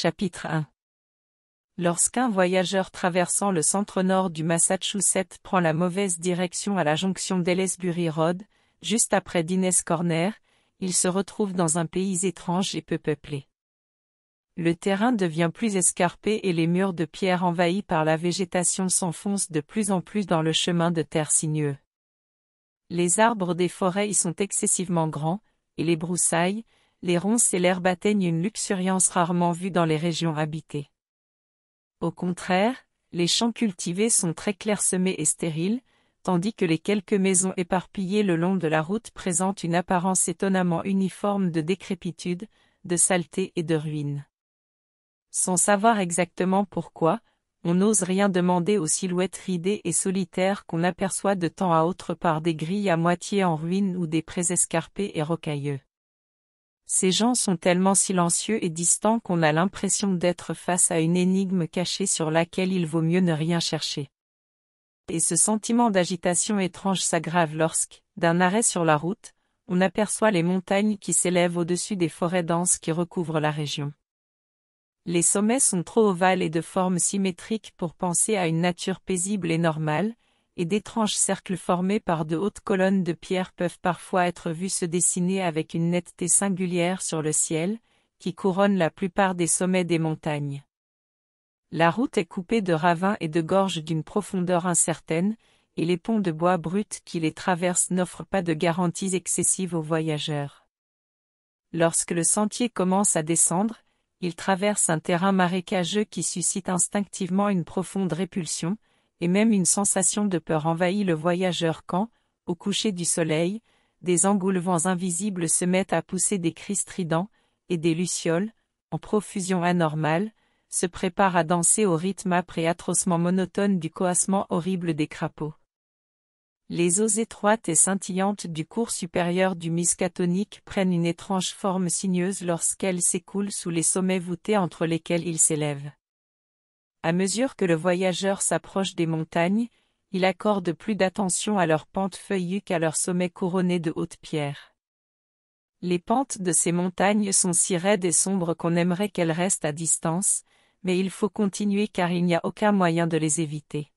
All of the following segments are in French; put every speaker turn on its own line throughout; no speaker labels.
Chapitre 1 Lorsqu'un voyageur traversant le centre-nord du Massachusetts prend la mauvaise direction à la jonction d'Ellesbury Road, juste après Dines Corner, il se retrouve dans un pays étrange et peu peuplé. Le terrain devient plus escarpé et les murs de pierre envahis par la végétation s'enfoncent de plus en plus dans le chemin de terre sinueux. Les arbres des forêts y sont excessivement grands, et les broussailles, les ronces et l'herbe atteignent une luxuriance rarement vue dans les régions habitées. Au contraire, les champs cultivés sont très clairsemés et stériles, tandis que les quelques maisons éparpillées le long de la route présentent une apparence étonnamment uniforme de décrépitude, de saleté et de ruine. Sans savoir exactement pourquoi, on n'ose rien demander aux silhouettes ridées et solitaires qu'on aperçoit de temps à autre par des grilles à moitié en ruine ou des prés escarpés et rocailleux. Ces gens sont tellement silencieux et distants qu'on a l'impression d'être face à une énigme cachée sur laquelle il vaut mieux ne rien chercher. Et ce sentiment d'agitation étrange s'aggrave lorsque, d'un arrêt sur la route, on aperçoit les montagnes qui s'élèvent au-dessus des forêts denses qui recouvrent la région. Les sommets sont trop ovales et de forme symétrique pour penser à une nature paisible et normale, et d'étranges cercles formés par de hautes colonnes de pierre peuvent parfois être vus se dessiner avec une netteté singulière sur le ciel, qui couronne la plupart des sommets des montagnes. La route est coupée de ravins et de gorges d'une profondeur incertaine, et les ponts de bois bruts qui les traversent n'offrent pas de garanties excessives aux voyageurs. Lorsque le sentier commence à descendre, il traverse un terrain marécageux qui suscite instinctivement une profonde répulsion, et même une sensation de peur envahit le voyageur quand, au coucher du soleil, des engoulevents invisibles se mettent à pousser des cris stridents, et des lucioles, en profusion anormale, se préparent à danser au rythme après atrocement monotone du coassement horrible des crapauds. Les eaux étroites et scintillantes du cours supérieur du Miscatonique prennent une étrange forme sinueuse lorsqu'elles s'écoulent sous les sommets voûtés entre lesquels ils s'élèvent. À mesure que le voyageur s'approche des montagnes, il accorde plus d'attention à leurs pentes feuillues qu'à leurs sommets couronnés de hautes pierres. Les pentes de ces montagnes sont si raides et sombres qu'on aimerait qu'elles restent à distance, mais il faut continuer car il n'y a aucun moyen de les éviter.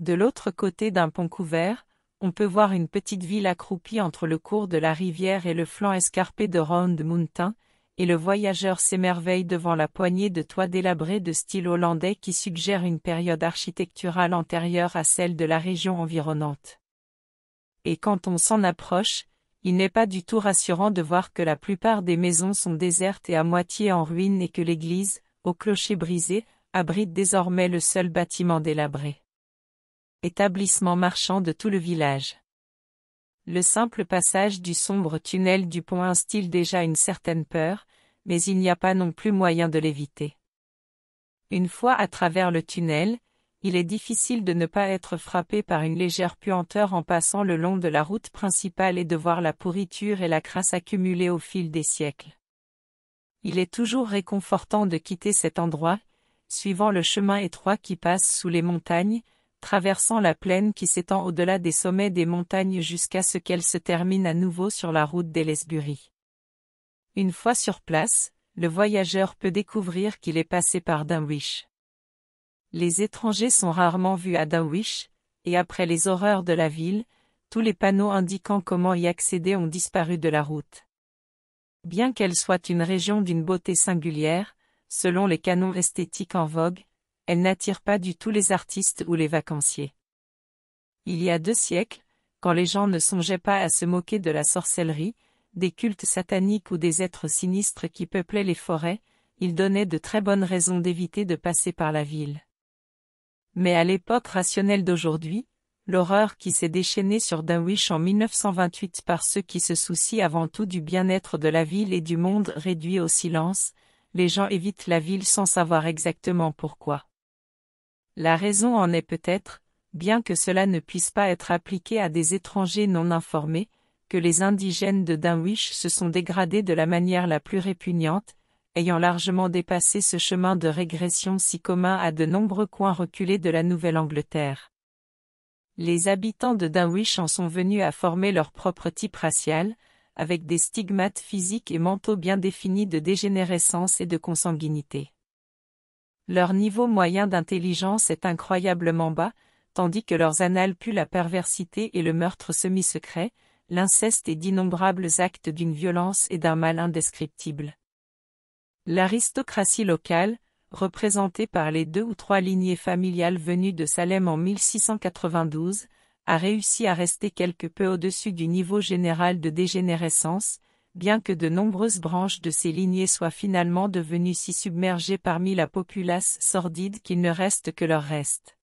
De l'autre côté d'un pont couvert, on peut voir une petite ville accroupie entre le cours de la rivière et le flanc escarpé de Round Mountain, et le voyageur s'émerveille devant la poignée de toits délabrés de style hollandais qui suggère une période architecturale antérieure à celle de la région environnante. Et quand on s'en approche, il n'est pas du tout rassurant de voir que la plupart des maisons sont désertes et à moitié en ruine et que l'église, au clocher brisé, abrite désormais le seul bâtiment délabré. Établissement marchand de tout le village. Le simple passage du sombre tunnel du pont instille déjà une certaine peur, mais il n'y a pas non plus moyen de l'éviter. Une fois à travers le tunnel, il est difficile de ne pas être frappé par une légère puanteur en passant le long de la route principale et de voir la pourriture et la crasse accumulées au fil des siècles. Il est toujours réconfortant de quitter cet endroit, suivant le chemin étroit qui passe sous les montagnes, traversant la plaine qui s'étend au-delà des sommets des montagnes jusqu'à ce qu'elle se termine à nouveau sur la route d'Ellesbury. Une fois sur place, le voyageur peut découvrir qu'il est passé par Dunwich. Les étrangers sont rarement vus à Dunwich, et après les horreurs de la ville, tous les panneaux indiquant comment y accéder ont disparu de la route. Bien qu'elle soit une région d'une beauté singulière, selon les canons esthétiques en vogue, elle n'attire pas du tout les artistes ou les vacanciers. Il y a deux siècles, quand les gens ne songeaient pas à se moquer de la sorcellerie, des cultes sataniques ou des êtres sinistres qui peuplaient les forêts, ils donnaient de très bonnes raisons d'éviter de passer par la ville. Mais à l'époque rationnelle d'aujourd'hui, l'horreur qui s'est déchaînée sur Dunwich en 1928 par ceux qui se soucient avant tout du bien-être de la ville et du monde réduit au silence, les gens évitent la ville sans savoir exactement pourquoi. La raison en est peut-être, bien que cela ne puisse pas être appliqué à des étrangers non informés, que les indigènes de Dunwich se sont dégradés de la manière la plus répugnante, ayant largement dépassé ce chemin de régression si commun à de nombreux coins reculés de la Nouvelle-Angleterre. Les habitants de Dunwich en sont venus à former leur propre type racial, avec des stigmates physiques et mentaux bien définis de dégénérescence et de consanguinité. Leur niveau moyen d'intelligence est incroyablement bas, tandis que leurs annales puent la perversité et le meurtre semi-secret, l'inceste et d'innombrables actes d'une violence et d'un mal indescriptible. L'aristocratie locale, représentée par les deux ou trois lignées familiales venues de Salem en 1692, a réussi à rester quelque peu au-dessus du niveau général de dégénérescence, bien que de nombreuses branches de ces lignées soient finalement devenues si submergées parmi la populace sordide qu'il ne reste que leur reste.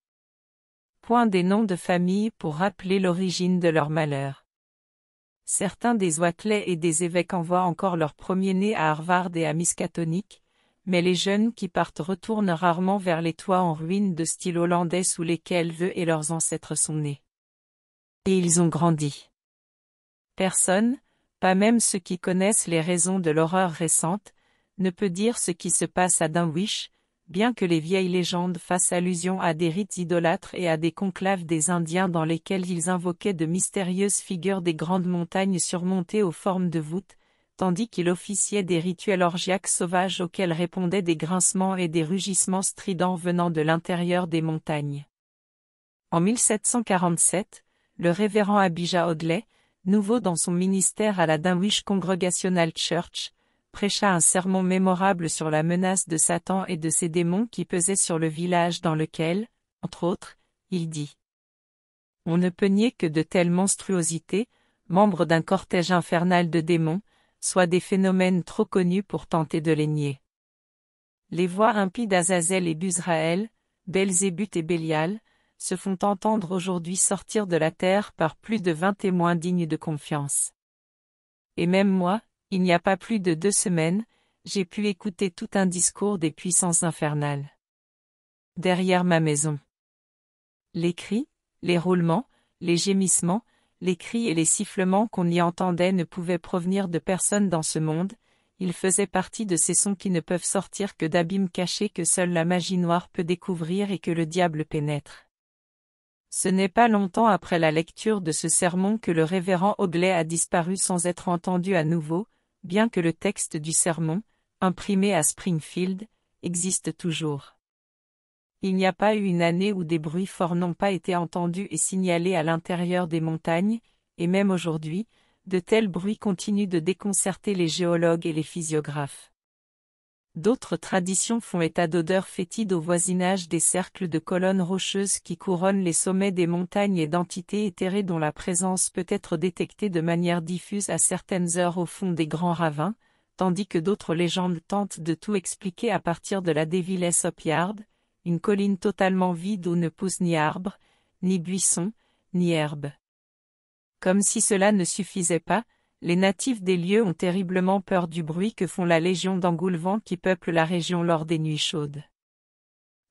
Point des noms de famille pour rappeler l'origine de leur malheur. Certains des Oaclets et des évêques envoient encore leurs premiers né à Harvard et à Miskatonic, mais les jeunes qui partent retournent rarement vers les toits en ruines de style hollandais sous lesquels eux et leurs ancêtres sont nés. Et ils ont grandi. Personne, pas même ceux qui connaissent les raisons de l'horreur récente, ne peut dire ce qui se passe à Dunwich, bien que les vieilles légendes fassent allusion à des rites idolâtres et à des conclaves des Indiens dans lesquels ils invoquaient de mystérieuses figures des grandes montagnes surmontées aux formes de voûtes, tandis qu'il officiait des rituels orgiaques sauvages auxquels répondaient des grincements et des rugissements stridents venant de l'intérieur des montagnes. En 1747, le révérend Abijah Audley, nouveau dans son ministère à la Dunwich Congregational Church, prêcha un sermon mémorable sur la menace de Satan et de ses démons qui pesaient sur le village dans lequel, entre autres, il dit On ne peut nier que de telles monstruosités, membres d'un cortège infernal de démons, soient des phénomènes trop connus pour tenter de les nier. Les voix impies d'Azazel et Buzraël, Belzébuth et Bélial, se font entendre aujourd'hui sortir de la terre par plus de vingt témoins dignes de confiance. Et même moi, il n'y a pas plus de deux semaines, j'ai pu écouter tout un discours des puissances infernales. Derrière ma maison. Les cris, les roulements, les gémissements, les cris et les sifflements qu'on y entendait ne pouvaient provenir de personne dans ce monde, ils faisaient partie de ces sons qui ne peuvent sortir que d'abîmes cachés que seule la magie noire peut découvrir et que le diable pénètre. Ce n'est pas longtemps après la lecture de ce sermon que le révérend Oglet a disparu sans être entendu à nouveau, bien que le texte du sermon, imprimé à Springfield, existe toujours. Il n'y a pas eu une année où des bruits forts n'ont pas été entendus et signalés à l'intérieur des montagnes, et même aujourd'hui, de tels bruits continuent de déconcerter les géologues et les physiographes. D'autres traditions font état d'odeurs fétides au voisinage des cercles de colonnes rocheuses qui couronnent les sommets des montagnes et d'entités éthérées dont la présence peut être détectée de manière diffuse à certaines heures au fond des grands ravins, tandis que d'autres légendes tentent de tout expliquer à partir de la dévilesse opyard, une colline totalement vide où ne poussent ni arbres, ni buissons, ni herbes. Comme si cela ne suffisait pas, les natifs des lieux ont terriblement peur du bruit que font la légion d'engoulevants qui peuple la région lors des nuits chaudes.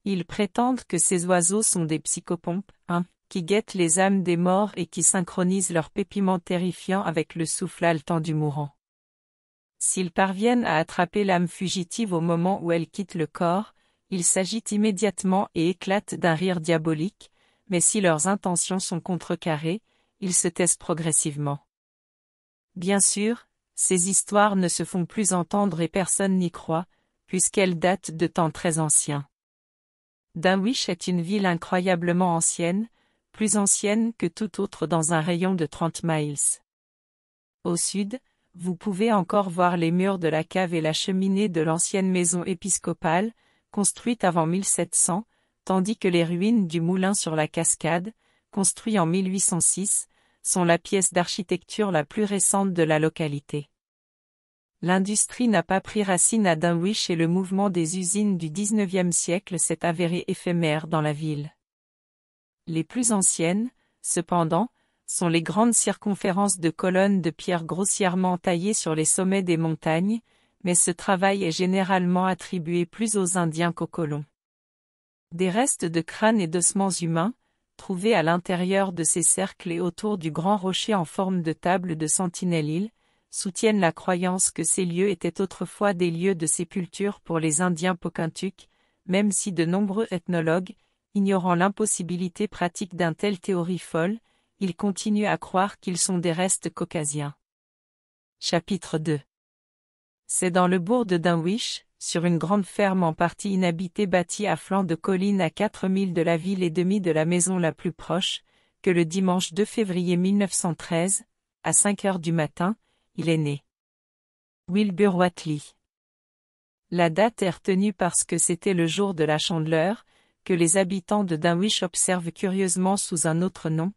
Ils prétendent que ces oiseaux sont des psychopompes, hein, qui guettent les âmes des morts et qui synchronisent leur pépiments terrifiant avec le souffle haletant du mourant. S'ils parviennent à attraper l'âme fugitive au moment où elle quitte le corps, ils s'agitent immédiatement et éclatent d'un rire diabolique, mais si leurs intentions sont contrecarrées, ils se taisent progressivement. Bien sûr, ces histoires ne se font plus entendre et personne n'y croit, puisqu'elles datent de temps très anciens. Dunwich est une ville incroyablement ancienne, plus ancienne que toute autre dans un rayon de 30 miles. Au sud, vous pouvez encore voir les murs de la cave et la cheminée de l'ancienne maison épiscopale, construite avant 1700, tandis que les ruines du moulin sur la cascade, construit en 1806, sont la pièce d'architecture la plus récente de la localité. L'industrie n'a pas pris racine à Dunwich et le mouvement des usines du XIXe siècle s'est avéré éphémère dans la ville. Les plus anciennes, cependant, sont les grandes circonférences de colonnes de pierre grossièrement taillées sur les sommets des montagnes, mais ce travail est généralement attribué plus aux Indiens qu'aux colons. Des restes de crânes et d'ossements humains, Trouvés à l'intérieur de ces cercles et autour du grand rocher en forme de table de Sentinelle-Île, soutiennent la croyance que ces lieux étaient autrefois des lieux de sépulture pour les Indiens Poquintucs, même si de nombreux ethnologues, ignorant l'impossibilité pratique d'un tel théorie folle, ils continuent à croire qu'ils sont des restes caucasiens. Chapitre 2 c'est dans le bourg de Dunwich, sur une grande ferme en partie inhabitée bâtie à flanc de colline à quatre milles de la ville et demi de la maison la plus proche, que le dimanche 2 février 1913, à 5 heures du matin, il est né. Wilbur Watley. La date est retenue parce que c'était le jour de la chandeleur, que les habitants de Dunwich observent curieusement sous un autre nom.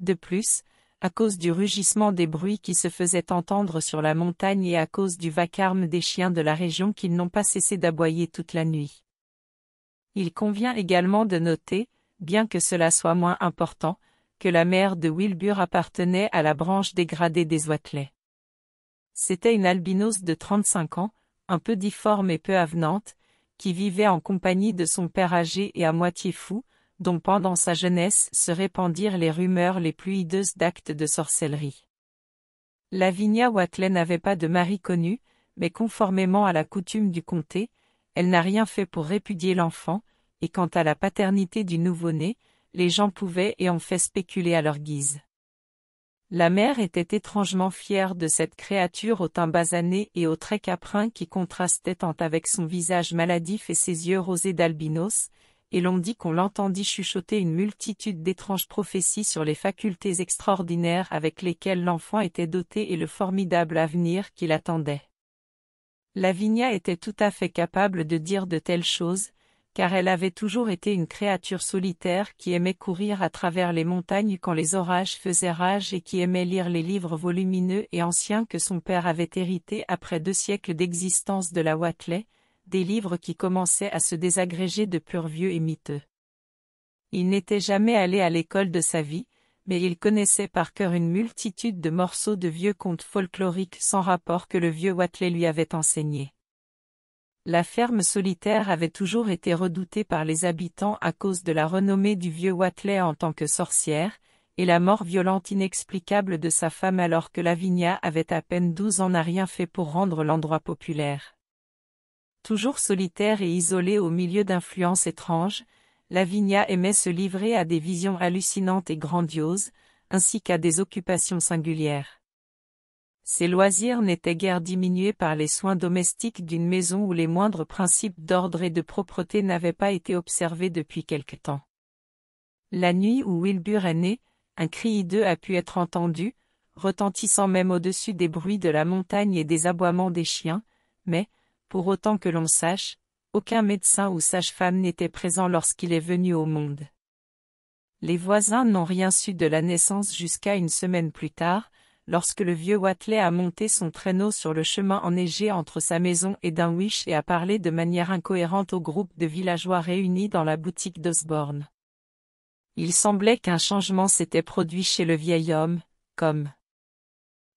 De plus, à cause du rugissement des bruits qui se faisaient entendre sur la montagne et à cause du vacarme des chiens de la région qu'ils n'ont pas cessé d'aboyer toute la nuit. Il convient également de noter, bien que cela soit moins important, que la mère de Wilbur appartenait à la branche dégradée des oitelets. C'était une albinose de 35 ans, un peu difforme et peu avenante, qui vivait en compagnie de son père âgé et à moitié fou, dont pendant sa jeunesse se répandirent les rumeurs les plus hideuses d'actes de sorcellerie. Lavinia Watley n'avait pas de mari connu, mais conformément à la coutume du comté, elle n'a rien fait pour répudier l'enfant, et quant à la paternité du nouveau-né, les gens pouvaient et en fait spéculer à leur guise. La mère était étrangement fière de cette créature au teint basané et au trait caprin qui contrastait tant avec son visage maladif et ses yeux rosés d'albinos, et l'on dit qu'on l'entendit chuchoter une multitude d'étranges prophéties sur les facultés extraordinaires avec lesquelles l'enfant était doté et le formidable avenir qui l'attendait. Lavinia était tout à fait capable de dire de telles choses, car elle avait toujours été une créature solitaire qui aimait courir à travers les montagnes quand les orages faisaient rage et qui aimait lire les livres volumineux et anciens que son père avait hérités après deux siècles d'existence de la Watley, des livres qui commençaient à se désagréger de purs vieux et miteux. Il n'était jamais allé à l'école de sa vie, mais il connaissait par cœur une multitude de morceaux de vieux contes folkloriques sans rapport que le vieux Watley lui avait enseigné. La ferme solitaire avait toujours été redoutée par les habitants à cause de la renommée du vieux Watley en tant que sorcière, et la mort violente inexplicable de sa femme alors que Lavinia avait à peine douze ans n'a rien fait pour rendre l'endroit populaire. Toujours solitaire et isolée au milieu d'influences étranges, Lavinia aimait se livrer à des visions hallucinantes et grandioses, ainsi qu'à des occupations singulières. Ses loisirs n'étaient guère diminués par les soins domestiques d'une maison où les moindres principes d'ordre et de propreté n'avaient pas été observés depuis quelque temps. La nuit où Wilbur est né, un cri hideux a pu être entendu, retentissant même au-dessus des bruits de la montagne et des aboiements des chiens, mais, pour autant que l'on sache, aucun médecin ou sage-femme n'était présent lorsqu'il est venu au monde. Les voisins n'ont rien su de la naissance jusqu'à une semaine plus tard, lorsque le vieux Watley a monté son traîneau sur le chemin enneigé entre sa maison et Dunwich et a parlé de manière incohérente au groupe de villageois réunis dans la boutique d'Osborne. Il semblait qu'un changement s'était produit chez le vieil homme, comme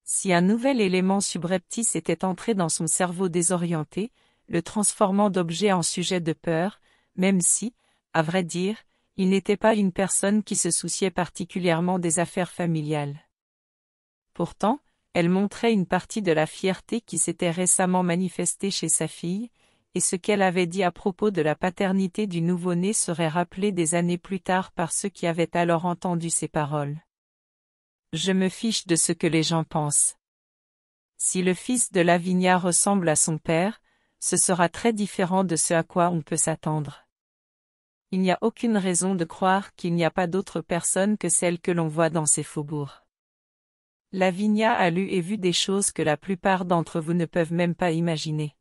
si un nouvel élément subreptice était entré dans son cerveau désorienté, le transformant d'objet en sujet de peur, même si, à vrai dire, il n'était pas une personne qui se souciait particulièrement des affaires familiales. Pourtant, elle montrait une partie de la fierté qui s'était récemment manifestée chez sa fille, et ce qu'elle avait dit à propos de la paternité du nouveau-né serait rappelé des années plus tard par ceux qui avaient alors entendu ses paroles. Je me fiche de ce que les gens pensent. Si le fils de Lavinia ressemble à son père, ce sera très différent de ce à quoi on peut s'attendre. Il n'y a aucune raison de croire qu'il n'y a pas d'autres personnes que celles que l'on voit dans ces faubourgs. Lavinia a lu et vu des choses que la plupart d'entre vous ne peuvent même pas imaginer.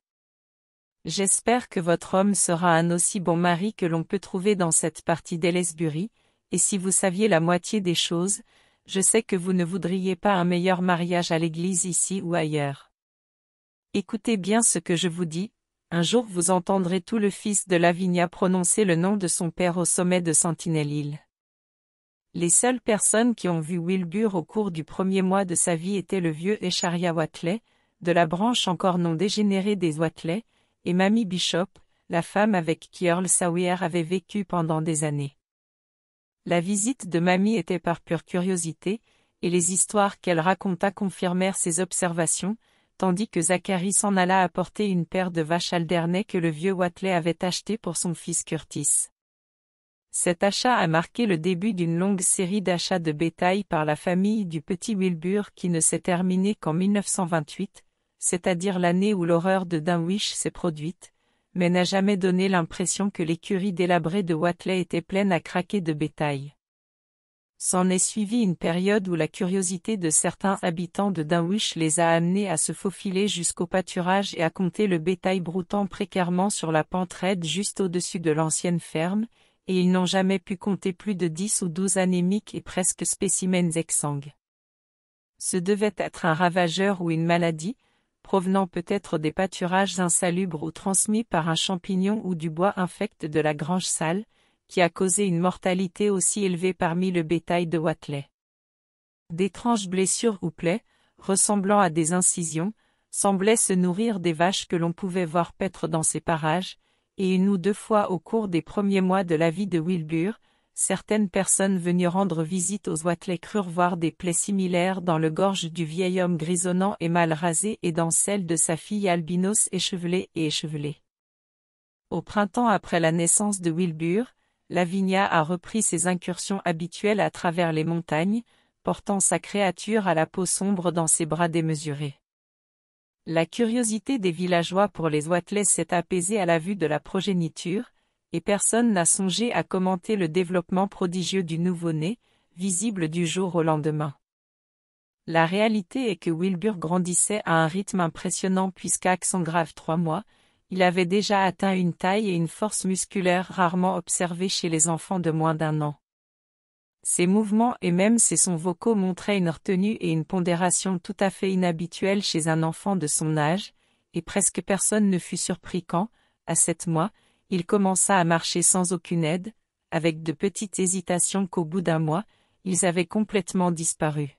J'espère que votre homme sera un aussi bon mari que l'on peut trouver dans cette partie d'Ellesbury, et si vous saviez la moitié des choses, je sais que vous ne voudriez pas un meilleur mariage à l'église ici ou ailleurs. Écoutez bien ce que je vous dis, un jour vous entendrez tout le fils de Lavinia prononcer le nom de son père au sommet de Sentinel Hill. Les seules personnes qui ont vu Wilbur au cours du premier mois de sa vie étaient le vieux Echaria Watley, de la branche encore non dégénérée des Watley, et Mamie Bishop, la femme avec qui Earl Sawyer avait vécu pendant des années. La visite de Mamie était par pure curiosité, et les histoires qu'elle raconta confirmèrent ses observations, tandis que Zachary s'en alla apporter une paire de vaches aldernais que le vieux Watley avait acheté pour son fils Curtis. Cet achat a marqué le début d'une longue série d'achats de bétail par la famille du petit Wilbur qui ne s'est terminée qu'en 1928, c'est-à-dire l'année où l'horreur de Dunwich s'est produite, mais n'a jamais donné l'impression que l'écurie délabrée de Watley était pleine à craquer de bétail. S'en est suivie une période où la curiosité de certains habitants de Dunwich les a amenés à se faufiler jusqu'au pâturage et à compter le bétail broutant précairement sur la pente raide juste au-dessus de l'ancienne ferme, et ils n'ont jamais pu compter plus de dix ou douze anémiques et presque spécimens exsangues. Ce devait être un ravageur ou une maladie, provenant peut-être des pâturages insalubres ou transmis par un champignon ou du bois infect de la grange sale, qui a causé une mortalité aussi élevée parmi le bétail de Watley. D'étranges blessures ou plaies, ressemblant à des incisions, semblaient se nourrir des vaches que l'on pouvait voir paître dans ces parages, et une ou deux fois au cours des premiers mois de la vie de Wilbur, certaines personnes venues rendre visite aux Watley crurent voir des plaies similaires dans le gorge du vieil homme grisonnant et mal rasé et dans celle de sa fille albinos échevelée et échevelée. Au printemps après la naissance de Wilbur, Lavinia a repris ses incursions habituelles à travers les montagnes, portant sa créature à la peau sombre dans ses bras démesurés. La curiosité des villageois pour les Watley s'est apaisée à la vue de la progéniture, et personne n'a songé à commenter le développement prodigieux du nouveau-né, visible du jour au lendemain. La réalité est que Wilbur grandissait à un rythme impressionnant puisqu'à son grave trois mois, il avait déjà atteint une taille et une force musculaire rarement observées chez les enfants de moins d'un an. Ses mouvements et même ses sons vocaux montraient une retenue et une pondération tout à fait inhabituelles chez un enfant de son âge, et presque personne ne fut surpris quand, à sept mois, il commença à marcher sans aucune aide, avec de petites hésitations qu'au bout d'un mois, ils avaient complètement disparu.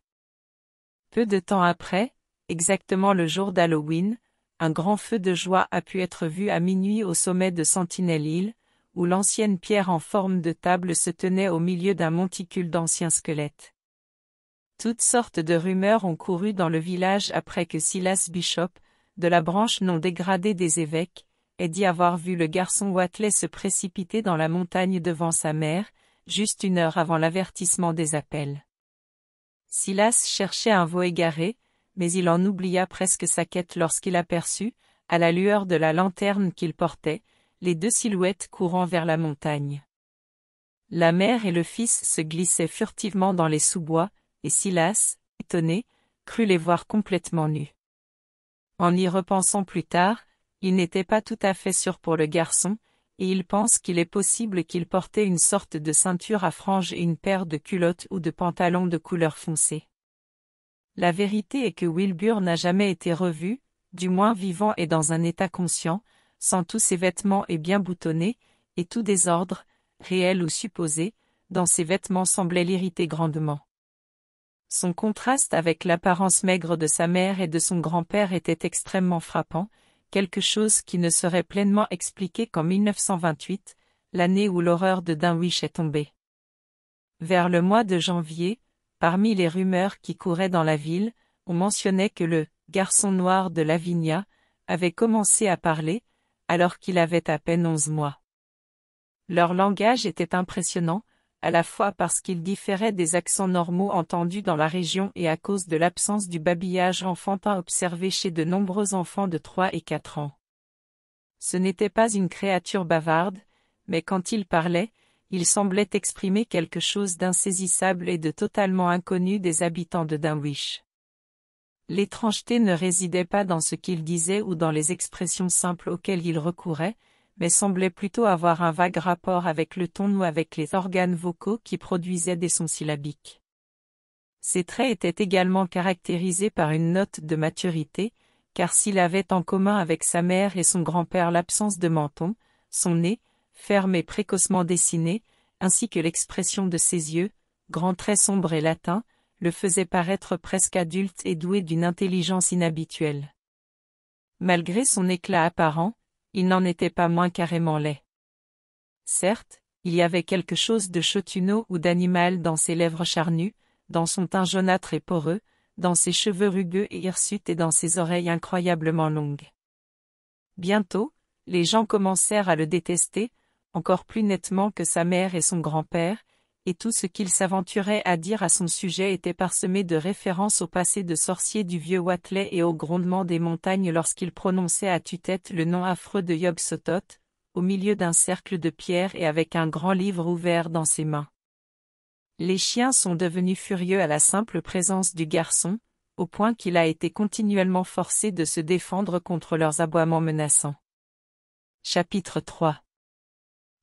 Peu de temps après, exactement le jour d'Halloween, un grand feu de joie a pu être vu à minuit au sommet de Sentinel Hill, où l'ancienne pierre en forme de table se tenait au milieu d'un monticule d'anciens squelettes. Toutes sortes de rumeurs ont couru dans le village après que Silas Bishop, de la branche non dégradée des évêques, et dit avoir vu le garçon Watley se précipiter dans la montagne devant sa mère, juste une heure avant l'avertissement des appels. Silas cherchait un veau égaré, mais il en oublia presque sa quête lorsqu'il aperçut, à la lueur de la lanterne qu'il portait, les deux silhouettes courant vers la montagne. La mère et le fils se glissaient furtivement dans les sous-bois, et Silas, étonné, crut les voir complètement nus. En y repensant plus tard, il n'était pas tout à fait sûr pour le garçon, et il pense qu'il est possible qu'il portait une sorte de ceinture à franges et une paire de culottes ou de pantalons de couleur foncée. La vérité est que Wilbur n'a jamais été revu, du moins vivant et dans un état conscient, sans tous ses vêtements et bien boutonnés, et tout désordre, réel ou supposé, dans ses vêtements semblait l'irriter grandement. Son contraste avec l'apparence maigre de sa mère et de son grand-père était extrêmement frappant, quelque chose qui ne serait pleinement expliqué qu'en 1928, l'année où l'horreur de Dunwich est tombée. Vers le mois de janvier, parmi les rumeurs qui couraient dans la ville, on mentionnait que le garçon noir de Lavinia avait commencé à parler, alors qu'il avait à peine onze mois. Leur langage était impressionnant, à la fois parce qu'il différait des accents normaux entendus dans la région et à cause de l'absence du babillage enfantin observé chez de nombreux enfants de 3 et 4 ans. Ce n'était pas une créature bavarde, mais quand il parlait, il semblait exprimer quelque chose d'insaisissable et de totalement inconnu des habitants de Dunwich. L'étrangeté ne résidait pas dans ce qu'il disait ou dans les expressions simples auxquelles il recourait, mais semblait plutôt avoir un vague rapport avec le ton ou avec les organes vocaux qui produisaient des sons syllabiques. Ses traits étaient également caractérisés par une note de maturité, car s'il avait en commun avec sa mère et son grand-père l'absence de menton, son nez, ferme et précocement dessiné, ainsi que l'expression de ses yeux, grands traits sombres et latins, le faisait paraître presque adulte et doué d'une intelligence inhabituelle. Malgré son éclat apparent, il n'en était pas moins carrément laid. Certes, il y avait quelque chose de chotuneau ou d'animal dans ses lèvres charnues, dans son teint jaunâtre et poreux, dans ses cheveux rugueux et hirsutes et dans ses oreilles incroyablement longues. Bientôt, les gens commencèrent à le détester, encore plus nettement que sa mère et son grand-père, et tout ce qu'il s'aventurait à dire à son sujet était parsemé de références au passé de sorcier du vieux Watley et au grondement des montagnes lorsqu'il prononçait à tue-tête le nom affreux de Yob Sotot, au milieu d'un cercle de pierres et avec un grand livre ouvert dans ses mains. Les chiens sont devenus furieux à la simple présence du garçon, au point qu'il a été continuellement forcé de se défendre contre leurs aboiements menaçants. Chapitre 3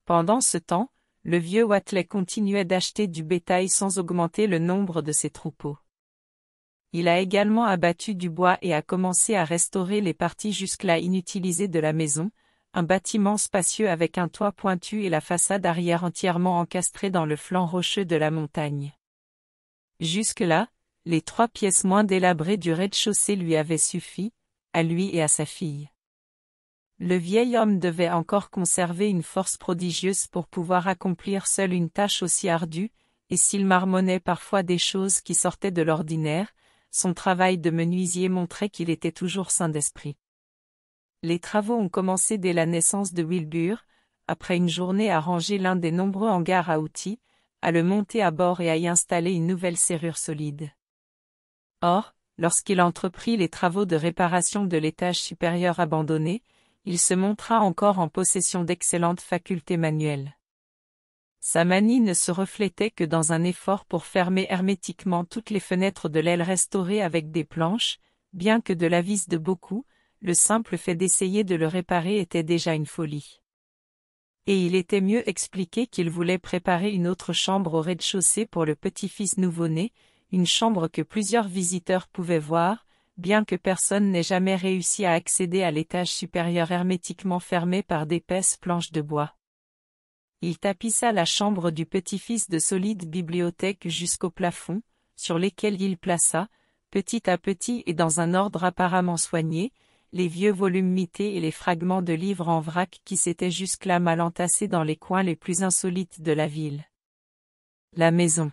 Pendant ce temps, le vieux Watley continuait d'acheter du bétail sans augmenter le nombre de ses troupeaux. Il a également abattu du bois et a commencé à restaurer les parties jusque-là inutilisées de la maison, un bâtiment spacieux avec un toit pointu et la façade arrière entièrement encastrée dans le flanc rocheux de la montagne. Jusque-là, les trois pièces moins délabrées du rez-de-chaussée lui avaient suffi, à lui et à sa fille. Le vieil homme devait encore conserver une force prodigieuse pour pouvoir accomplir seul une tâche aussi ardue, et s'il marmonnait parfois des choses qui sortaient de l'ordinaire, son travail de menuisier montrait qu'il était toujours sain d'esprit. Les travaux ont commencé dès la naissance de Wilbur, après une journée à ranger l'un des nombreux hangars à outils, à le monter à bord et à y installer une nouvelle serrure solide. Or, lorsqu'il entreprit les travaux de réparation de l'étage supérieur abandonné, il se montra encore en possession d'excellentes facultés manuelles. Sa manie ne se reflétait que dans un effort pour fermer hermétiquement toutes les fenêtres de l'aile restaurée avec des planches, bien que de l'avis de beaucoup, le simple fait d'essayer de le réparer était déjà une folie. Et il était mieux expliqué qu'il voulait préparer une autre chambre au rez-de-chaussée pour le petit-fils nouveau-né, une chambre que plusieurs visiteurs pouvaient voir, bien que personne n'ait jamais réussi à accéder à l'étage supérieur hermétiquement fermé par d'épaisses planches de bois. Il tapissa la chambre du petit-fils de solides bibliothèques jusqu'au plafond, sur lesquels il plaça, petit à petit et dans un ordre apparemment soigné, les vieux volumes mités et les fragments de livres en vrac qui s'étaient jusque-là mal entassés dans les coins les plus insolites de la ville. La maison.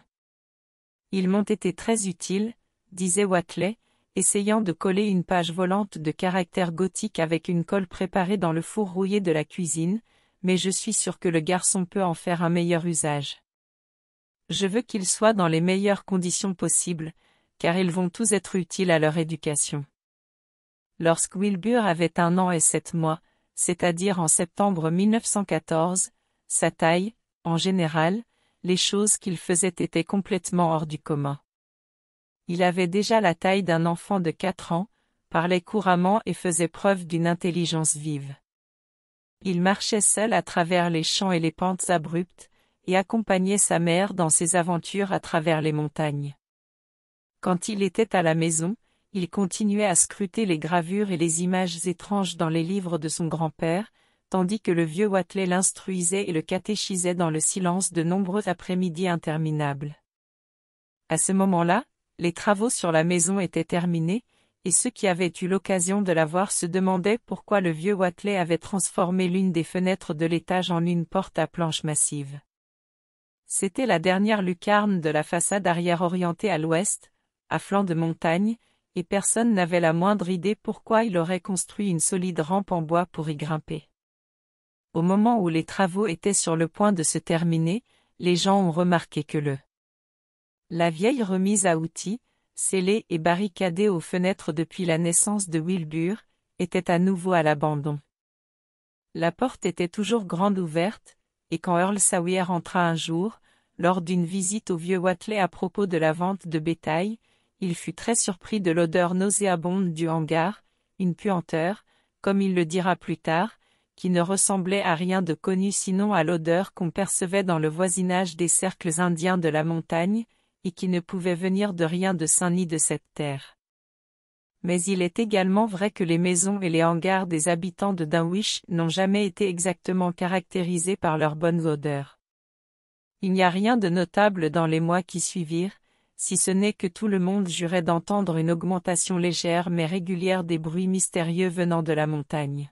Ils m'ont été très utiles, disait Watley, essayant de coller une page volante de caractère gothique avec une colle préparée dans le four rouillé de la cuisine, mais je suis sûr que le garçon peut en faire un meilleur usage. Je veux qu'ils soient dans les meilleures conditions possibles, car ils vont tous être utiles à leur éducation. Lorsque Wilbur avait un an et sept mois, c'est-à-dire en septembre 1914, sa taille, en général, les choses qu'il faisait étaient complètement hors du commun. Il avait déjà la taille d'un enfant de quatre ans, parlait couramment et faisait preuve d'une intelligence vive. Il marchait seul à travers les champs et les pentes abruptes, et accompagnait sa mère dans ses aventures à travers les montagnes. Quand il était à la maison, il continuait à scruter les gravures et les images étranges dans les livres de son grand-père, tandis que le vieux Watley l'instruisait et le catéchisait dans le silence de nombreux après-midi interminables. À ce moment-là, les travaux sur la maison étaient terminés, et ceux qui avaient eu l'occasion de la voir se demandaient pourquoi le vieux Watley avait transformé l'une des fenêtres de l'étage en une porte à planches massives. C'était la dernière lucarne de la façade arrière orientée à l'ouest, à flanc de montagne, et personne n'avait la moindre idée pourquoi il aurait construit une solide rampe en bois pour y grimper. Au moment où les travaux étaient sur le point de se terminer, les gens ont remarqué que le la vieille remise à outils, scellée et barricadée aux fenêtres depuis la naissance de Wilbur, était à nouveau à l'abandon. La porte était toujours grande ouverte, et quand Earl Sawyer entra un jour, lors d'une visite au vieux Watley à propos de la vente de bétail, il fut très surpris de l'odeur nauséabonde du hangar, une puanteur, comme il le dira plus tard, qui ne ressemblait à rien de connu sinon à l'odeur qu'on percevait dans le voisinage des cercles indiens de la montagne, et qui ne pouvait venir de rien de saint ni de cette terre. Mais il est également vrai que les maisons et les hangars des habitants de Dunwich n'ont jamais été exactement caractérisés par leurs bonnes odeurs. Il n'y a rien de notable dans les mois qui suivirent, si ce n'est que tout le monde jurait d'entendre une augmentation légère mais régulière des bruits mystérieux venant de la montagne.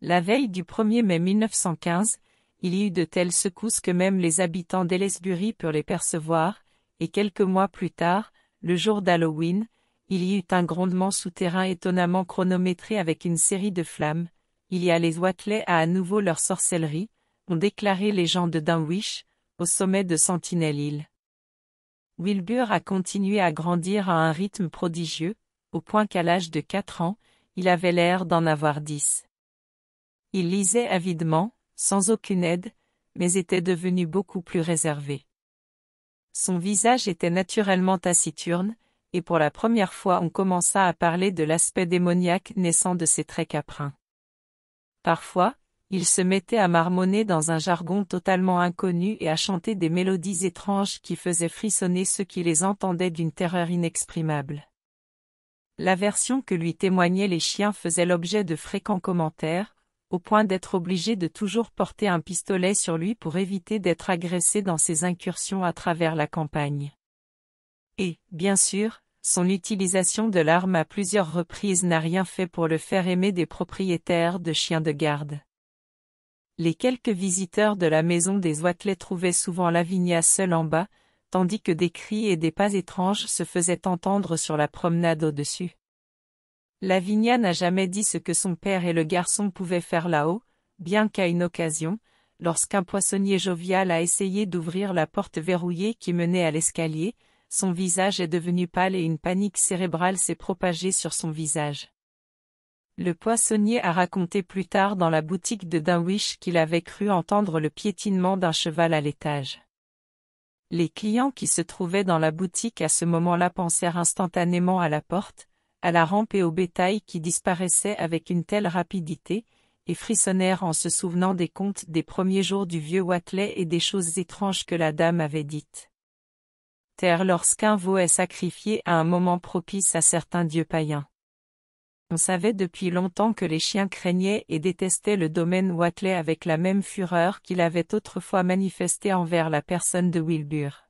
La veille du 1er mai 1915, il y eut de telles secousses que même les habitants d'Ellesbury purent les percevoir, et quelques mois plus tard, le jour d'Halloween, il y eut un grondement souterrain étonnamment chronométré avec une série de flammes, il y a les Watley à à nouveau leur sorcellerie, ont déclaré les gens de Dunwich, au sommet de Sentinel Hill. Wilbur a continué à grandir à un rythme prodigieux, au point qu'à l'âge de quatre ans, il avait l'air d'en avoir dix. Il lisait avidement, sans aucune aide, mais était devenu beaucoup plus réservé. Son visage était naturellement taciturne, et pour la première fois on commença à parler de l'aspect démoniaque naissant de ses traits caprins. Parfois, il se mettait à marmonner dans un jargon totalement inconnu et à chanter des mélodies étranges qui faisaient frissonner ceux qui les entendaient d'une terreur inexprimable. L'aversion que lui témoignaient les chiens faisait l'objet de fréquents commentaires, au point d'être obligé de toujours porter un pistolet sur lui pour éviter d'être agressé dans ses incursions à travers la campagne. Et, bien sûr, son utilisation de l'arme à plusieurs reprises n'a rien fait pour le faire aimer des propriétaires de chiens de garde. Les quelques visiteurs de la maison des Oitelet trouvaient souvent Lavinia seul en bas, tandis que des cris et des pas étranges se faisaient entendre sur la promenade au-dessus. Lavinia n'a jamais dit ce que son père et le garçon pouvaient faire là-haut, bien qu'à une occasion, lorsqu'un poissonnier jovial a essayé d'ouvrir la porte verrouillée qui menait à l'escalier, son visage est devenu pâle et une panique cérébrale s'est propagée sur son visage. Le poissonnier a raconté plus tard dans la boutique de Dunwich qu'il avait cru entendre le piétinement d'un cheval à l'étage. Les clients qui se trouvaient dans la boutique à ce moment-là pensèrent instantanément à la porte, à la rampe et au bétail qui disparaissaient avec une telle rapidité, et frissonnèrent en se souvenant des contes des premiers jours du vieux Watley et des choses étranges que la dame avait dites. Terre lorsqu'un veau est sacrifié à un moment propice à certains dieux païens. On savait depuis longtemps que les chiens craignaient et détestaient le domaine Watley avec la même fureur qu'il avait autrefois manifestée envers la personne de Wilbur.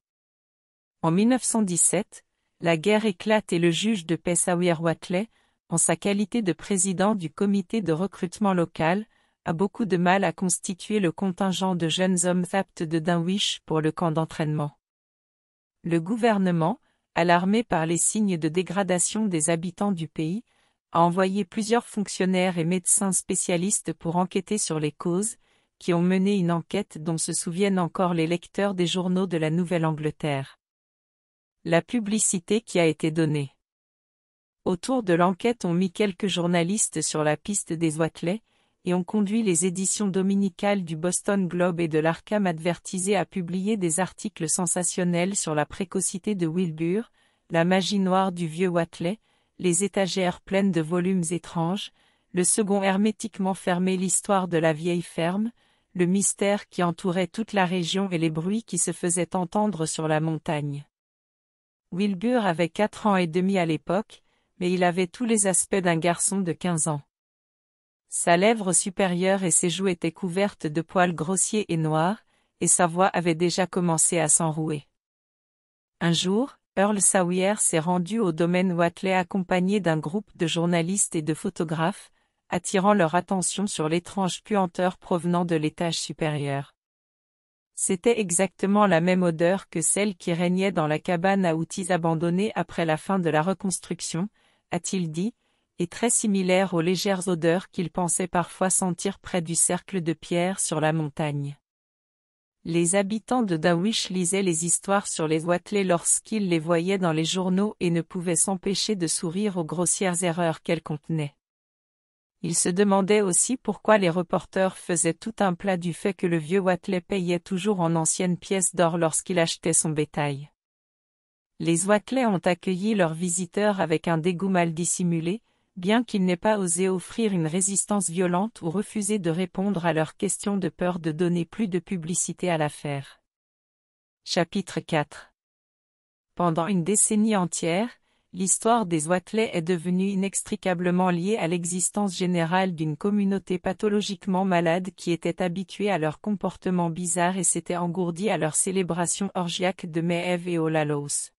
En 1917, la guerre éclate et le juge de paix Sawyer Watley, en sa qualité de président du comité de recrutement local, a beaucoup de mal à constituer le contingent de jeunes hommes aptes de Dunwich pour le camp d'entraînement. Le gouvernement, alarmé par les signes de dégradation des habitants du pays, a envoyé plusieurs fonctionnaires et médecins spécialistes pour enquêter sur les causes, qui ont mené une enquête dont se souviennent encore les lecteurs des journaux de la Nouvelle-Angleterre la publicité qui a été donnée. Autour de l'enquête ont mis quelques journalistes sur la piste des Watley, et ont conduit les éditions dominicales du Boston Globe et de l'Arkham Advertisé à publier des articles sensationnels sur la précocité de Wilbur, la magie noire du vieux Watley, les étagères pleines de volumes étranges, le second hermétiquement fermé l'histoire de la vieille ferme, le mystère qui entourait toute la région et les bruits qui se faisaient entendre sur la montagne. Wilbur avait quatre ans et demi à l'époque, mais il avait tous les aspects d'un garçon de quinze ans. Sa lèvre supérieure et ses joues étaient couvertes de poils grossiers et noirs, et sa voix avait déjà commencé à s'enrouer. Un jour, Earl Sawyer s'est rendu au domaine Watley accompagné d'un groupe de journalistes et de photographes, attirant leur attention sur l'étrange puanteur provenant de l'étage supérieur. C'était exactement la même odeur que celle qui régnait dans la cabane à outils abandonnée après la fin de la reconstruction, a-t-il dit, et très similaire aux légères odeurs qu'il pensait parfois sentir près du cercle de pierre sur la montagne. Les habitants de Dawish lisaient les histoires sur les Watley lorsqu'ils les voyaient dans les journaux et ne pouvaient s'empêcher de sourire aux grossières erreurs qu'elles contenaient. Il se demandait aussi pourquoi les reporters faisaient tout un plat du fait que le vieux Watley payait toujours en anciennes pièces d'or lorsqu'il achetait son bétail. Les Watley ont accueilli leurs visiteurs avec un dégoût mal dissimulé, bien qu'ils n'aient pas osé offrir une résistance violente ou refuser de répondre à leurs questions de peur de donner plus de publicité à l'affaire. Chapitre 4 Pendant une décennie entière, l'histoire des Watley est devenue inextricablement liée à l'existence générale d'une communauté pathologiquement malade qui était habituée à leur comportement bizarre et s'était engourdie à leurs célébrations orgiaques de Méève et Olalos.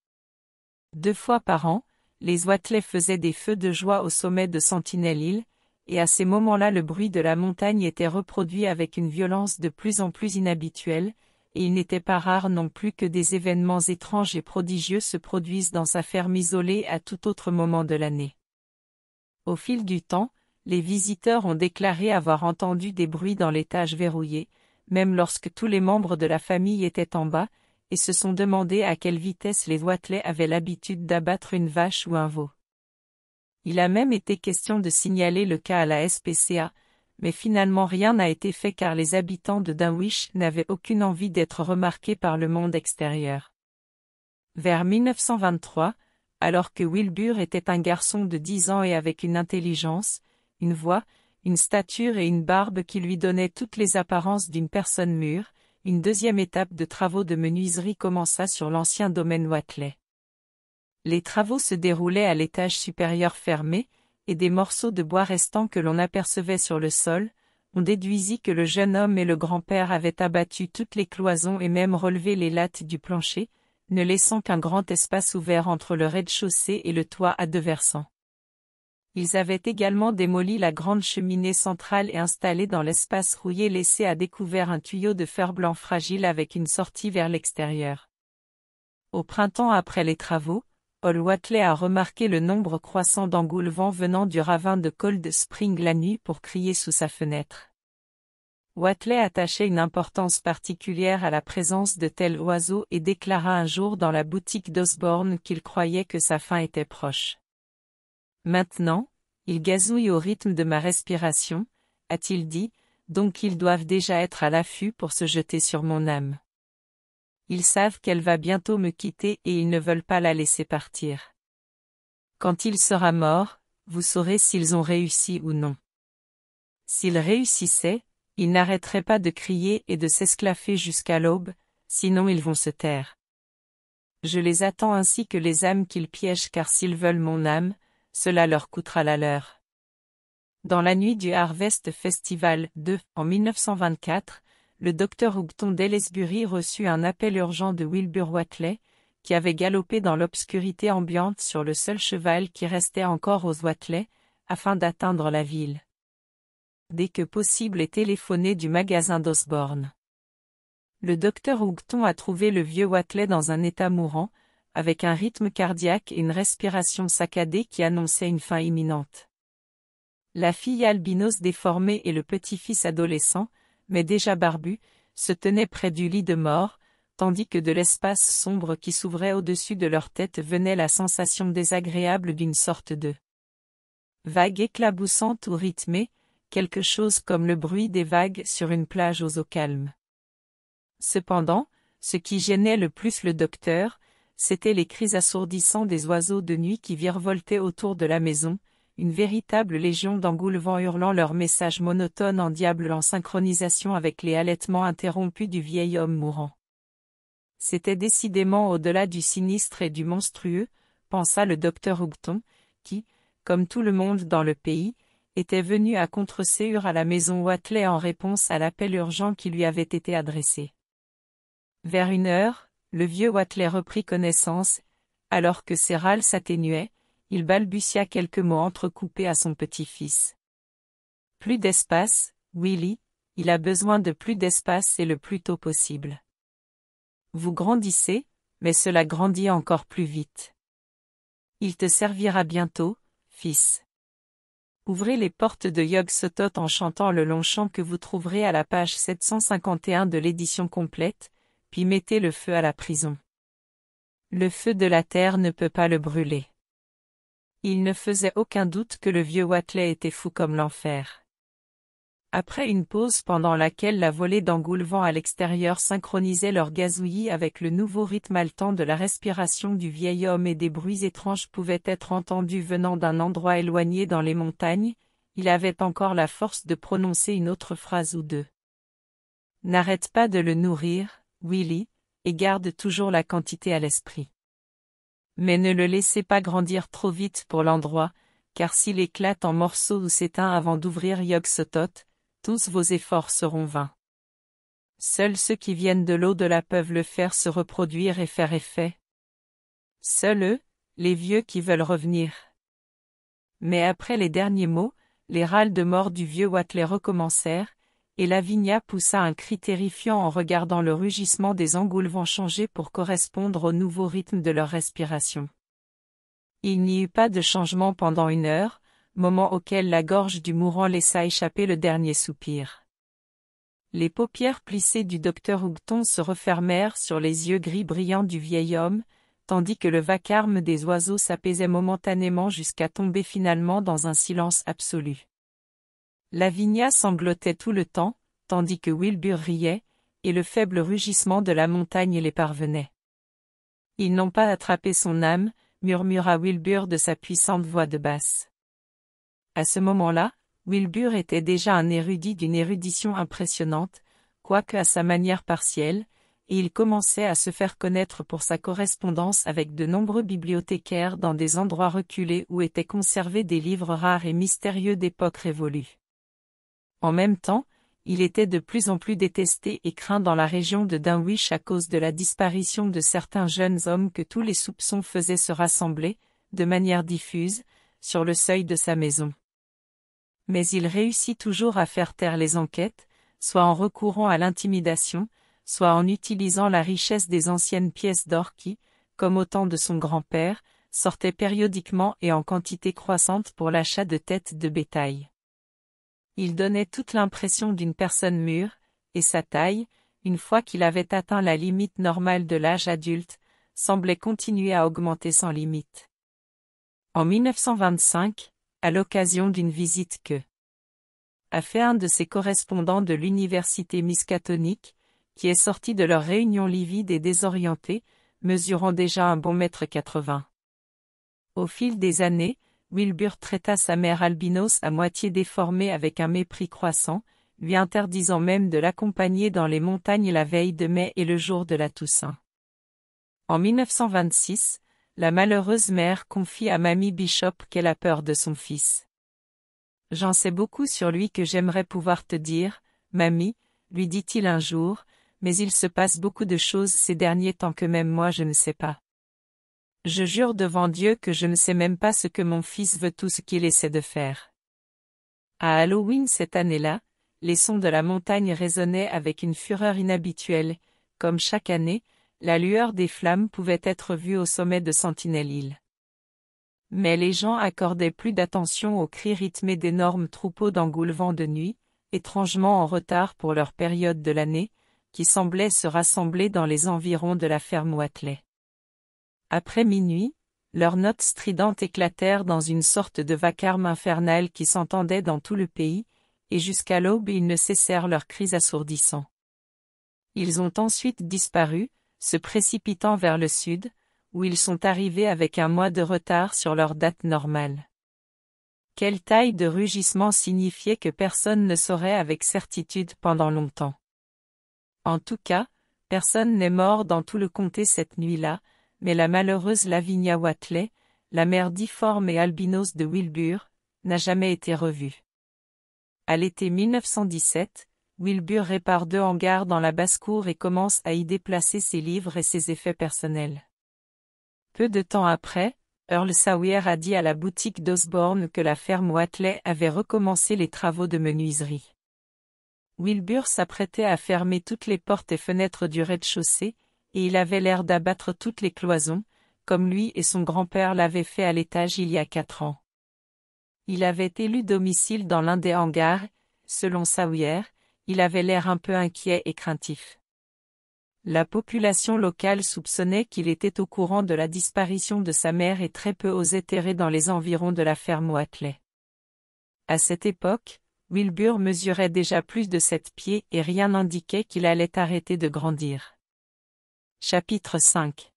Deux fois par an, les Watley faisaient des feux de joie au sommet de Sentinel île et à ces moments-là le bruit de la montagne était reproduit avec une violence de plus en plus inhabituelle, et il n'était pas rare non plus que des événements étranges et prodigieux se produisent dans sa ferme isolée à tout autre moment de l'année. Au fil du temps, les visiteurs ont déclaré avoir entendu des bruits dans l'étage verrouillé, même lorsque tous les membres de la famille étaient en bas, et se sont demandé à quelle vitesse les Wattelais avaient l'habitude d'abattre une vache ou un veau. Il a même été question de signaler le cas à la SPCA, mais finalement rien n'a été fait car les habitants de Dunwich n'avaient aucune envie d'être remarqués par le monde extérieur. Vers 1923, alors que Wilbur était un garçon de dix ans et avec une intelligence, une voix, une stature et une barbe qui lui donnaient toutes les apparences d'une personne mûre, une deuxième étape de travaux de menuiserie commença sur l'ancien domaine Watley. Les travaux se déroulaient à l'étage supérieur fermé, et des morceaux de bois restants que l'on apercevait sur le sol, on déduisit que le jeune homme et le grand-père avaient abattu toutes les cloisons et même relevé les lattes du plancher, ne laissant qu'un grand espace ouvert entre le rez-de-chaussée et le toit à deux versants. Ils avaient également démoli la grande cheminée centrale et installé dans l'espace rouillé laissé à découvert un tuyau de fer blanc fragile avec une sortie vers l'extérieur. Au printemps après les travaux, Paul Watley a remarqué le nombre croissant d'engoulevents venant du ravin de Cold Spring la nuit pour crier sous sa fenêtre. Watley attachait une importance particulière à la présence de tels oiseaux et déclara un jour dans la boutique d'Osborne qu'il croyait que sa fin était proche. Maintenant, ils gazouillent au rythme de ma respiration, a-t-il dit, donc ils doivent déjà être à l'affût pour se jeter sur mon âme ils savent qu'elle va bientôt me quitter et ils ne veulent pas la laisser partir. Quand il sera mort, vous saurez s'ils ont réussi ou non. S'ils réussissaient, ils n'arrêteraient pas de crier et de s'esclaffer jusqu'à l'aube, sinon ils vont se taire. Je les attends ainsi que les âmes qu'ils piègent car s'ils veulent mon âme, cela leur coûtera la leur. Dans la nuit du Harvest Festival 2 en 1924, le docteur Houghton d'Ellesbury reçut un appel urgent de Wilbur Watley, qui avait galopé dans l'obscurité ambiante sur le seul cheval qui restait encore aux Watley, afin d'atteindre la ville. Dès que possible et téléphoné du magasin d'Osborne. Le docteur Houghton a trouvé le vieux Watley dans un état mourant, avec un rythme cardiaque et une respiration saccadée qui annonçaient une fin imminente. La fille albinos déformée et le petit-fils adolescent, mais déjà barbus, se tenaient près du lit de mort, tandis que de l'espace sombre qui s'ouvrait au-dessus de leur tête venait la sensation désagréable d'une sorte de vague éclaboussante ou rythmée, quelque chose comme le bruit des vagues sur une plage aux eaux calmes. Cependant, ce qui gênait le plus le docteur, c'était les cris assourdissants des oiseaux de nuit qui virevoltaient autour de la maison, une véritable légion d'engoulevants hurlant leur message monotone en diable en synchronisation avec les halètements interrompus du vieil homme mourant. C'était décidément au-delà du sinistre et du monstrueux, pensa le docteur Houghton, qui, comme tout le monde dans le pays, était venu à contre séure à la maison Watley en réponse à l'appel urgent qui lui avait été adressé. Vers une heure, le vieux Watley reprit connaissance, alors que ses râles s'atténuaient, il balbutia quelques mots entrecoupés à son petit-fils. Plus d'espace, Willy, il a besoin de plus d'espace et le plus tôt possible. Vous grandissez, mais cela grandit encore plus vite. Il te servira bientôt, fils. Ouvrez les portes de Yog Sotot en chantant le long chant que vous trouverez à la page 751 de l'édition complète, puis mettez le feu à la prison. Le feu de la terre ne peut pas le brûler. Il ne faisait aucun doute que le vieux Watley était fou comme l'enfer. Après une pause pendant laquelle la volée d'engoulevent à l'extérieur synchronisait leur gazouillis avec le nouveau rythme haletant de la respiration du vieil homme et des bruits étranges pouvaient être entendus venant d'un endroit éloigné dans les montagnes, il avait encore la force de prononcer une autre phrase ou deux. N'arrête pas de le nourrir, Willy, et garde toujours la quantité à l'esprit. Mais ne le laissez pas grandir trop vite pour l'endroit, car s'il éclate en morceaux ou s'éteint avant d'ouvrir yogg tous vos efforts seront vains. Seuls ceux qui viennent de l'au-delà peuvent le faire se reproduire et faire effet. Seuls eux, les vieux qui veulent revenir. Mais après les derniers mots, les râles de mort du vieux Watley recommencèrent, et Lavinia poussa un cri terrifiant en regardant le rugissement des engoulevents changer pour correspondre au nouveau rythme de leur respiration. Il n'y eut pas de changement pendant une heure, moment auquel la gorge du mourant laissa échapper le dernier soupir. Les paupières plissées du docteur Hougton se refermèrent sur les yeux gris brillants du vieil homme, tandis que le vacarme des oiseaux s'apaisait momentanément jusqu'à tomber finalement dans un silence absolu. Lavinia sanglotait tout le temps, tandis que Wilbur riait, et le faible rugissement de la montagne les parvenait. Ils n'ont pas attrapé son âme, murmura Wilbur de sa puissante voix de basse. À ce moment-là, Wilbur était déjà un érudit d'une érudition impressionnante, quoique à sa manière partielle, et il commençait à se faire connaître pour sa correspondance avec de nombreux bibliothécaires dans des endroits reculés où étaient conservés des livres rares et mystérieux d'époque révolue. En même temps, il était de plus en plus détesté et craint dans la région de Dunwich à cause de la disparition de certains jeunes hommes que tous les soupçons faisaient se rassembler, de manière diffuse, sur le seuil de sa maison. Mais il réussit toujours à faire taire les enquêtes, soit en recourant à l'intimidation, soit en utilisant la richesse des anciennes pièces d'or qui, comme au temps de son grand-père, sortaient périodiquement et en quantité croissante pour l'achat de têtes de bétail. Il donnait toute l'impression d'une personne mûre, et sa taille, une fois qu'il avait atteint la limite normale de l'âge adulte, semblait continuer à augmenter sans limite. En 1925, à l'occasion d'une visite que a fait un de ses correspondants de l'université miscatonique, qui est sorti de leur réunion livide et désorientée, mesurant déjà un bon mètre 80. Au fil des années, Wilbur traita sa mère albinos à moitié déformée avec un mépris croissant, lui interdisant même de l'accompagner dans les montagnes la veille de mai et le jour de la Toussaint. En 1926, la malheureuse mère confie à Mamie Bishop qu'elle a peur de son fils. J'en sais beaucoup sur lui que j'aimerais pouvoir te dire, Mamie, lui dit-il un jour, mais il se passe beaucoup de choses ces derniers temps que même moi je ne sais pas. Je jure devant Dieu que je ne sais même pas ce que mon fils veut tout ce qu'il essaie de faire. À Halloween cette année-là, les sons de la montagne résonnaient avec une fureur inhabituelle, comme chaque année, la lueur des flammes pouvait être vue au sommet de Sentinel Hill. Mais les gens accordaient plus d'attention aux cris rythmés d'énormes troupeaux d'engoulevents de nuit, étrangement en retard pour leur période de l'année, qui semblaient se rassembler dans les environs de la ferme Watley. Après minuit, leurs notes stridentes éclatèrent dans une sorte de vacarme infernal qui s'entendait dans tout le pays, et jusqu'à l'aube ils ne cessèrent leurs cris assourdissants. Ils ont ensuite disparu, se précipitant vers le sud, où ils sont arrivés avec un mois de retard sur leur date normale. Quelle taille de rugissement signifiait que personne ne saurait avec certitude pendant longtemps. En tout cas, personne n'est mort dans tout le comté cette nuit-là, mais la malheureuse Lavinia Watley, la mère difforme et albinose de Wilbur, n'a jamais été revue. À l'été 1917, Wilbur répare deux hangars dans la basse-cour et commence à y déplacer ses livres et ses effets personnels. Peu de temps après, Earl Sawyer a dit à la boutique d'Osborne que la ferme Watley avait recommencé les travaux de menuiserie. Wilbur s'apprêtait à fermer toutes les portes et fenêtres du rez-de-chaussée, et il avait l'air d'abattre toutes les cloisons, comme lui et son grand-père l'avaient fait à l'étage il y a quatre ans. Il avait élu domicile dans l'un des hangars, selon Sawyer, il avait l'air un peu inquiet et craintif. La population locale soupçonnait qu'il était au courant de la disparition de sa mère et très peu osait errer dans les environs de la ferme Watley. À cette époque, Wilbur mesurait déjà plus de sept pieds et rien n'indiquait qu'il allait arrêter de grandir. Chapitre 5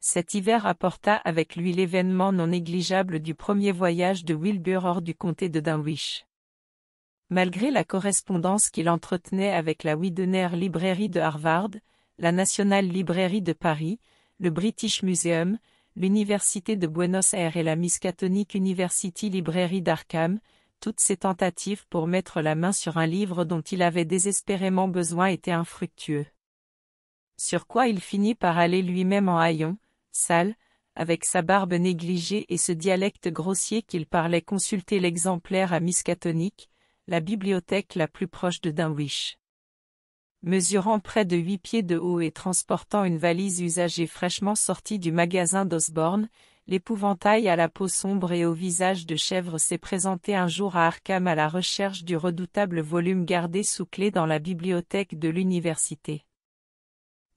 Cet hiver apporta avec lui l'événement non négligeable du premier voyage de Wilbur hors du comté de Dunwich. Malgré la correspondance qu'il entretenait avec la Widener Librairie de Harvard, la National Librairie de Paris, le British Museum, l'Université de Buenos Aires et la Miscatonic University Library d'Arkham, toutes ses tentatives pour mettre la main sur un livre dont il avait désespérément besoin étaient infructueuses sur quoi il finit par aller lui-même en haillon, sale, avec sa barbe négligée et ce dialecte grossier qu'il parlait consulter l'exemplaire à Miskatonic, la bibliothèque la plus proche de Dunwich. Mesurant près de huit pieds de haut et transportant une valise usagée fraîchement sortie du magasin d'Osborne, l'épouvantail à la peau sombre et au visage de chèvre s'est présenté un jour à Arkham à la recherche du redoutable volume gardé sous clé dans la bibliothèque de l'université.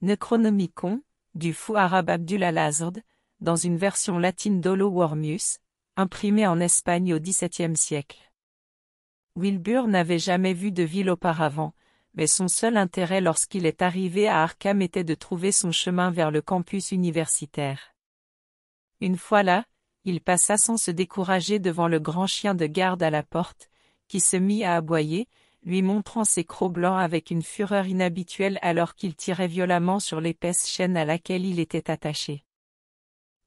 Necronomicon, du fou arabe Abdullah azard dans une version latine d'Olo Wormius, imprimée en Espagne au XVIIe siècle. Wilbur n'avait jamais vu de ville auparavant, mais son seul intérêt lorsqu'il est arrivé à Arkham était de trouver son chemin vers le campus universitaire. Une fois là, il passa sans se décourager devant le grand chien de garde à la porte, qui se mit à aboyer, lui montrant ses crocs blancs avec une fureur inhabituelle alors qu'il tirait violemment sur l'épaisse chaîne à laquelle il était attaché.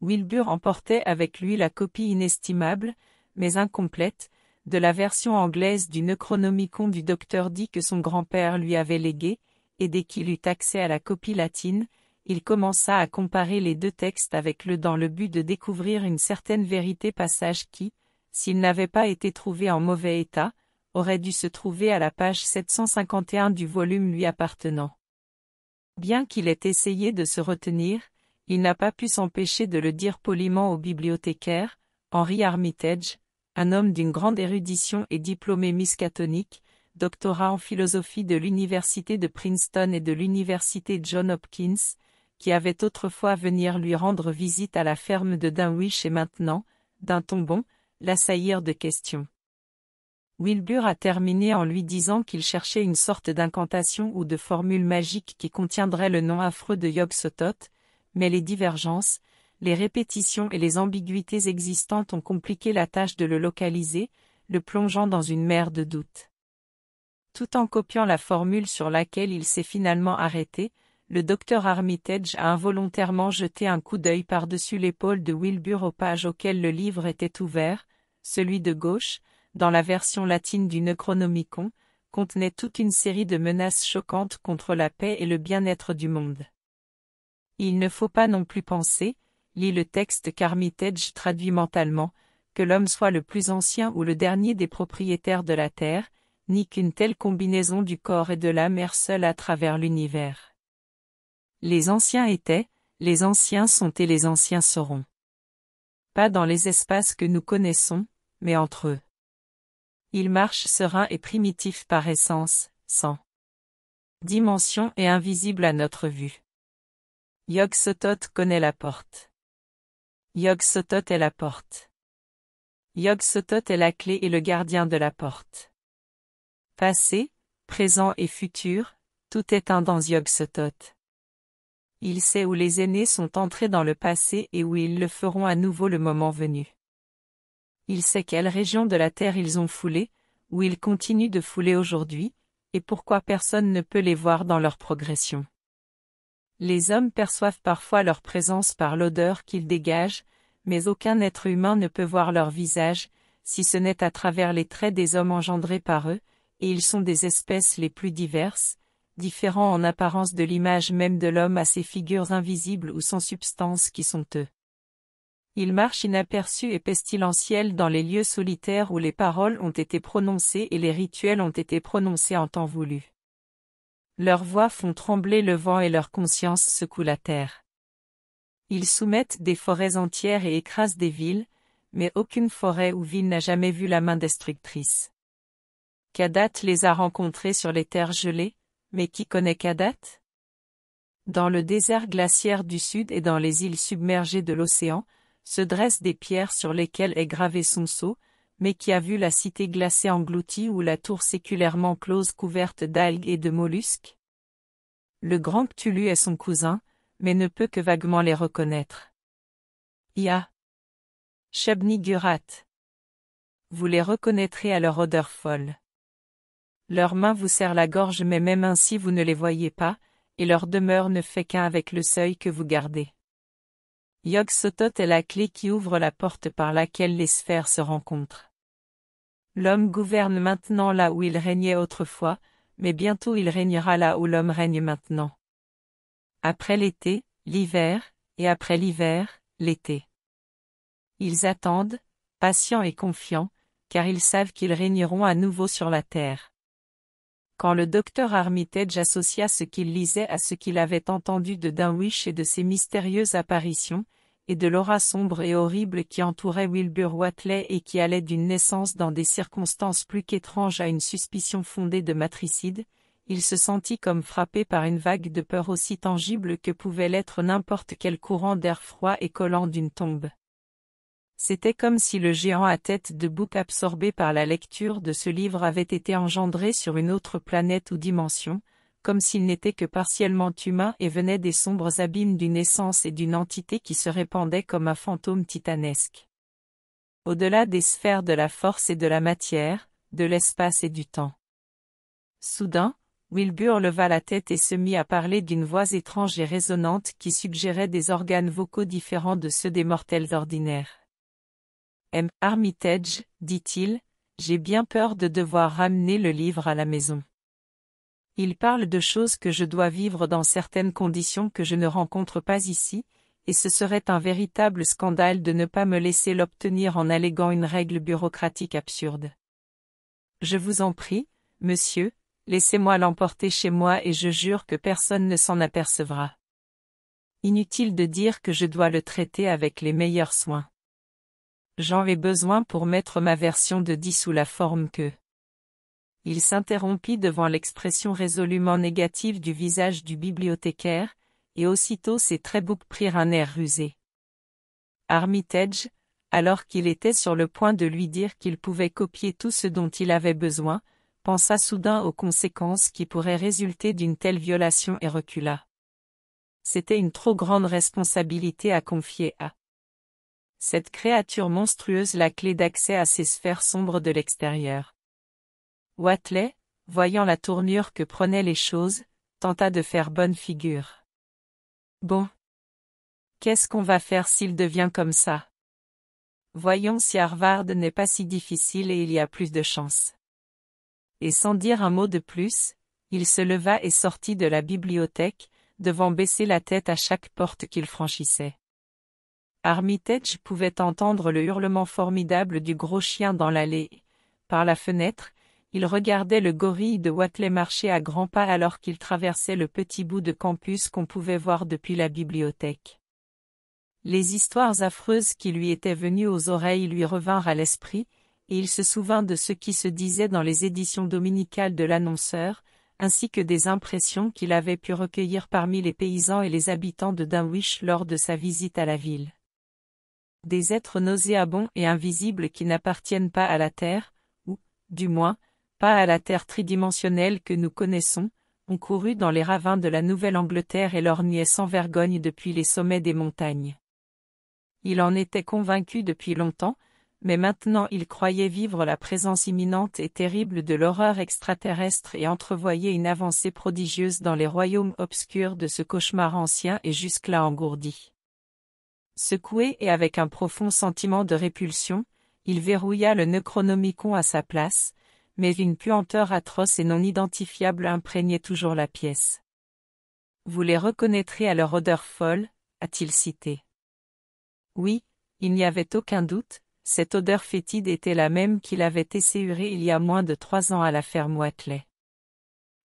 Wilbur emportait avec lui la copie inestimable, mais incomplète, de la version anglaise du Necronomicon du docteur dit que son grand-père lui avait légué, et dès qu'il eut accès à la copie latine, il commença à comparer les deux textes avec le dans le but de découvrir une certaine vérité passage qui, s'il n'avait pas été trouvé en mauvais état, aurait dû se trouver à la page 751 du volume lui appartenant. Bien qu'il ait essayé de se retenir, il n'a pas pu s'empêcher de le dire poliment au bibliothécaire, Henry Armitage, un homme d'une grande érudition et diplômé miscatonique, doctorat en philosophie de l'université de Princeton et de l'université John Hopkins, qui avait autrefois venir lui rendre visite à la ferme de Dunwich et maintenant, d'un tombon, l'assaillir de questions. Wilbur a terminé en lui disant qu'il cherchait une sorte d'incantation ou de formule magique qui contiendrait le nom affreux de Yog Sothoth, mais les divergences, les répétitions et les ambiguïtés existantes ont compliqué la tâche de le localiser, le plongeant dans une mer de doutes. Tout en copiant la formule sur laquelle il s'est finalement arrêté, le docteur Armitage a involontairement jeté un coup d'œil par-dessus l'épaule de Wilbur aux pages auxquelles le livre était ouvert, celui de gauche, dans la version latine du Necronomicon, contenait toute une série de menaces choquantes contre la paix et le bien-être du monde. Il ne faut pas non plus penser, lit le texte qu'Armitage traduit mentalement, que l'homme soit le plus ancien ou le dernier des propriétaires de la Terre, ni qu'une telle combinaison du corps et de l'âme erre seule à travers l'univers. Les anciens étaient, les anciens sont et les anciens seront. Pas dans les espaces que nous connaissons, mais entre eux. Il marche serein et primitif par essence, sans dimension et invisible à notre vue. Yog Sotot connaît la porte. Yog Sotot est la porte. Yog Sotot est la clé et le gardien de la porte. Passé, présent et futur, tout est un dans Yog Il sait où les aînés sont entrés dans le passé et où ils le feront à nouveau le moment venu. Il sait quelle région de la Terre ils ont foulé, où ils continuent de fouler aujourd'hui, et pourquoi personne ne peut les voir dans leur progression. Les hommes perçoivent parfois leur présence par l'odeur qu'ils dégagent, mais aucun être humain ne peut voir leur visage, si ce n'est à travers les traits des hommes engendrés par eux, et ils sont des espèces les plus diverses, différents en apparence de l'image même de l'homme à ces figures invisibles ou sans substance qui sont eux. Il marchent inaperçu et pestilentiel dans les lieux solitaires où les paroles ont été prononcées et les rituels ont été prononcés en temps voulu. Leurs voix font trembler le vent et leur conscience secoue la terre. Ils soumettent des forêts entières et écrasent des villes, mais aucune forêt ou ville n'a jamais vu la main destructrice. Kadat les a rencontrés sur les terres gelées, mais qui connaît Kadat Dans le désert glaciaire du sud et dans les îles submergées de l'océan, se dressent des pierres sur lesquelles est gravé son sceau, mais qui a vu la cité glacée engloutie ou la tour séculairement close couverte d'algues et de mollusques Le grand Cthulhu est son cousin, mais ne peut que vaguement les reconnaître. Ya. Chabni Gurat. Vous les reconnaîtrez à leur odeur folle. Leur main vous serrent la gorge mais même ainsi vous ne les voyez pas, et leur demeure ne fait qu'un avec le seuil que vous gardez. Yog est la clé qui ouvre la porte par laquelle les sphères se rencontrent. L'homme gouverne maintenant là où il régnait autrefois, mais bientôt il régnera là où l'homme règne maintenant. Après l'été, l'hiver, et après l'hiver, l'été. Ils attendent, patients et confiants, car ils savent qu'ils régneront à nouveau sur la terre. Quand le docteur Armitage associa ce qu'il lisait à ce qu'il avait entendu de Dunwich et de ses mystérieuses apparitions, et de l'aura sombre et horrible qui entourait Wilbur Watley et qui allait d'une naissance dans des circonstances plus qu'étranges à une suspicion fondée de matricide, il se sentit comme frappé par une vague de peur aussi tangible que pouvait l'être n'importe quel courant d'air froid et collant d'une tombe. C'était comme si le géant à tête de bouc absorbé par la lecture de ce livre avait été engendré sur une autre planète ou dimension, comme s'il n'était que partiellement humain et venait des sombres abîmes d'une essence et d'une entité qui se répandait comme un fantôme titanesque. Au-delà des sphères de la force et de la matière, de l'espace et du temps. Soudain, Wilbur leva la tête et se mit à parler d'une voix étrange et résonnante qui suggérait des organes vocaux différents de ceux des mortels ordinaires. M. Armitage, dit-il, j'ai bien peur de devoir ramener le livre à la maison. Il parle de choses que je dois vivre dans certaines conditions que je ne rencontre pas ici, et ce serait un véritable scandale de ne pas me laisser l'obtenir en alléguant une règle bureaucratique absurde. Je vous en prie, monsieur, laissez-moi l'emporter chez moi et je jure que personne ne s'en apercevra. Inutile de dire que je dois le traiter avec les meilleurs soins. J'en ai besoin pour mettre ma version de dix sous la forme que il s'interrompit devant l'expression résolument négative du visage du bibliothécaire, et aussitôt ses traits prirent un air rusé. Armitage, alors qu'il était sur le point de lui dire qu'il pouvait copier tout ce dont il avait besoin, pensa soudain aux conséquences qui pourraient résulter d'une telle violation et recula. C'était une trop grande responsabilité à confier à cette créature monstrueuse la clé d'accès à ces sphères sombres de l'extérieur. Watley, voyant la tournure que prenaient les choses, tenta de faire bonne figure. Bon. Qu'est-ce qu'on va faire s'il devient comme ça Voyons si Harvard n'est pas si difficile et il y a plus de chance. Et sans dire un mot de plus, il se leva et sortit de la bibliothèque, devant baisser la tête à chaque porte qu'il franchissait. Armitage pouvait entendre le hurlement formidable du gros chien dans l'allée. Par la fenêtre, il regardait le gorille de Watley marcher à grands pas alors qu'il traversait le petit bout de campus qu'on pouvait voir depuis la bibliothèque. Les histoires affreuses qui lui étaient venues aux oreilles lui revinrent à l'esprit, et il se souvint de ce qui se disait dans les éditions dominicales de l'annonceur, ainsi que des impressions qu'il avait pu recueillir parmi les paysans et les habitants de Dunwich lors de sa visite à la ville. Des êtres nauséabonds et invisibles qui n'appartiennent pas à la terre, ou, du moins, pas à la terre tridimensionnelle que nous connaissons, ont couru dans les ravins de la Nouvelle-Angleterre et lorgnaient sans vergogne depuis les sommets des montagnes. Il en était convaincu depuis longtemps, mais maintenant il croyait vivre la présence imminente et terrible de l'horreur extraterrestre et entrevoyait une avancée prodigieuse dans les royaumes obscurs de ce cauchemar ancien et jusque-là engourdi. Secoué et avec un profond sentiment de répulsion, il verrouilla le Necronomicon à sa place, mais une puanteur atroce et non identifiable imprégnait toujours la pièce. Vous les reconnaîtrez à leur odeur folle, a-t-il cité. Oui, il n'y avait aucun doute, cette odeur fétide était la même qu'il avait essaurée il y a moins de trois ans à la ferme Watley.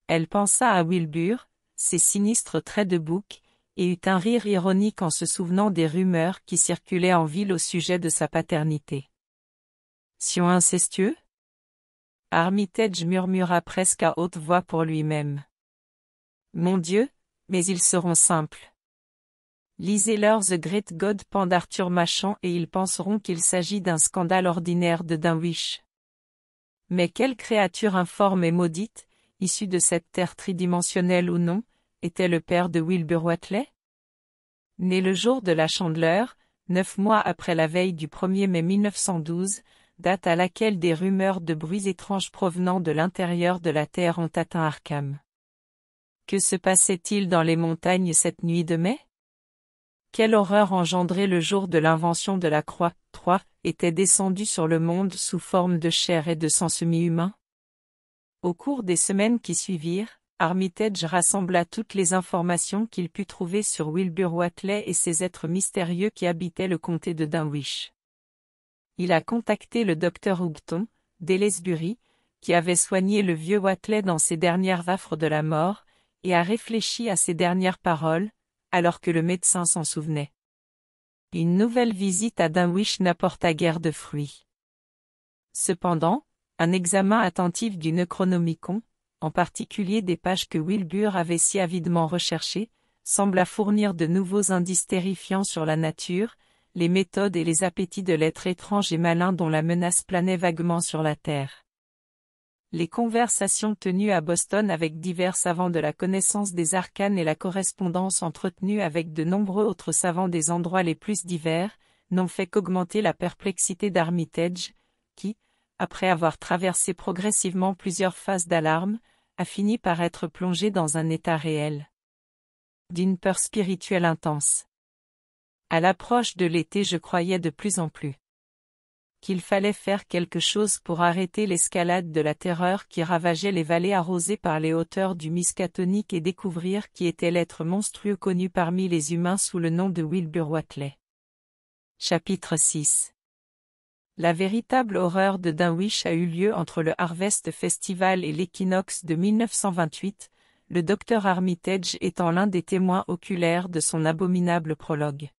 Elle pensa à Wilbur, ses sinistres traits de bouc, et eut un rire ironique en se souvenant des rumeurs qui circulaient en ville au sujet de sa paternité. Sion incestueux Armitage murmura presque à haute voix pour lui-même. Mon Dieu, mais ils seront simples. Lisez leur The Great God Pan d'Arthur Machan et ils penseront qu'il s'agit d'un scandale ordinaire de Dunwich. Mais quelle créature informe et maudite, issue de cette terre tridimensionnelle ou non, était le père de Wilbur Watley Né le jour de la Chandeleur, neuf mois après la veille du 1er mai 1912, date à laquelle des rumeurs de bruits étranges provenant de l'intérieur de la Terre ont atteint Arkham. Que se passait-il dans les montagnes cette nuit de mai Quelle horreur engendrée le jour de l'invention de la croix, 3, était descendue sur le monde sous forme de chair et de sang semi-humain Au cours des semaines qui suivirent, Armitage rassembla toutes les informations qu'il put trouver sur Wilbur Watley et ses êtres mystérieux qui habitaient le comté de Dunwich il a contacté le docteur Houghton, d'Ellesbury, qui avait soigné le vieux Watley dans ses dernières affres de la mort, et a réfléchi à ses dernières paroles, alors que le médecin s'en souvenait. Une nouvelle visite à Dunwich n'apporta guère de fruits. Cependant, un examen attentif du Necronomicon, en particulier des pages que Wilbur avait si avidement recherchées, sembla fournir de nouveaux indices terrifiants sur la nature, les méthodes et les appétits de l'être étrange et malin dont la menace planait vaguement sur la Terre. Les conversations tenues à Boston avec divers savants de la connaissance des arcanes et la correspondance entretenue avec de nombreux autres savants des endroits les plus divers, n'ont fait qu'augmenter la perplexité d'Armitage, qui, après avoir traversé progressivement plusieurs phases d'alarme, a fini par être plongé dans un état réel. D'une peur spirituelle intense. À l'approche de l'été je croyais de plus en plus qu'il fallait faire quelque chose pour arrêter l'escalade de la terreur qui ravageait les vallées arrosées par les hauteurs du Miscatonique et découvrir qui était l'être monstrueux connu parmi les humains sous le nom de Wilbur Watley. Chapitre 6 La véritable horreur de Dunwich a eu lieu entre le Harvest Festival et l'équinoxe de 1928, le docteur Armitage étant l'un des témoins oculaires de son abominable prologue.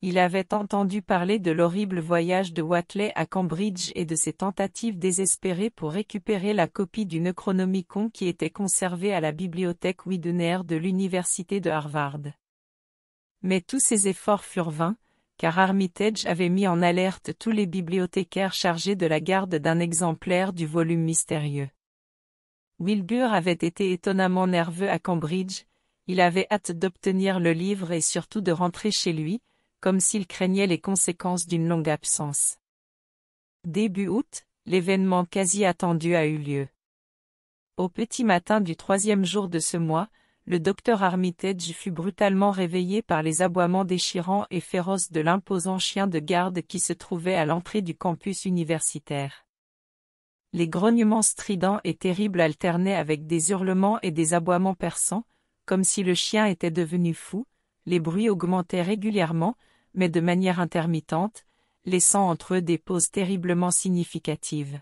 Il avait entendu parler de l'horrible voyage de Watley à Cambridge et de ses tentatives désespérées pour récupérer la copie du Necronomicon qui était conservée à la bibliothèque Widener de l'université de Harvard. Mais tous ses efforts furent vains, car Armitage avait mis en alerte tous les bibliothécaires chargés de la garde d'un exemplaire du volume mystérieux. Wilbur avait été étonnamment nerveux à Cambridge, il avait hâte d'obtenir le livre et surtout de rentrer chez lui, comme s'il craignait les conséquences d'une longue absence. Début août, l'événement quasi attendu a eu lieu. Au petit matin du troisième jour de ce mois, le docteur Armitage fut brutalement réveillé par les aboiements déchirants et féroces de l'imposant chien de garde qui se trouvait à l'entrée du campus universitaire. Les grognements stridents et terribles alternaient avec des hurlements et des aboiements perçants, comme si le chien était devenu fou, les bruits augmentaient régulièrement, mais de manière intermittente, laissant entre eux des pauses terriblement significatives.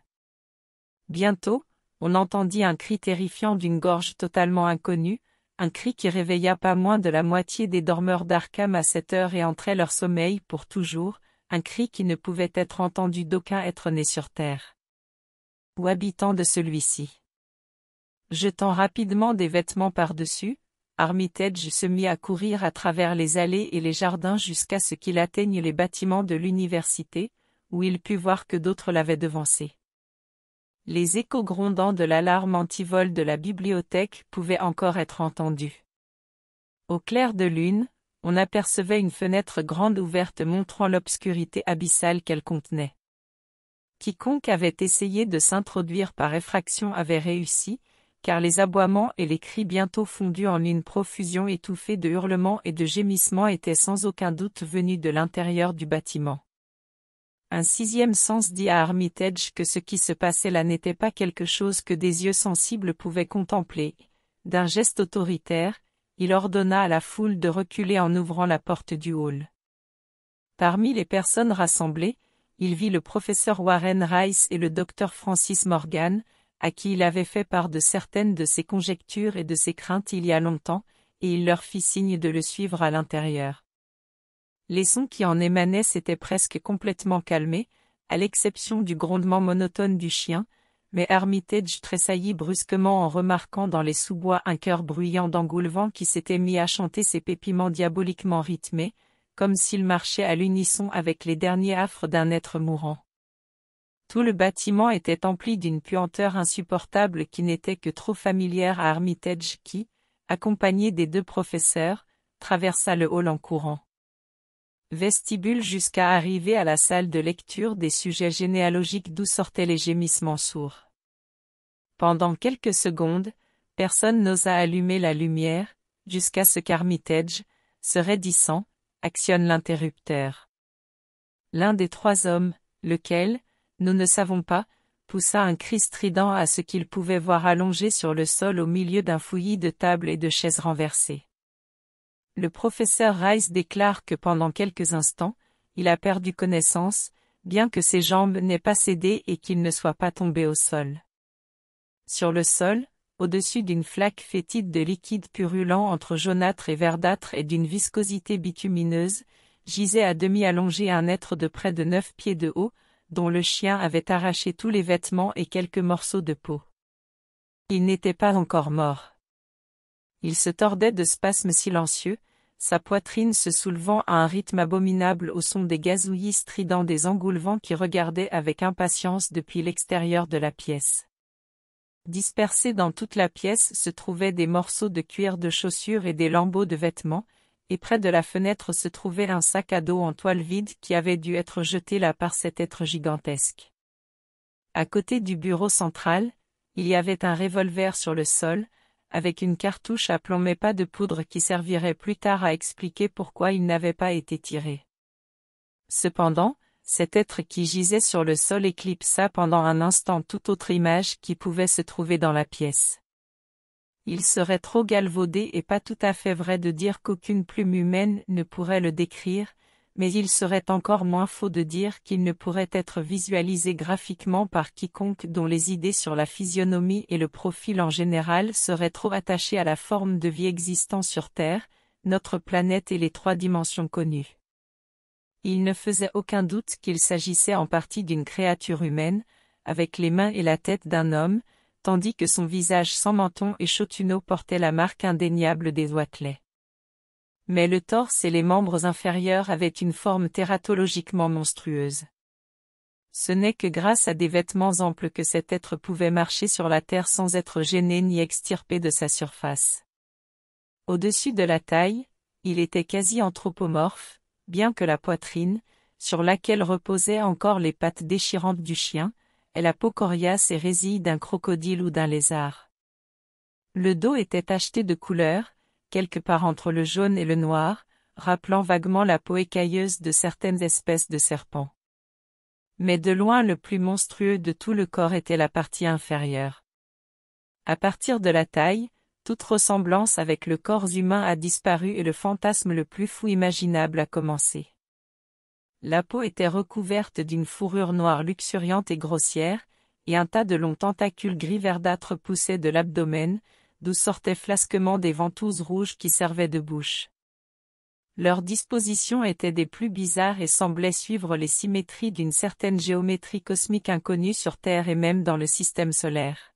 Bientôt, on entendit un cri terrifiant d'une gorge totalement inconnue, un cri qui réveilla pas moins de la moitié des dormeurs d'Arkham à cette heure et entrait leur sommeil pour toujours, un cri qui ne pouvait être entendu d'aucun être né sur terre. Ou habitant de celui-ci. Jetant rapidement des vêtements par-dessus, Armitage se mit à courir à travers les allées et les jardins jusqu'à ce qu'il atteigne les bâtiments de l'université, où il put voir que d'autres l'avaient devancé. Les échos grondants de l'alarme antivol de la bibliothèque pouvaient encore être entendus. Au clair de lune, on apercevait une fenêtre grande ouverte montrant l'obscurité abyssale qu'elle contenait. Quiconque avait essayé de s'introduire par effraction avait réussi, car les aboiements et les cris bientôt fondus en une profusion étouffée de hurlements et de gémissements étaient sans aucun doute venus de l'intérieur du bâtiment. Un sixième sens dit à Armitage que ce qui se passait là n'était pas quelque chose que des yeux sensibles pouvaient contempler. D'un geste autoritaire, il ordonna à la foule de reculer en ouvrant la porte du hall. Parmi les personnes rassemblées, il vit le professeur Warren Rice et le docteur Francis Morgan, à qui il avait fait part de certaines de ses conjectures et de ses craintes il y a longtemps, et il leur fit signe de le suivre à l'intérieur. Les sons qui en émanaient s'étaient presque complètement calmés, à l'exception du grondement monotone du chien, mais Armitage tressaillit brusquement en remarquant dans les sous-bois un cœur bruyant d'engoulevent qui s'était mis à chanter ses pépiments diaboliquement rythmés, comme s'il marchait à l'unisson avec les derniers affres d'un être mourant. Tout le bâtiment était empli d'une puanteur insupportable qui n'était que trop familière à Armitage qui, accompagné des deux professeurs, traversa le hall en courant. Vestibule jusqu'à arriver à la salle de lecture des sujets généalogiques d'où sortaient les gémissements sourds. Pendant quelques secondes, personne n'osa allumer la lumière, jusqu'à ce qu'Armitage, se raidissant, actionne l'interrupteur. L'un des trois hommes, lequel, nous ne savons pas, poussa un cri strident à ce qu'il pouvait voir allongé sur le sol au milieu d'un fouillis de tables et de chaises renversées. Le professeur Rice déclare que pendant quelques instants, il a perdu connaissance, bien que ses jambes n'aient pas cédé et qu'il ne soit pas tombé au sol. Sur le sol, au-dessus d'une flaque fétide de liquide purulent entre jaunâtre et verdâtre et d'une viscosité bitumineuse, gisait à demi allongé un être de près de neuf pieds de haut, dont le chien avait arraché tous les vêtements et quelques morceaux de peau. Il n'était pas encore mort. Il se tordait de spasmes silencieux, sa poitrine se soulevant à un rythme abominable au son des gazouillis stridents des engoulevents qui regardaient avec impatience depuis l'extérieur de la pièce. Dispersés dans toute la pièce se trouvaient des morceaux de cuir de chaussures et des lambeaux de vêtements, et près de la fenêtre se trouvait un sac à dos en toile vide qui avait dû être jeté là par cet être gigantesque. À côté du bureau central, il y avait un revolver sur le sol, avec une cartouche à plomb mais pas de poudre qui servirait plus tard à expliquer pourquoi il n'avait pas été tiré. Cependant, cet être qui gisait sur le sol éclipsa pendant un instant toute autre image qui pouvait se trouver dans la pièce il serait trop galvaudé et pas tout à fait vrai de dire qu'aucune plume humaine ne pourrait le décrire, mais il serait encore moins faux de dire qu'il ne pourrait être visualisé graphiquement par quiconque dont les idées sur la physionomie et le profil en général seraient trop attachées à la forme de vie existant sur Terre, notre planète et les trois dimensions connues. Il ne faisait aucun doute qu'il s'agissait en partie d'une créature humaine, avec les mains et la tête d'un homme, tandis que son visage sans menton et chotuneau portait la marque indéniable des Watley. Mais le torse et les membres inférieurs avaient une forme tératologiquement monstrueuse. Ce n'est que grâce à des vêtements amples que cet être pouvait marcher sur la terre sans être gêné ni extirpé de sa surface. Au-dessus de la taille, il était quasi anthropomorphe, bien que la poitrine, sur laquelle reposaient encore les pattes déchirantes du chien, elle la peau coriace et réside d'un crocodile ou d'un lézard. Le dos était tacheté de couleur, quelque part entre le jaune et le noir, rappelant vaguement la peau écailleuse de certaines espèces de serpents. Mais de loin le plus monstrueux de tout le corps était la partie inférieure. À partir de la taille, toute ressemblance avec le corps humain a disparu et le fantasme le plus fou imaginable a commencé. La peau était recouverte d'une fourrure noire luxuriante et grossière, et un tas de longs tentacules gris verdâtre poussaient de l'abdomen, d'où sortaient flasquement des ventouses rouges qui servaient de bouche. Leur disposition était des plus bizarres et semblait suivre les symétries d'une certaine géométrie cosmique inconnue sur Terre et même dans le système solaire.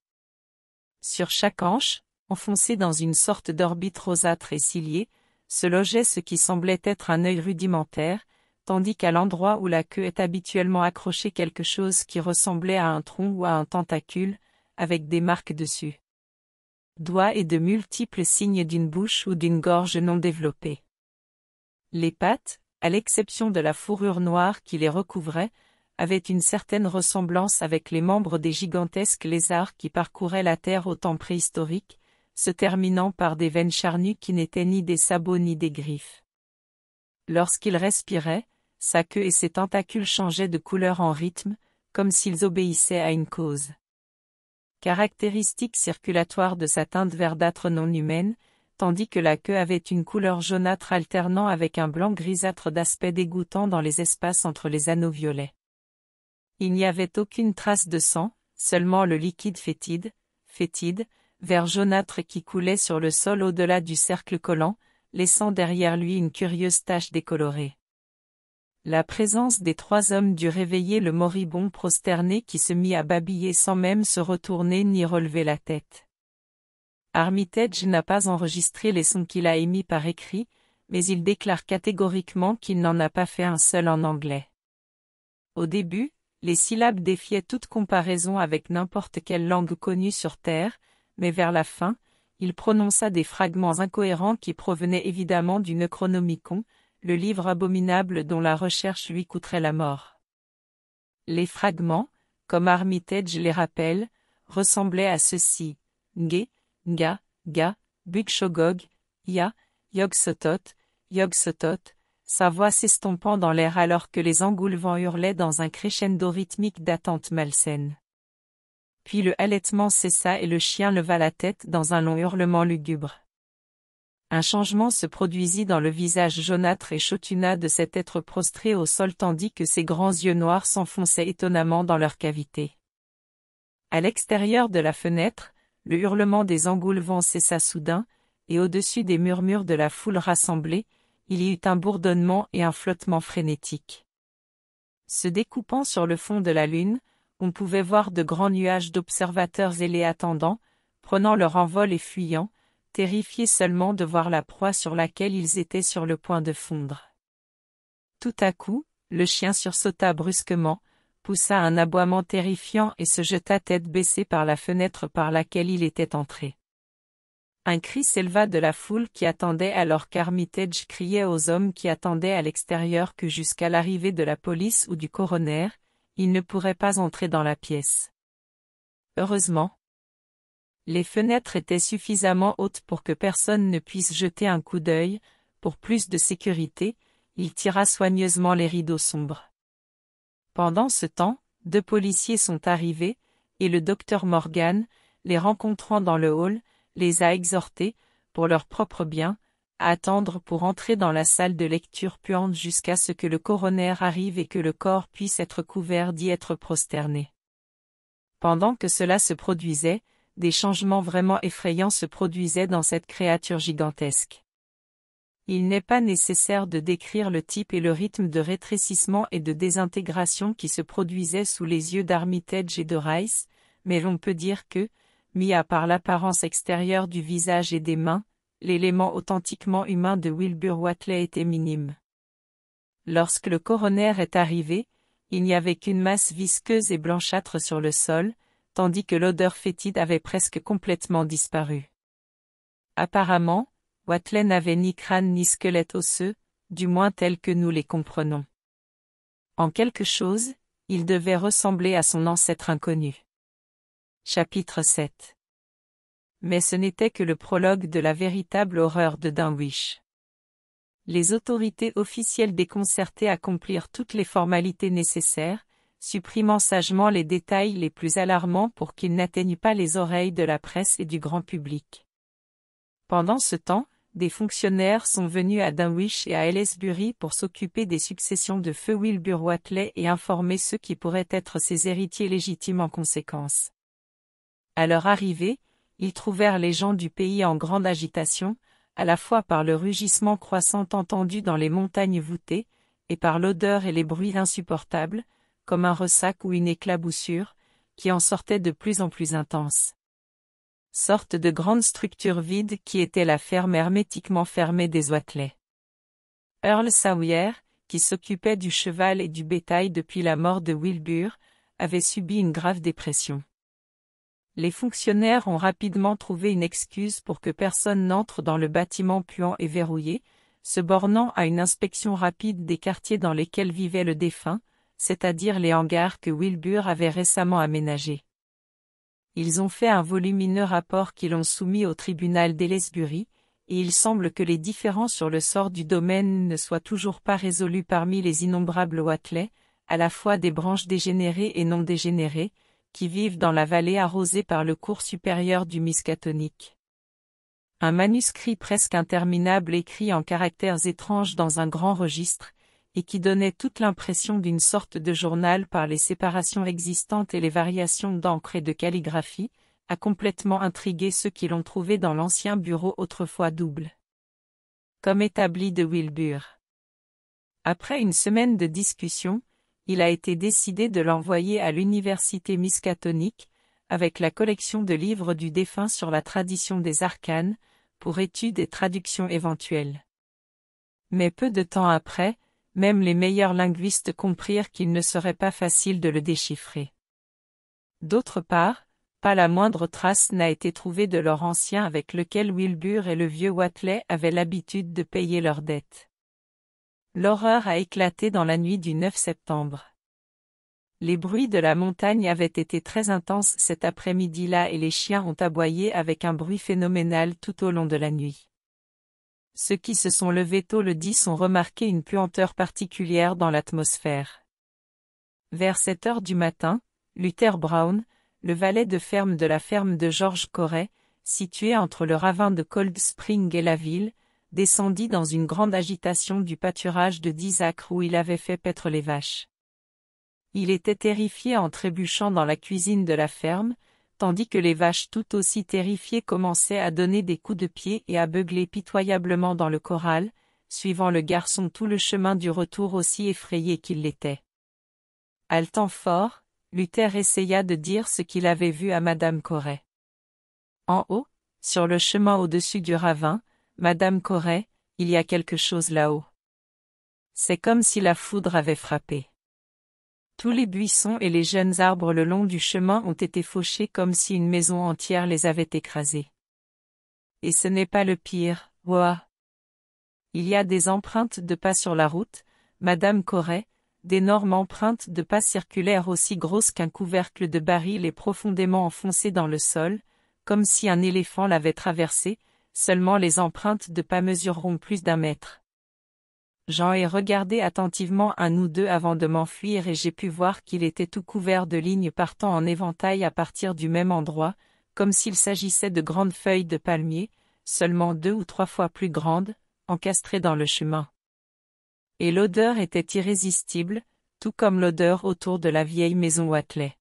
Sur chaque hanche, enfoncée dans une sorte d'orbite rosâtre et ciliée, se logeait ce qui semblait être un œil rudimentaire, tandis qu'à l'endroit où la queue est habituellement accrochée quelque chose qui ressemblait à un tronc ou à un tentacule, avec des marques dessus. Doigts et de multiples signes d'une bouche ou d'une gorge non développée. Les pattes, à l'exception de la fourrure noire qui les recouvrait, avaient une certaine ressemblance avec les membres des gigantesques lézards qui parcouraient la Terre au temps préhistorique, se terminant par des veines charnues qui n'étaient ni des sabots ni des griffes. Lorsqu'ils respiraient, sa queue et ses tentacules changeaient de couleur en rythme, comme s'ils obéissaient à une cause. Caractéristique circulatoire de sa teinte verdâtre non humaine, tandis que la queue avait une couleur jaunâtre alternant avec un blanc grisâtre d'aspect dégoûtant dans les espaces entre les anneaux violets. Il n'y avait aucune trace de sang, seulement le liquide fétide, fétide, vert jaunâtre qui coulait sur le sol au-delà du cercle collant, laissant derrière lui une curieuse tache décolorée. La présence des trois hommes dut réveiller le moribond prosterné qui se mit à babiller sans même se retourner ni relever la tête. Armitage n'a pas enregistré les sons qu'il a émis par écrit, mais il déclare catégoriquement qu'il n'en a pas fait un seul en anglais. Au début, les syllabes défiaient toute comparaison avec n'importe quelle langue connue sur Terre, mais vers la fin, il prononça des fragments incohérents qui provenaient évidemment du Necronomicon, le livre abominable dont la recherche lui coûterait la mort. Les fragments, comme Armitage les rappelle, ressemblaient à ceux-ci, Nge, Nga, Ga, Bukshogog, Ya, Yogsotot, Yogsotot, sa voix s'estompant dans l'air alors que les engoulevents hurlaient dans un crescendo rythmique d'attente malsaine. Puis le halètement cessa et le chien leva la tête dans un long hurlement lugubre un changement se produisit dans le visage jaunâtre et chotuna de cet être prostré au sol tandis que ses grands yeux noirs s'enfonçaient étonnamment dans leur cavité. À l'extérieur de la fenêtre, le hurlement des engoulevents cessa soudain, et au-dessus des murmures de la foule rassemblée, il y eut un bourdonnement et un flottement frénétique. Se découpant sur le fond de la lune, on pouvait voir de grands nuages d'observateurs ailés les prenant leur envol et fuyant, terrifiés seulement de voir la proie sur laquelle ils étaient sur le point de fondre. Tout à coup, le chien sursauta brusquement, poussa un aboiement terrifiant et se jeta tête baissée par la fenêtre par laquelle il était entré. Un cri s'éleva de la foule qui attendait alors qu'Armitage criait aux hommes qui attendaient à l'extérieur que jusqu'à l'arrivée de la police ou du coroner, ils ne pourraient pas entrer dans la pièce. Heureusement, les fenêtres étaient suffisamment hautes pour que personne ne puisse jeter un coup d'œil, pour plus de sécurité, il tira soigneusement les rideaux sombres. Pendant ce temps, deux policiers sont arrivés, et le docteur Morgan, les rencontrant dans le hall, les a exhortés, pour leur propre bien, à attendre pour entrer dans la salle de lecture puante jusqu'à ce que le coroner arrive et que le corps puisse être couvert d'y être prosterné. Pendant que cela se produisait, des changements vraiment effrayants se produisaient dans cette créature gigantesque. Il n'est pas nécessaire de décrire le type et le rythme de rétrécissement et de désintégration qui se produisaient sous les yeux d'Armitage et de Rice, mais l'on peut dire que, mis à part l'apparence extérieure du visage et des mains, l'élément authentiquement humain de Wilbur Watley était minime. Lorsque le coroner est arrivé, il n'y avait qu'une masse visqueuse et blanchâtre sur le sol, tandis que l'odeur fétide avait presque complètement disparu. Apparemment, Watley n'avait ni crâne ni squelette osseux, du moins tel que nous les comprenons. En quelque chose, il devait ressembler à son ancêtre inconnu. Chapitre 7 Mais ce n'était que le prologue de la véritable horreur de Dunwich. Les autorités officielles déconcertées accomplirent toutes les formalités nécessaires, supprimant sagement les détails les plus alarmants pour qu'ils n'atteignent pas les oreilles de la presse et du grand public. Pendant ce temps, des fonctionnaires sont venus à Dunwich et à Ellesbury pour s'occuper des successions de feu Wilbur Watley et informer ceux qui pourraient être ses héritiers légitimes en conséquence. À leur arrivée, ils trouvèrent les gens du pays en grande agitation, à la fois par le rugissement croissant entendu dans les montagnes voûtées, et par l'odeur et les bruits insupportables, comme un ressac ou une éclaboussure, qui en sortait de plus en plus intense. Sorte de grande structure vide qui était la ferme hermétiquement fermée des Oitelets. Earl Sawyer, qui s'occupait du cheval et du bétail depuis la mort de Wilbur, avait subi une grave dépression. Les fonctionnaires ont rapidement trouvé une excuse pour que personne n'entre dans le bâtiment puant et verrouillé, se bornant à une inspection rapide des quartiers dans lesquels vivait le défunt, c'est-à-dire les hangars que Wilbur avait récemment aménagés. Ils ont fait un volumineux rapport qu'ils ont soumis au tribunal d'Ellesbury, et il semble que les différends sur le sort du domaine ne soient toujours pas résolus parmi les innombrables Watley, à la fois des branches dégénérées et non dégénérées, qui vivent dans la vallée arrosée par le cours supérieur du Miskatonic. Un manuscrit presque interminable écrit en caractères étranges dans un grand registre, et qui donnait toute l'impression d'une sorte de journal par les séparations existantes et les variations d'encre et de calligraphie, a complètement intrigué ceux qui l'ont trouvé dans l'ancien bureau autrefois double. Comme établi de Wilbur. Après une semaine de discussion, il a été décidé de l'envoyer à l'université miscatonique, avec la collection de livres du défunt sur la tradition des arcanes, pour études et traductions éventuelles. Mais peu de temps après, même les meilleurs linguistes comprirent qu'il ne serait pas facile de le déchiffrer. D'autre part, pas la moindre trace n'a été trouvée de leur ancien avec lequel Wilbur et le vieux Watley avaient l'habitude de payer leurs dettes. L'horreur a éclaté dans la nuit du 9 septembre. Les bruits de la montagne avaient été très intenses cet après-midi-là et les chiens ont aboyé avec un bruit phénoménal tout au long de la nuit. Ceux qui se sont levés tôt le 10 ont remarqué une puanteur particulière dans l'atmosphère. Vers 7 heures du matin, Luther Brown, le valet de ferme de la ferme de George Corray, située entre le ravin de Cold Spring et la ville, descendit dans une grande agitation du pâturage de dix où il avait fait paître les vaches. Il était terrifié en trébuchant dans la cuisine de la ferme, tandis que les vaches tout aussi terrifiées commençaient à donner des coups de pied et à beugler pitoyablement dans le corral, suivant le garçon tout le chemin du retour aussi effrayé qu'il l'était. Haletant fort, Luther essaya de dire ce qu'il avait vu à madame Corret. En haut, sur le chemin au-dessus du ravin, madame Corret, il y a quelque chose là-haut. C'est comme si la foudre avait frappé. Tous les buissons et les jeunes arbres le long du chemin ont été fauchés comme si une maison entière les avait écrasés. Et ce n'est pas le pire, ouah. Il y a des empreintes de pas sur la route, Madame Corret, d'énormes empreintes de pas circulaires aussi grosses qu'un couvercle de baril et profondément enfoncées dans le sol, comme si un éléphant l'avait traversé, seulement les empreintes de pas mesureront plus d'un mètre. J'en ai regardé attentivement un ou deux avant de m'enfuir et j'ai pu voir qu'il était tout couvert de lignes partant en éventail à partir du même endroit, comme s'il s'agissait de grandes feuilles de palmier, seulement deux ou trois fois plus grandes, encastrées dans le chemin. Et l'odeur était irrésistible, tout comme l'odeur autour de la vieille maison Watley.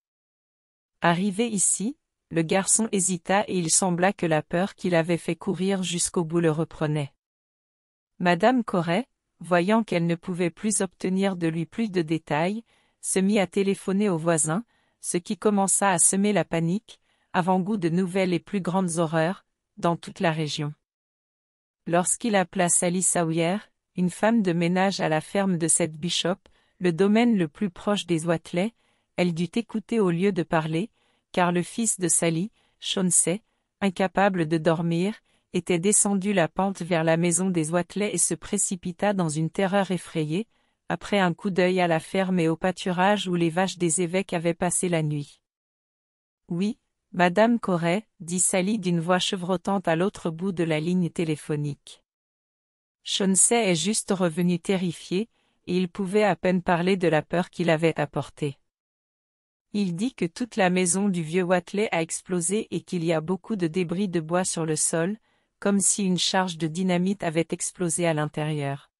Arrivé ici, le garçon hésita et il sembla que la peur qu'il avait fait courir jusqu'au bout le reprenait. Madame Corret, voyant qu'elle ne pouvait plus obtenir de lui plus de détails, se mit à téléphoner aux voisins, ce qui commença à semer la panique, avant-goût de nouvelles et plus grandes horreurs, dans toute la région. Lorsqu'il appela Sally Sawyer, une femme de ménage à la ferme de cette bishop, le domaine le plus proche des Watley, elle dut écouter au lieu de parler, car le fils de Sally, Chauncey, incapable de dormir, était descendu la pente vers la maison des Watley et se précipita dans une terreur effrayée, après un coup d'œil à la ferme et au pâturage où les vaches des évêques avaient passé la nuit. Oui, Madame Corret, dit Sally d'une voix chevrotante à l'autre bout de la ligne téléphonique. Chauncey est juste revenu terrifié, et il pouvait à peine parler de la peur qu'il avait apportée. Il dit que toute la maison du vieux Watley a explosé et qu'il y a beaucoup de débris de bois sur le sol, comme si une charge de dynamite avait explosé à l'intérieur.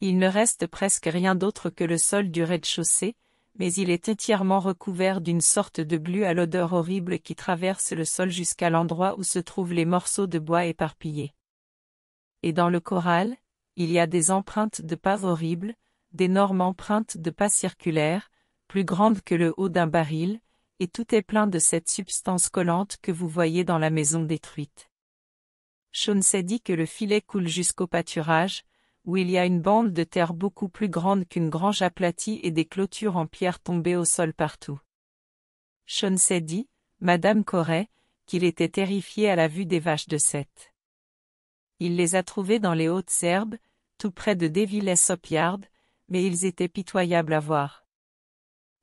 Il ne reste presque rien d'autre que le sol du rez-de-chaussée, mais il est entièrement recouvert d'une sorte de glu à l'odeur horrible qui traverse le sol jusqu'à l'endroit où se trouvent les morceaux de bois éparpillés. Et dans le corral, il y a des empreintes de pas horribles, d'énormes empreintes de pas circulaires, plus grandes que le haut d'un baril, et tout est plein de cette substance collante que vous voyez dans la maison détruite s'est dit que le filet coule jusqu'au pâturage, où il y a une bande de terre beaucoup plus grande qu'une grange aplatie et des clôtures en pierre tombées au sol partout. s'est dit, Madame Corret, qu'il était terrifié à la vue des vaches de Seth. Il les a trouvées dans les hautes herbes, tout près de Devil's Sopyard, mais ils étaient pitoyables à voir.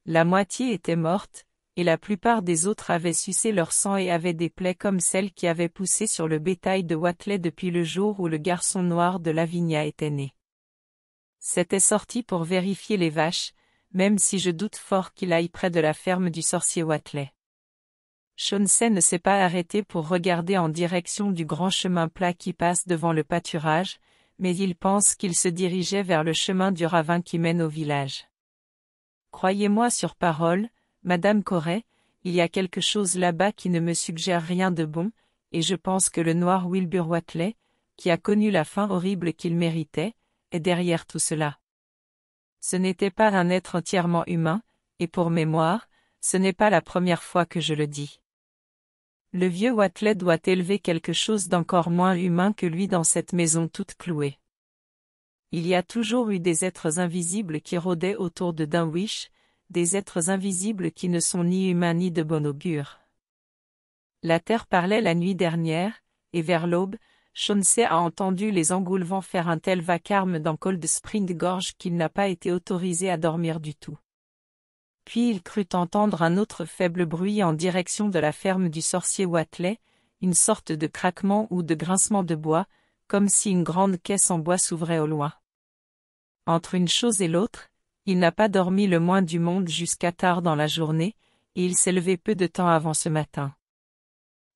La moitié était morte, et la plupart des autres avaient sucé leur sang et avaient des plaies comme celles qui avaient poussé sur le bétail de Watley depuis le jour où le garçon noir de Lavinia était né. C'était sorti pour vérifier les vaches, même si je doute fort qu'il aille près de la ferme du sorcier Watley. Chauncey ne s'est pas arrêté pour regarder en direction du grand chemin plat qui passe devant le pâturage, mais il pense qu'il se dirigeait vers le chemin du ravin qui mène au village. Croyez-moi sur parole, Madame Corret, il y a quelque chose là-bas qui ne me suggère rien de bon, et je pense que le noir Wilbur Watley, qui a connu la fin horrible qu'il méritait, est derrière tout cela. Ce n'était pas un être entièrement humain, et pour mémoire, ce n'est pas la première fois que je le dis. Le vieux Watley doit élever quelque chose d'encore moins humain que lui dans cette maison toute clouée. Il y a toujours eu des êtres invisibles qui rôdaient autour de Dunwich, des êtres invisibles qui ne sont ni humains ni de bon augure. La terre parlait la nuit dernière, et vers l'aube, Chauncey a entendu les engoulevants faire un tel vacarme dans Cold Spring Gorge qu'il n'a pas été autorisé à dormir du tout. Puis il crut entendre un autre faible bruit en direction de la ferme du sorcier Watley, une sorte de craquement ou de grincement de bois, comme si une grande caisse en bois s'ouvrait au loin. Entre une chose et l'autre, il n'a pas dormi le moins du monde jusqu'à tard dans la journée, et il s'est levé peu de temps avant ce matin.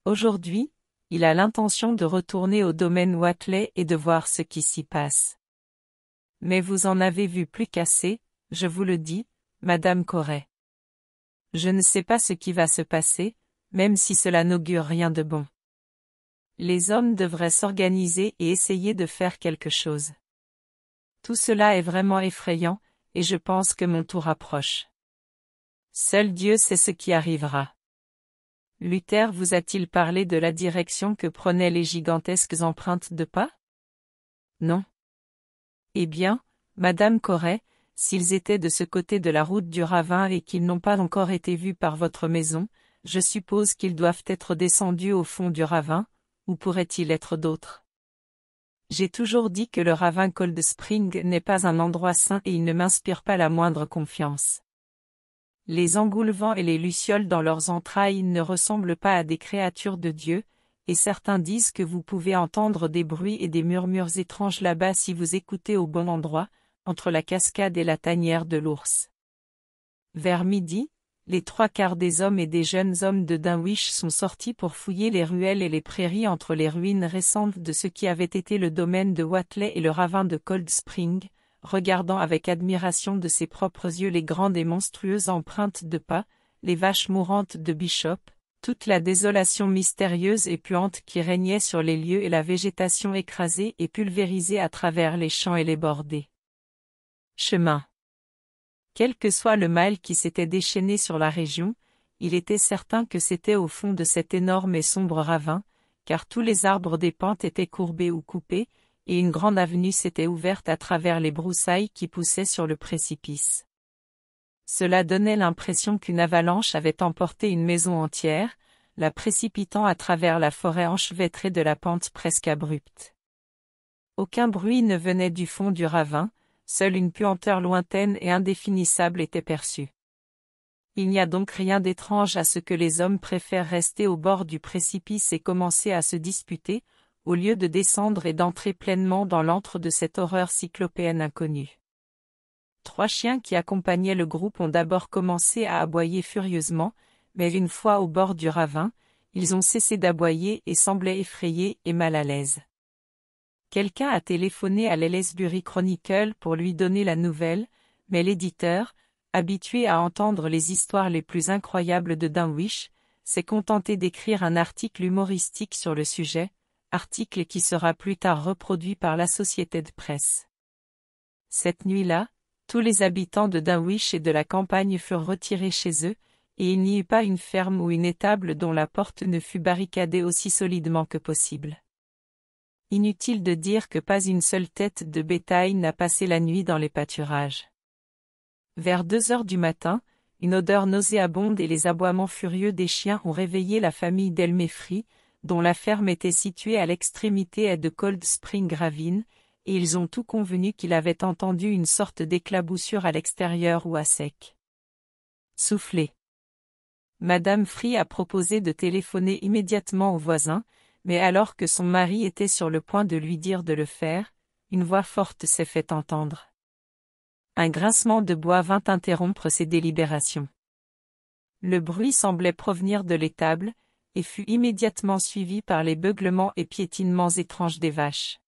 Aujourd'hui, il a l'intention de retourner au domaine Watley et de voir ce qui s'y passe. Mais vous en avez vu plus qu'assez, je vous le dis, Madame Corret. Je ne sais pas ce qui va se passer, même si cela n'augure rien de bon. Les hommes devraient s'organiser et essayer de faire quelque chose. Tout cela est vraiment effrayant, et je pense que mon tour approche. Seul Dieu sait ce qui arrivera. Luther vous a-t-il parlé de la direction que prenaient les gigantesques empreintes de pas Non. Eh bien, Madame Corret, s'ils étaient de ce côté de la route du ravin et qu'ils n'ont pas encore été vus par votre maison, je suppose qu'ils doivent être descendus au fond du ravin, ou pourraient-ils être d'autres j'ai toujours dit que le ravin Cold Spring n'est pas un endroit sain et il ne m'inspire pas la moindre confiance. Les engoulevents et les lucioles dans leurs entrailles ne ressemblent pas à des créatures de Dieu, et certains disent que vous pouvez entendre des bruits et des murmures étranges là-bas si vous écoutez au bon endroit, entre la cascade et la tanière de l'ours. Vers midi, les trois quarts des hommes et des jeunes hommes de Dunwich sont sortis pour fouiller les ruelles et les prairies entre les ruines récentes de ce qui avait été le domaine de Watley et le ravin de Cold Spring, regardant avec admiration de ses propres yeux les grandes et monstrueuses empreintes de pas, les vaches mourantes de Bishop, toute la désolation mystérieuse et puante qui régnait sur les lieux et la végétation écrasée et pulvérisée à travers les champs et les bordées. Chemin. Quel que soit le mal qui s'était déchaîné sur la région, il était certain que c'était au fond de cet énorme et sombre ravin, car tous les arbres des pentes étaient courbés ou coupés, et une grande avenue s'était ouverte à travers les broussailles qui poussaient sur le précipice. Cela donnait l'impression qu'une avalanche avait emporté une maison entière, la précipitant à travers la forêt enchevêtrée de la pente presque abrupte. Aucun bruit ne venait du fond du ravin, seule une puanteur lointaine et indéfinissable était perçue. Il n'y a donc rien d'étrange à ce que les hommes préfèrent rester au bord du précipice et commencer à se disputer, au lieu de descendre et d'entrer pleinement dans l'antre de cette horreur cyclopéenne inconnue. Trois chiens qui accompagnaient le groupe ont d'abord commencé à aboyer furieusement, mais une fois au bord du ravin, ils ont cessé d'aboyer et semblaient effrayés et mal à l'aise. Quelqu'un a téléphoné à l'Ellesbury Chronicle pour lui donner la nouvelle, mais l'éditeur, habitué à entendre les histoires les plus incroyables de Dunwich, s'est contenté d'écrire un article humoristique sur le sujet, article qui sera plus tard reproduit par la société de presse. Cette nuit-là, tous les habitants de Dunwich et de la campagne furent retirés chez eux, et il n'y eut pas une ferme ou une étable dont la porte ne fut barricadée aussi solidement que possible. Inutile de dire que pas une seule tête de bétail n'a passé la nuit dans les pâturages. Vers deux heures du matin, une odeur nauséabonde et les aboiements furieux des chiens ont réveillé la famille d'Elmefri, dont la ferme était située à l'extrémité de Cold Spring Ravine, et ils ont tout convenu qu'il avait entendu une sorte d'éclaboussure à l'extérieur ou à sec. Soufflé Madame Free a proposé de téléphoner immédiatement aux voisins, mais alors que son mari était sur le point de lui dire de le faire, une voix forte s'est fait entendre. Un grincement de bois vint interrompre ses délibérations. Le bruit semblait provenir de l'étable, et fut immédiatement suivi par les beuglements et piétinements étranges des vaches.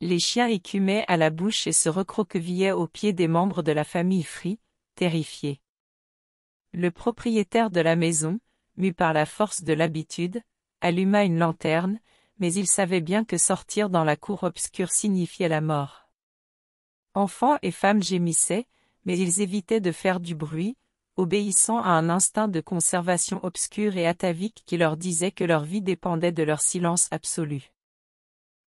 Les chiens écumaient à la bouche et se recroquevillaient aux pieds des membres de la famille Free, terrifiés. Le propriétaire de la maison, mu par la force de l'habitude, alluma une lanterne, mais il savait bien que sortir dans la cour obscure signifiait la mort. Enfants et femmes gémissaient, mais ils évitaient de faire du bruit, obéissant à un instinct de conservation obscure et atavique qui leur disait que leur vie dépendait de leur silence absolu.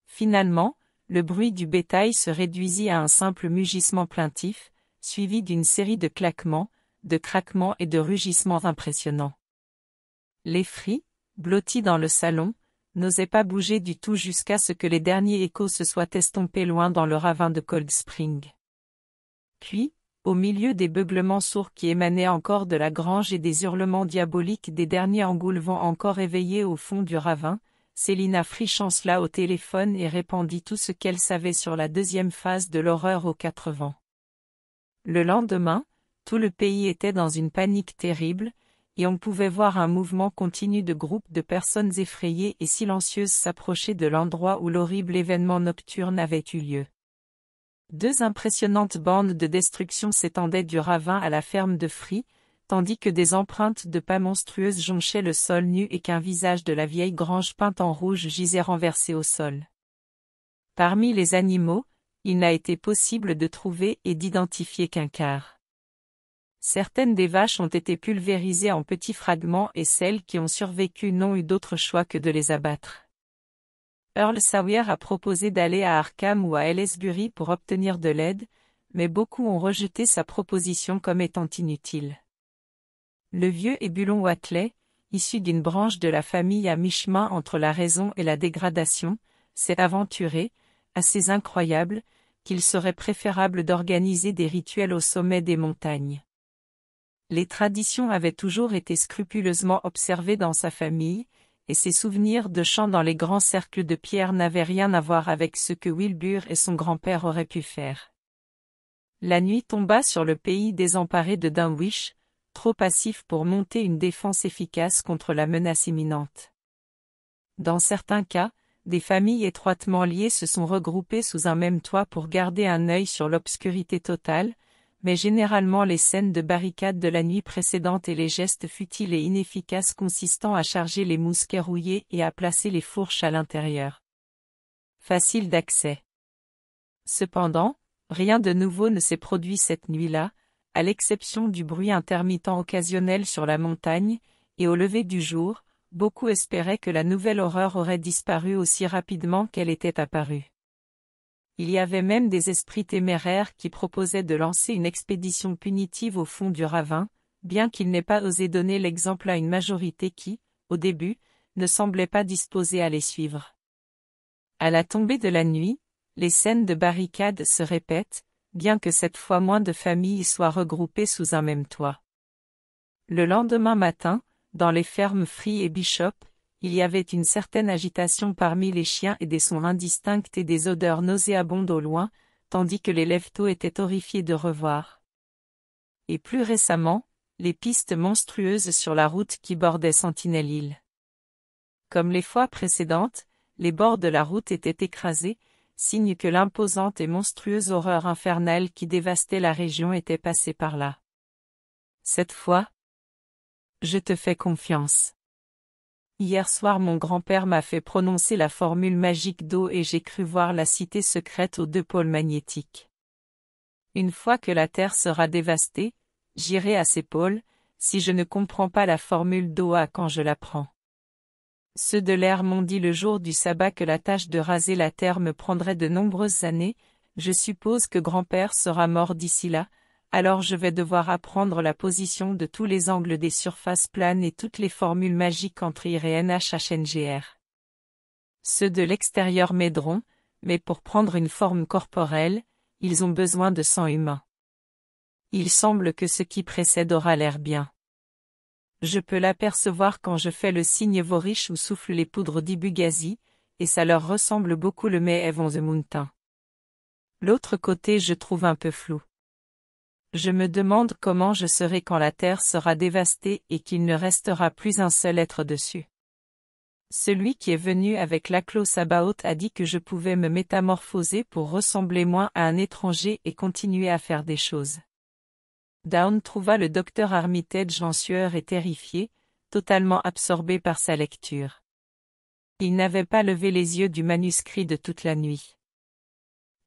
Finalement, le bruit du bétail se réduisit à un simple mugissement plaintif, suivi d'une série de claquements, de craquements et de rugissements impressionnants. Les fris, Blotti dans le salon, n'osait pas bouger du tout jusqu'à ce que les derniers échos se soient estompés loin dans le ravin de Cold Spring. Puis, au milieu des beuglements sourds qui émanaient encore de la grange et des hurlements diaboliques des derniers engoulevents encore éveillés au fond du ravin, Célina Free au téléphone et répandit tout ce qu'elle savait sur la deuxième phase de l'horreur aux quatre vents. Le lendemain, tout le pays était dans une panique terrible, et on pouvait voir un mouvement continu de groupes de personnes effrayées et silencieuses s'approcher de l'endroit où l'horrible événement nocturne avait eu lieu. Deux impressionnantes bandes de destruction s'étendaient du ravin à la ferme de Free, tandis que des empreintes de pas monstrueuses jonchaient le sol nu et qu'un visage de la vieille grange peinte en rouge gisait renversé au sol. Parmi les animaux, il n'a été possible de trouver et d'identifier qu'un quart. Certaines des vaches ont été pulvérisées en petits fragments et celles qui ont survécu n'ont eu d'autre choix que de les abattre. Earl Sawyer a proposé d'aller à Arkham ou à Ellesbury pour obtenir de l'aide, mais beaucoup ont rejeté sa proposition comme étant inutile. Le vieux Ébulon Watley, issu d'une branche de la famille à mi-chemin entre la raison et la dégradation, s'est aventuré, assez incroyable, qu'il serait préférable d'organiser des rituels au sommet des montagnes. Les traditions avaient toujours été scrupuleusement observées dans sa famille, et ses souvenirs de chant dans les grands cercles de pierre n'avaient rien à voir avec ce que Wilbur et son grand-père auraient pu faire. La nuit tomba sur le pays désemparé de Dunwich, trop passif pour monter une défense efficace contre la menace imminente. Dans certains cas, des familles étroitement liées se sont regroupées sous un même toit pour garder un œil sur l'obscurité totale, mais généralement les scènes de barricade de la nuit précédente et les gestes futiles et inefficaces consistant à charger les mousquets rouillés et à placer les fourches à l'intérieur. Facile d'accès. Cependant, rien de nouveau ne s'est produit cette nuit-là, à l'exception du bruit intermittent occasionnel sur la montagne, et au lever du jour, beaucoup espéraient que la nouvelle horreur aurait disparu aussi rapidement qu'elle était apparue. Il y avait même des esprits téméraires qui proposaient de lancer une expédition punitive au fond du ravin, bien qu'il n'ait pas osé donner l'exemple à une majorité qui, au début, ne semblait pas disposée à les suivre. À la tombée de la nuit, les scènes de barricades se répètent, bien que cette fois moins de familles soient regroupées sous un même toit. Le lendemain matin, dans les fermes Free et Bishop, il y avait une certaine agitation parmi les chiens et des sons indistincts et des odeurs nauséabondes au loin, tandis que les lèveteaux étaient horrifiés de revoir. Et plus récemment, les pistes monstrueuses sur la route qui bordait Sentinel île Comme les fois précédentes, les bords de la route étaient écrasés, signe que l'imposante et monstrueuse horreur infernale qui dévastait la région était passée par là. Cette fois, je te fais confiance. Hier soir mon grand-père m'a fait prononcer la formule magique d'eau et j'ai cru voir la cité secrète aux deux pôles magnétiques. Une fois que la Terre sera dévastée, j'irai à ces pôles, si je ne comprends pas la formule d'Oa quand je l'apprends. Ceux de l'air m'ont dit le jour du sabbat que la tâche de raser la terre me prendrait de nombreuses années, je suppose que grand-père sera mort d'ici là, alors je vais devoir apprendre la position de tous les angles des surfaces planes et toutes les formules magiques entre IR et NHHNGR. Ceux de l'extérieur m'aideront, mais pour prendre une forme corporelle, ils ont besoin de sang humain. Il semble que ce qui précède aura l'air bien. Je peux l'apercevoir quand je fais le signe Vorich ou souffle les poudres d'Ibugazi, et ça leur ressemble beaucoup le May Evans the Mountain. L'autre côté je trouve un peu flou. Je me demande comment je serai quand la terre sera dévastée et qu'il ne restera plus un seul être dessus. Celui qui est venu avec la à Sabaoth a dit que je pouvais me métamorphoser pour ressembler moins à un étranger et continuer à faire des choses. Down trouva le docteur Armitage en sueur et terrifié, totalement absorbé par sa lecture. Il n'avait pas levé les yeux du manuscrit de toute la nuit.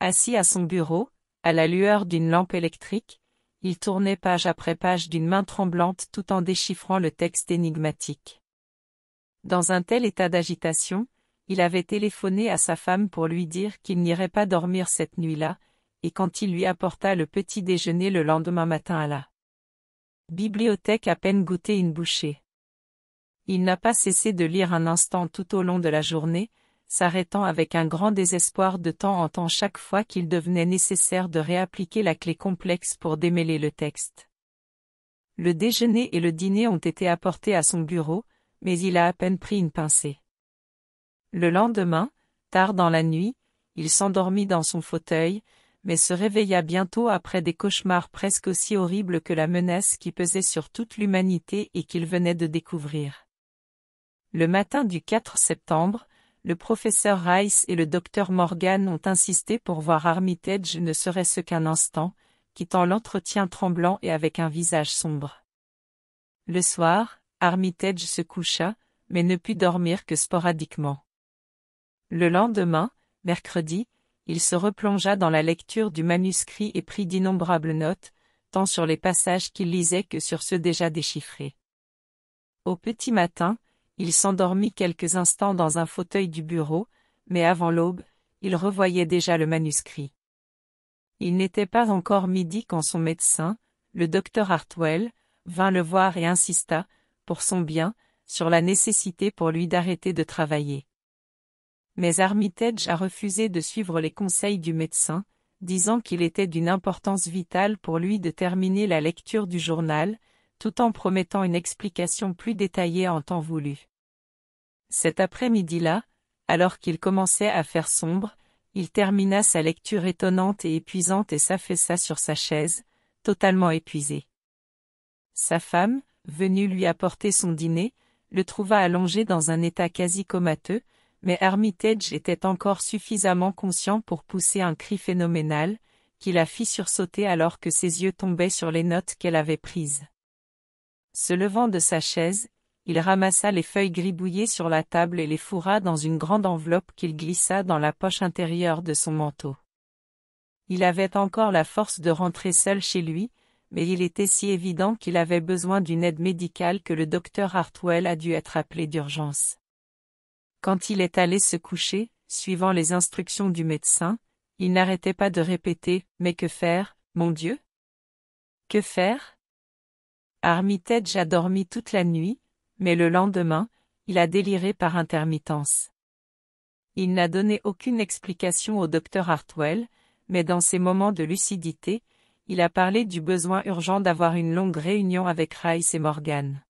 Assis à son bureau, à la lueur d'une lampe électrique, il tournait page après page d'une main tremblante tout en déchiffrant le texte énigmatique. Dans un tel état d'agitation, il avait téléphoné à sa femme pour lui dire qu'il n'irait pas dormir cette nuit-là, et quand il lui apporta le petit déjeuner le lendemain matin à la bibliothèque à peine goûté une bouchée. Il n'a pas cessé de lire un instant tout au long de la journée, s'arrêtant avec un grand désespoir de temps en temps chaque fois qu'il devenait nécessaire de réappliquer la clé complexe pour démêler le texte. Le déjeuner et le dîner ont été apportés à son bureau, mais il a à peine pris une pincée. Le lendemain, tard dans la nuit, il s'endormit dans son fauteuil, mais se réveilla bientôt après des cauchemars presque aussi horribles que la menace qui pesait sur toute l'humanité et qu'il venait de découvrir. Le matin du 4 septembre, le professeur Rice et le docteur Morgan ont insisté pour voir Armitage ne serait-ce qu'un instant, quittant l'entretien tremblant et avec un visage sombre. Le soir, Armitage se coucha, mais ne put dormir que sporadiquement. Le lendemain, mercredi, il se replongea dans la lecture du manuscrit et prit d'innombrables notes, tant sur les passages qu'il lisait que sur ceux déjà déchiffrés. Au petit matin, il s'endormit quelques instants dans un fauteuil du bureau, mais avant l'aube, il revoyait déjà le manuscrit. Il n'était pas encore midi quand son médecin, le docteur Hartwell, vint le voir et insista, pour son bien, sur la nécessité pour lui d'arrêter de travailler. Mais Armitage a refusé de suivre les conseils du médecin, disant qu'il était d'une importance vitale pour lui de terminer la lecture du journal, tout en promettant une explication plus détaillée en temps voulu. Cet après-midi-là, alors qu'il commençait à faire sombre, il termina sa lecture étonnante et épuisante et s'affaissa sur sa chaise, totalement épuisé. Sa femme, venue lui apporter son dîner, le trouva allongé dans un état quasi comateux, mais Armitage était encore suffisamment conscient pour pousser un cri phénoménal, qui la fit sursauter alors que ses yeux tombaient sur les notes qu'elle avait prises. Se levant de sa chaise, il ramassa les feuilles gribouillées sur la table et les fourra dans une grande enveloppe qu'il glissa dans la poche intérieure de son manteau. Il avait encore la force de rentrer seul chez lui, mais il était si évident qu'il avait besoin d'une aide médicale que le docteur Hartwell a dû être appelé d'urgence. Quand il est allé se coucher, suivant les instructions du médecin, il n'arrêtait pas de répéter « Mais que faire, mon Dieu Que faire ?» Armitage a dormi toute la nuit, mais le lendemain, il a déliré par intermittence. Il n'a donné aucune explication au docteur Hartwell, mais dans ses moments de lucidité, il a parlé du besoin urgent d'avoir une longue réunion avec Rice et Morgan.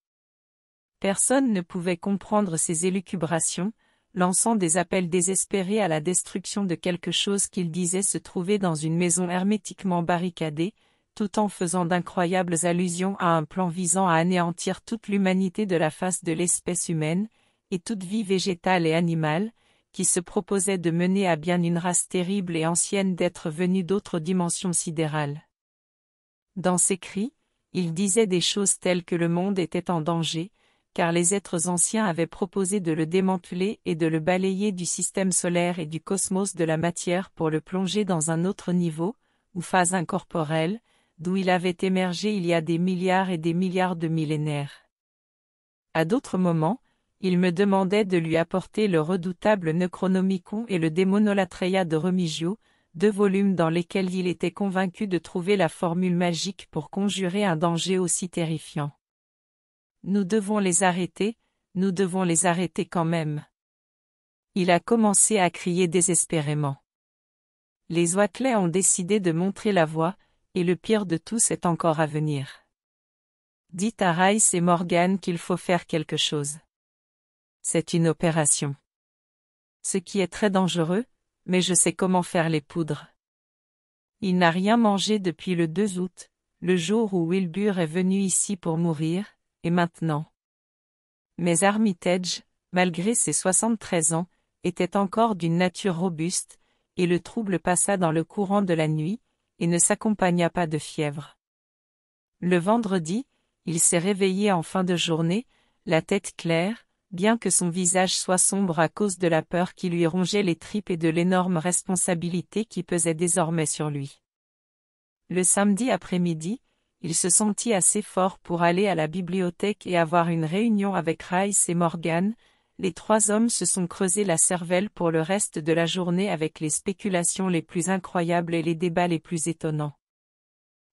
Personne ne pouvait comprendre ses élucubrations, lançant des appels désespérés à la destruction de quelque chose qu'il disait se trouver dans une maison hermétiquement barricadée, tout en faisant d'incroyables allusions à un plan visant à anéantir toute l'humanité de la face de l'espèce humaine, et toute vie végétale et animale, qui se proposait de mener à bien une race terrible et ancienne d'êtres venus d'autres dimensions sidérales. Dans ses cris, il disait des choses telles que le monde était en danger, car les êtres anciens avaient proposé de le démanteler et de le balayer du système solaire et du cosmos de la matière pour le plonger dans un autre niveau, ou phase incorporelle, d'où il avait émergé il y a des milliards et des milliards de millénaires. À d'autres moments, il me demandait de lui apporter le redoutable Necronomicon et le Démonolatreia de Remigio, deux volumes dans lesquels il était convaincu de trouver la formule magique pour conjurer un danger aussi terrifiant. Nous devons les arrêter, nous devons les arrêter quand même. Il a commencé à crier désespérément. Les Oakley ont décidé de montrer la voie, et le pire de tout est encore à venir. Dites à Rice et Morgan qu'il faut faire quelque chose. C'est une opération. Ce qui est très dangereux, mais je sais comment faire les poudres. Il n'a rien mangé depuis le 2 août, le jour où Wilbur est venu ici pour mourir, et maintenant. Mais Armitage, malgré ses 73 ans, était encore d'une nature robuste, et le trouble passa dans le courant de la nuit, et ne s'accompagna pas de fièvre. Le vendredi, il s'est réveillé en fin de journée, la tête claire, bien que son visage soit sombre à cause de la peur qui lui rongeait les tripes et de l'énorme responsabilité qui pesait désormais sur lui. Le samedi après-midi, il se sentit assez fort pour aller à la bibliothèque et avoir une réunion avec Rice et Morgan, les trois hommes se sont creusés la cervelle pour le reste de la journée avec les spéculations les plus incroyables et les débats les plus étonnants.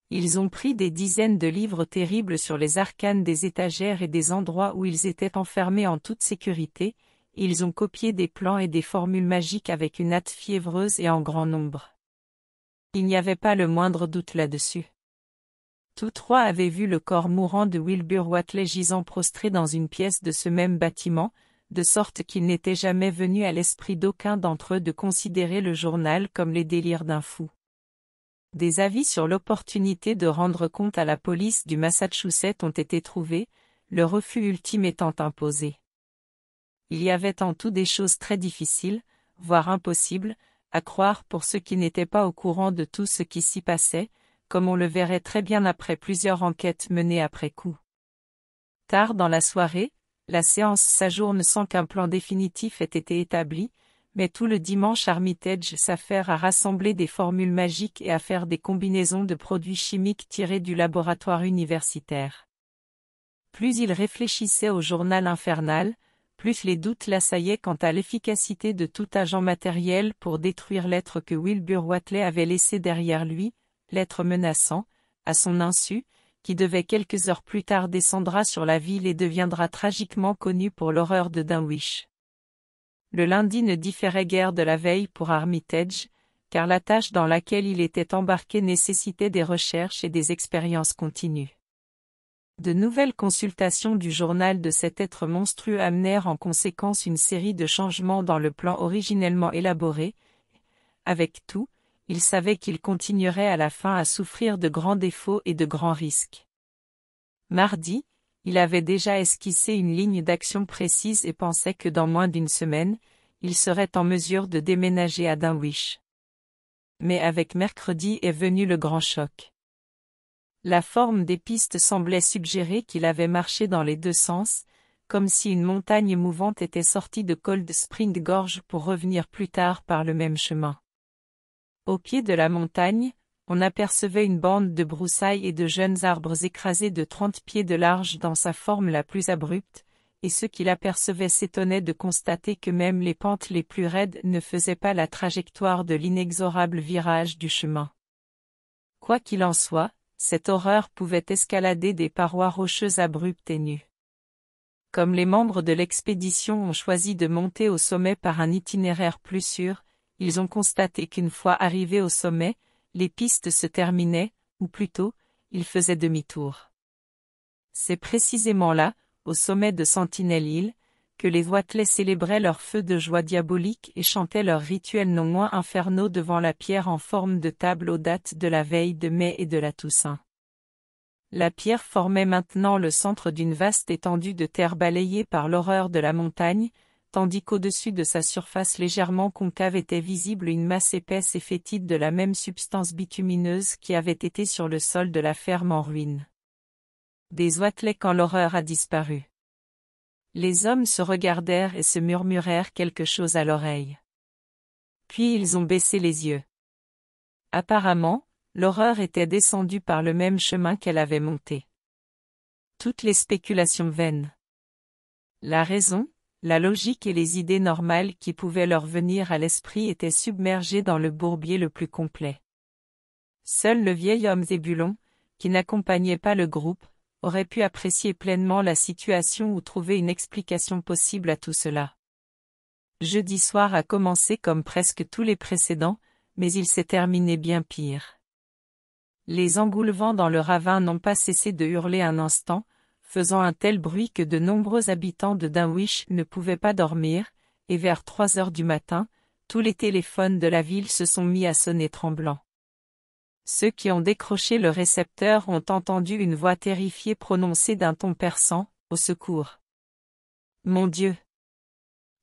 Ils ont pris des dizaines de livres terribles sur les arcanes des étagères et des endroits où ils étaient enfermés en toute sécurité, ils ont copié des plans et des formules magiques avec une hâte fiévreuse et en grand nombre. Il n'y avait pas le moindre doute là-dessus. Tous trois avaient vu le corps mourant de Wilbur Watley gisant prostré dans une pièce de ce même bâtiment, de sorte qu'il n'était jamais venu à l'esprit d'aucun d'entre eux de considérer le journal comme les délires d'un fou. Des avis sur l'opportunité de rendre compte à la police du Massachusetts ont été trouvés, le refus ultime étant imposé. Il y avait en tout des choses très difficiles, voire impossibles, à croire pour ceux qui n'étaient pas au courant de tout ce qui s'y passait, comme on le verrait très bien après plusieurs enquêtes menées après coup. Tard dans la soirée, la séance s'ajourne sans qu'un plan définitif ait été établi, mais tout le dimanche Armitage s'affaire à rassembler des formules magiques et à faire des combinaisons de produits chimiques tirés du laboratoire universitaire. Plus il réfléchissait au journal infernal, plus les doutes l'assaillaient quant à l'efficacité de tout agent matériel pour détruire l'être que Wilbur Watley avait laissé derrière lui, l'être menaçant, à son insu, qui devait quelques heures plus tard descendra sur la ville et deviendra tragiquement connu pour l'horreur de Dunwich. Le lundi ne différait guère de la veille pour Armitage, car la tâche dans laquelle il était embarqué nécessitait des recherches et des expériences continues. De nouvelles consultations du journal de cet être monstrueux amenèrent en conséquence une série de changements dans le plan originellement élaboré, avec tout, il savait qu'il continuerait à la fin à souffrir de grands défauts et de grands risques. Mardi, il avait déjà esquissé une ligne d'action précise et pensait que dans moins d'une semaine, il serait en mesure de déménager à Dunwich. Mais avec mercredi est venu le grand choc. La forme des pistes semblait suggérer qu'il avait marché dans les deux sens, comme si une montagne mouvante était sortie de Cold Spring Gorge pour revenir plus tard par le même chemin. Au pied de la montagne, on apercevait une bande de broussailles et de jeunes arbres écrasés de trente pieds de large dans sa forme la plus abrupte, et ceux qui l'apercevaient s'étonnaient de constater que même les pentes les plus raides ne faisaient pas la trajectoire de l'inexorable virage du chemin. Quoi qu'il en soit, cette horreur pouvait escalader des parois rocheuses abruptes et nues. Comme les membres de l'expédition ont choisi de monter au sommet par un itinéraire plus sûr, ils ont constaté qu'une fois arrivés au sommet, les pistes se terminaient, ou plutôt, ils faisaient demi-tour. C'est précisément là, au sommet de Sentinelle-Île, que les voitelets célébraient leur feu de joie diabolique et chantaient leurs rituels non moins infernaux devant la pierre en forme de table aux dates de la veille de mai et de la Toussaint. La pierre formait maintenant le centre d'une vaste étendue de terre balayée par l'horreur de la montagne, tandis qu'au-dessus de sa surface légèrement concave était visible une masse épaisse et fétide de la même substance bitumineuse qui avait été sur le sol de la ferme en ruine. Des oitelets quand l'horreur a disparu. Les hommes se regardèrent et se murmurèrent quelque chose à l'oreille. Puis ils ont baissé les yeux. Apparemment, l'horreur était descendue par le même chemin qu'elle avait monté. Toutes les spéculations vaines. La raison, la logique et les idées normales qui pouvaient leur venir à l'esprit étaient submergées dans le bourbier le plus complet. Seul le vieil homme Zébulon, qui n'accompagnait pas le groupe, aurait pu apprécier pleinement la situation ou trouver une explication possible à tout cela. Jeudi soir a commencé comme presque tous les précédents, mais il s'est terminé bien pire. Les engoulevants dans le ravin n'ont pas cessé de hurler un instant, faisant un tel bruit que de nombreux habitants de Dunwich ne pouvaient pas dormir, et vers trois heures du matin, tous les téléphones de la ville se sont mis à sonner tremblants. Ceux qui ont décroché le récepteur ont entendu une voix terrifiée prononcer d'un ton perçant, Au secours. Mon Dieu.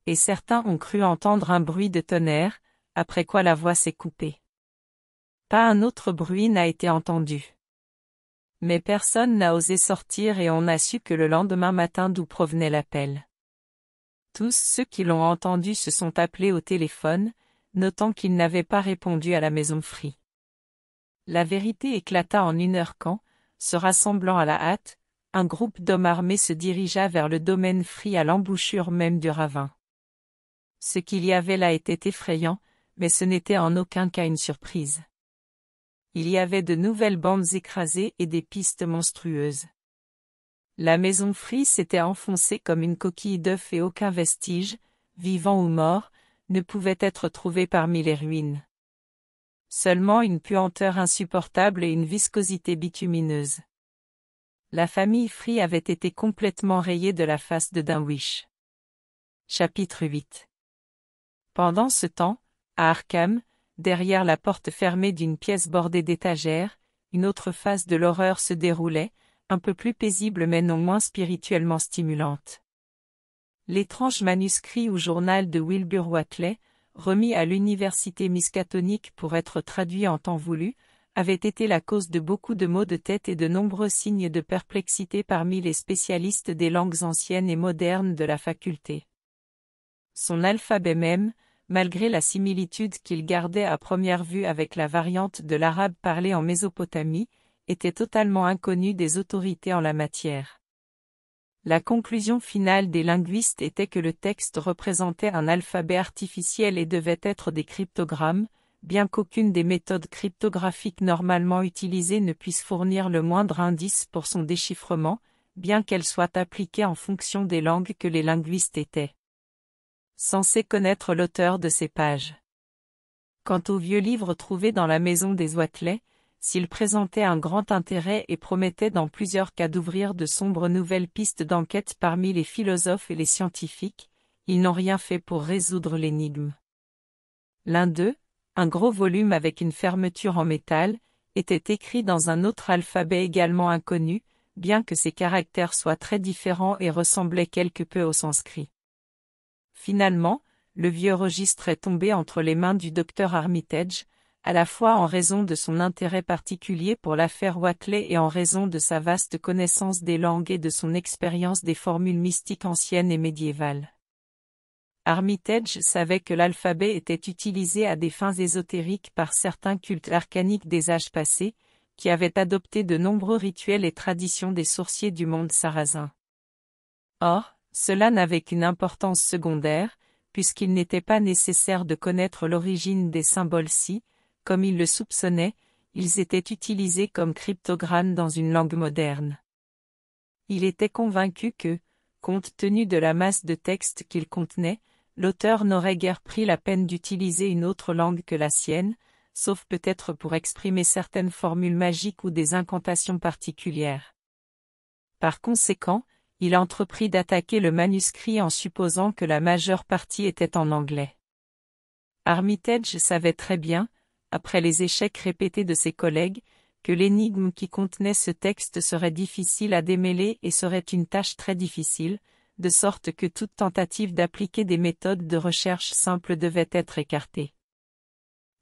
Et certains ont cru entendre un bruit de tonnerre, après quoi la voix s'est coupée. Pas un autre bruit n'a été entendu mais personne n'a osé sortir et on a su que le lendemain matin d'où provenait l'appel. Tous ceux qui l'ont entendu se sont appelés au téléphone, notant qu'ils n'avaient pas répondu à la maison Free. La vérité éclata en une heure quand, se rassemblant à la hâte, un groupe d'hommes armés se dirigea vers le domaine Free à l'embouchure même du ravin. Ce qu'il y avait là était effrayant, mais ce n'était en aucun cas une surprise. Il y avait de nouvelles bandes écrasées et des pistes monstrueuses. La maison Free s'était enfoncée comme une coquille d'œuf et aucun vestige, vivant ou mort, ne pouvait être trouvé parmi les ruines. Seulement une puanteur insupportable et une viscosité bitumineuse. La famille Free avait été complètement rayée de la face de Dunwich. Chapitre 8 Pendant ce temps, à Arkham, Derrière la porte fermée d'une pièce bordée d'étagères, une autre phase de l'horreur se déroulait, un peu plus paisible mais non moins spirituellement stimulante. L'étrange manuscrit ou journal de Wilbur Watley, remis à l'université miscatonique pour être traduit en temps voulu, avait été la cause de beaucoup de maux de tête et de nombreux signes de perplexité parmi les spécialistes des langues anciennes et modernes de la faculté. Son alphabet même, malgré la similitude qu'il gardait à première vue avec la variante de l'arabe parlé en Mésopotamie, était totalement inconnue des autorités en la matière. La conclusion finale des linguistes était que le texte représentait un alphabet artificiel et devait être des cryptogrammes, bien qu'aucune des méthodes cryptographiques normalement utilisées ne puisse fournir le moindre indice pour son déchiffrement, bien qu'elle soit appliquée en fonction des langues que les linguistes étaient censé connaître l'auteur de ces pages. Quant au vieux livre trouvé dans la maison des Oatley, s'il présentait un grand intérêt et promettait dans plusieurs cas d'ouvrir de sombres nouvelles pistes d'enquête parmi les philosophes et les scientifiques, ils n'ont rien fait pour résoudre l'énigme. L'un d'eux, un gros volume avec une fermeture en métal, était écrit dans un autre alphabet également inconnu, bien que ses caractères soient très différents et ressemblaient quelque peu au sanskrit. Finalement, le vieux registre est tombé entre les mains du docteur Armitage, à la fois en raison de son intérêt particulier pour l'affaire Watley et en raison de sa vaste connaissance des langues et de son expérience des formules mystiques anciennes et médiévales. Armitage savait que l'alphabet était utilisé à des fins ésotériques par certains cultes arcaniques des âges passés, qui avaient adopté de nombreux rituels et traditions des sorciers du monde sarrasin. Or, cela n'avait qu'une importance secondaire, puisqu'il n'était pas nécessaire de connaître l'origine des symboles si, comme il le soupçonnait, ils étaient utilisés comme cryptogrammes dans une langue moderne. Il était convaincu que, compte tenu de la masse de textes qu'il contenait, l'auteur n'aurait guère pris la peine d'utiliser une autre langue que la sienne, sauf peut-être pour exprimer certaines formules magiques ou des incantations particulières. Par conséquent, il entreprit d'attaquer le manuscrit en supposant que la majeure partie était en anglais. Armitage savait très bien, après les échecs répétés de ses collègues, que l'énigme qui contenait ce texte serait difficile à démêler et serait une tâche très difficile, de sorte que toute tentative d'appliquer des méthodes de recherche simples devait être écartée.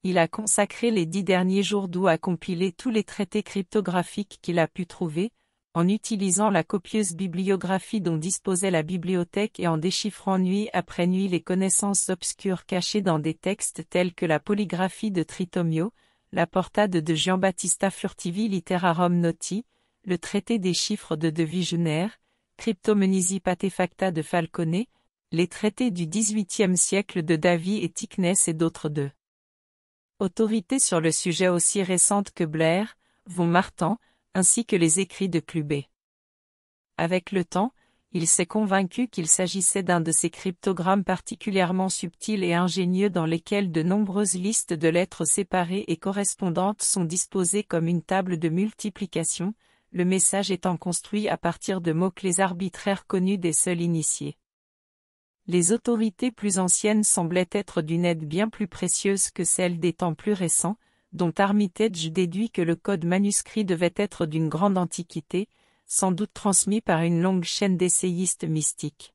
Il a consacré les dix derniers jours d'où à compiler tous les traités cryptographiques qu'il a pu trouver, en utilisant la copieuse bibliographie dont disposait la bibliothèque et en déchiffrant nuit après nuit les connaissances obscures cachées dans des textes tels que la polygraphie de Tritomio, la portade de Giambattista Furtivi Literarum Noti, le traité des chiffres de De Vigener, Cryptomenisi Patefacta de Falconet, les traités du XVIIIe siècle de Davy et Tickness et d'autres d'eux. Autorité sur le sujet aussi récente que Blair, von Martin, ainsi que les écrits de Clubé. Avec le temps, il s'est convaincu qu'il s'agissait d'un de ces cryptogrammes particulièrement subtils et ingénieux dans lesquels de nombreuses listes de lettres séparées et correspondantes sont disposées comme une table de multiplication, le message étant construit à partir de mots-clés arbitraires connus des seuls initiés. Les autorités plus anciennes semblaient être d'une aide bien plus précieuse que celle des temps plus récents, dont Armitage déduit que le code manuscrit devait être d'une grande antiquité, sans doute transmis par une longue chaîne d'essayistes mystiques.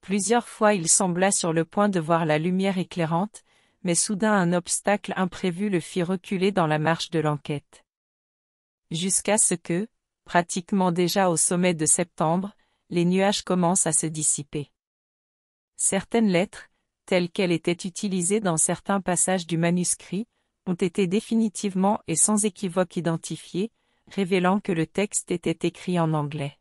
Plusieurs fois il sembla sur le point de voir la lumière éclairante, mais soudain un obstacle imprévu le fit reculer dans la marche de l'enquête. Jusqu'à ce que, pratiquement déjà au sommet de septembre, les nuages commencent à se dissiper. Certaines lettres, telles qu'elles étaient utilisées dans certains passages du manuscrit, ont été définitivement et sans équivoque identifiés, révélant que le texte était écrit en anglais.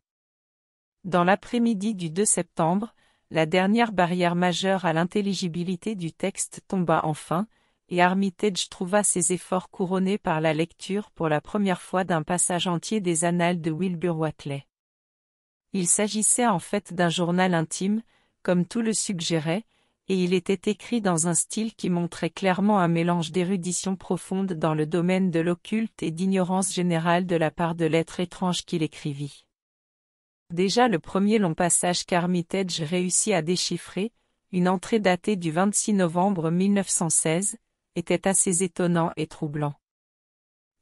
Dans l'après-midi du 2 septembre, la dernière barrière majeure à l'intelligibilité du texte tomba enfin, et Armitage trouva ses efforts couronnés par la lecture pour la première fois d'un passage entier des annales de Wilbur Watley. Il s'agissait en fait d'un journal intime, comme tout le suggérait, et il était écrit dans un style qui montrait clairement un mélange d'érudition profonde dans le domaine de l'occulte et d'ignorance générale de la part de l'être étrange qu'il écrivit. Déjà le premier long passage qu'Armitage réussit à déchiffrer, une entrée datée du 26 novembre 1916, était assez étonnant et troublant.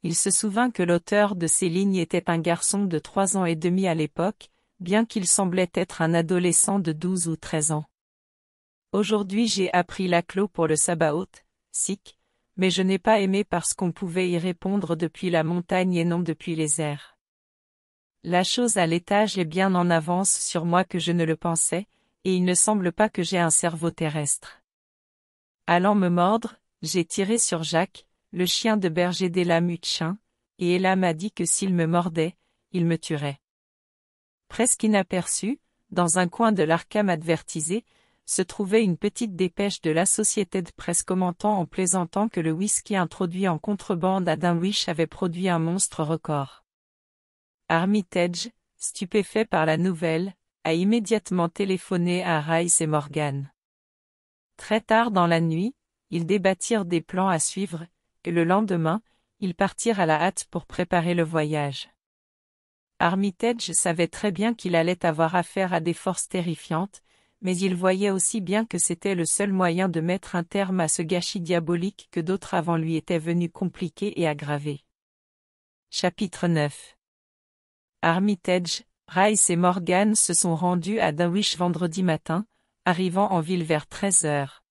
Il se souvint que l'auteur de ces lignes était un garçon de trois ans et demi à l'époque, bien qu'il semblait être un adolescent de douze ou treize ans. Aujourd'hui j'ai appris la clo pour le Sabaoth, sikh, mais je n'ai pas aimé parce qu'on pouvait y répondre depuis la montagne et non depuis les airs. La chose à l'étage est bien en avance sur moi que je ne le pensais, et il ne semble pas que j'ai un cerveau terrestre. Allant me mordre, j'ai tiré sur Jacques, le chien de berger d'Ella Mutchin, et Ella m'a dit que s'il me mordait, il me tuerait. Presque inaperçu, dans un coin de l'arcame advertisé, se trouvait une petite dépêche de la Société de presse commentant en plaisantant que le whisky introduit en contrebande à Dunwich avait produit un monstre record. Armitage, stupéfait par la nouvelle, a immédiatement téléphoné à Rice et Morgan. Très tard dans la nuit, ils débattirent des plans à suivre, et le lendemain, ils partirent à la hâte pour préparer le voyage. Armitage savait très bien qu'il allait avoir affaire à des forces terrifiantes, mais il voyait aussi bien que c'était le seul moyen de mettre un terme à ce gâchis diabolique que d'autres avant lui étaient venus compliquer et aggraver. Chapitre 9 Armitage, Rice et Morgan se sont rendus à Dawish vendredi matin, arrivant en ville vers 13 heures.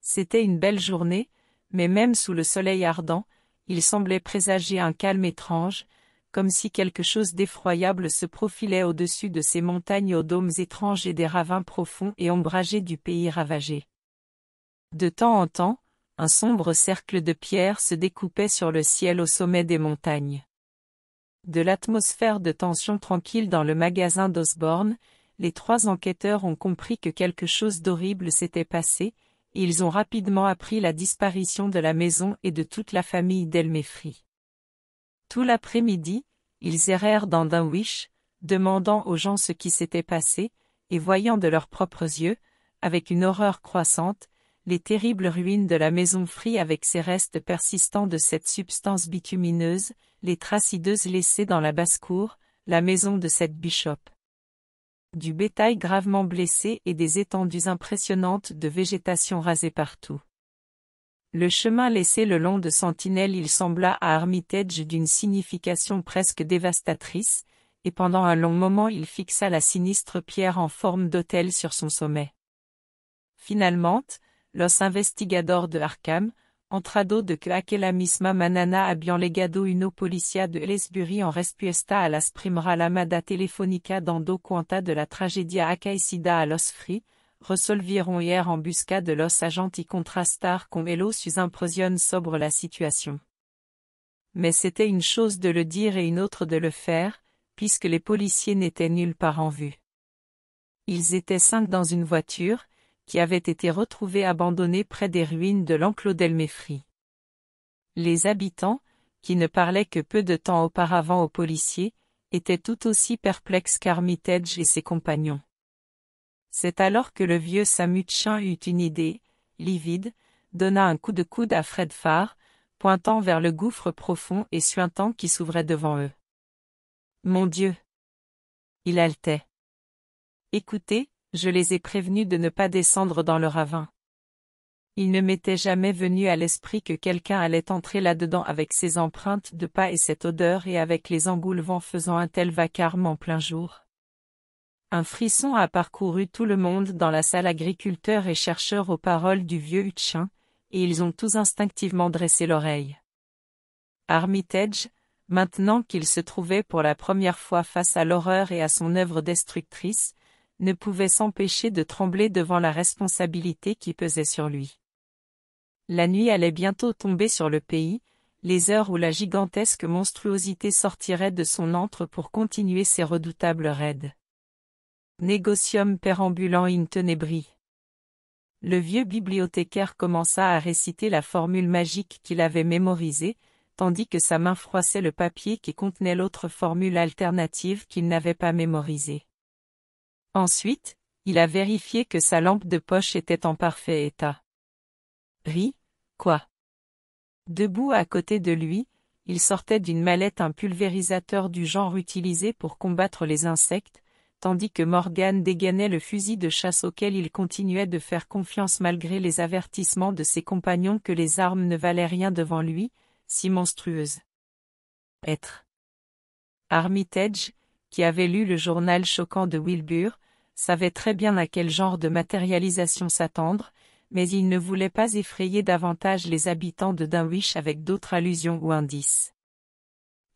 C'était une belle journée, mais même sous le soleil ardent, il semblait présager un calme étrange, comme si quelque chose d'effroyable se profilait au-dessus de ces montagnes aux dômes étranges et des ravins profonds et ombragés du pays ravagé. De temps en temps, un sombre cercle de pierres se découpait sur le ciel au sommet des montagnes. De l'atmosphère de tension tranquille dans le magasin d'Osborne, les trois enquêteurs ont compris que quelque chose d'horrible s'était passé, et ils ont rapidement appris la disparition de la maison et de toute la famille d'Elmefri. Tout l'après-midi, ils errèrent dans Dunwich, demandant aux gens ce qui s'était passé, et voyant de leurs propres yeux, avec une horreur croissante, les terribles ruines de la maison frie avec ses restes persistants de cette substance bitumineuse, les traces laissées dans la basse-cour, la maison de cette bishop. Du bétail gravement blessé et des étendues impressionnantes de végétation rasée partout. Le chemin laissé le long de Sentinelle il sembla à Armitage d'une signification presque dévastatrice, et pendant un long moment il fixa la sinistre pierre en forme d'autel sur son sommet. Finalement, los investigador de Arkham, entrado de que aquella misma manana habian legado uno policia de Lesbury en respuesta a las primera llamada telefonica dando cuenta de la tragedia acaecida a los Free, Ressolviront hier de los agenti contrastar qu'on sus impresionnent sobre la situation. Mais c'était une chose de le dire et une autre de le faire, puisque les policiers n'étaient nulle part en vue. Ils étaient cinq dans une voiture, qui avait été retrouvée abandonnée près des ruines de l'enclos d'Elmefri. Les habitants, qui ne parlaient que peu de temps auparavant aux policiers, étaient tout aussi perplexes qu'Armitage et ses compagnons. C'est alors que le vieux Samutchin eut une idée, livide, donna un coup de coude à Fred Farr, pointant vers le gouffre profond et suintant qui s'ouvrait devant eux. Mon Dieu! Il haletait. Écoutez, je les ai prévenus de ne pas descendre dans le ravin. Il ne m'était jamais venu à l'esprit que quelqu'un allait entrer là-dedans avec ces empreintes de pas et cette odeur et avec les engoulevents faisant un tel vacarme en plein jour. Un frisson a parcouru tout le monde dans la salle agriculteurs et chercheurs aux paroles du vieux Hutchin, et ils ont tous instinctivement dressé l'oreille. Armitage, maintenant qu'il se trouvait pour la première fois face à l'horreur et à son œuvre destructrice, ne pouvait s'empêcher de trembler devant la responsabilité qui pesait sur lui. La nuit allait bientôt tomber sur le pays, les heures où la gigantesque monstruosité sortirait de son antre pour continuer ses redoutables raids. Négocium perambulant in tenebri. Le vieux bibliothécaire commença à réciter la formule magique qu'il avait mémorisée, tandis que sa main froissait le papier qui contenait l'autre formule alternative qu'il n'avait pas mémorisée. Ensuite, il a vérifié que sa lampe de poche était en parfait état. Ri, quoi Debout à côté de lui, il sortait d'une mallette un pulvérisateur du genre utilisé pour combattre les insectes, tandis que Morgan dégainait le fusil de chasse auquel il continuait de faire confiance malgré les avertissements de ses compagnons que les armes ne valaient rien devant lui, si monstrueuses. Être. Armitage, qui avait lu le journal choquant de Wilbur, savait très bien à quel genre de matérialisation s'attendre, mais il ne voulait pas effrayer davantage les habitants de Dunwich avec d'autres allusions ou indices.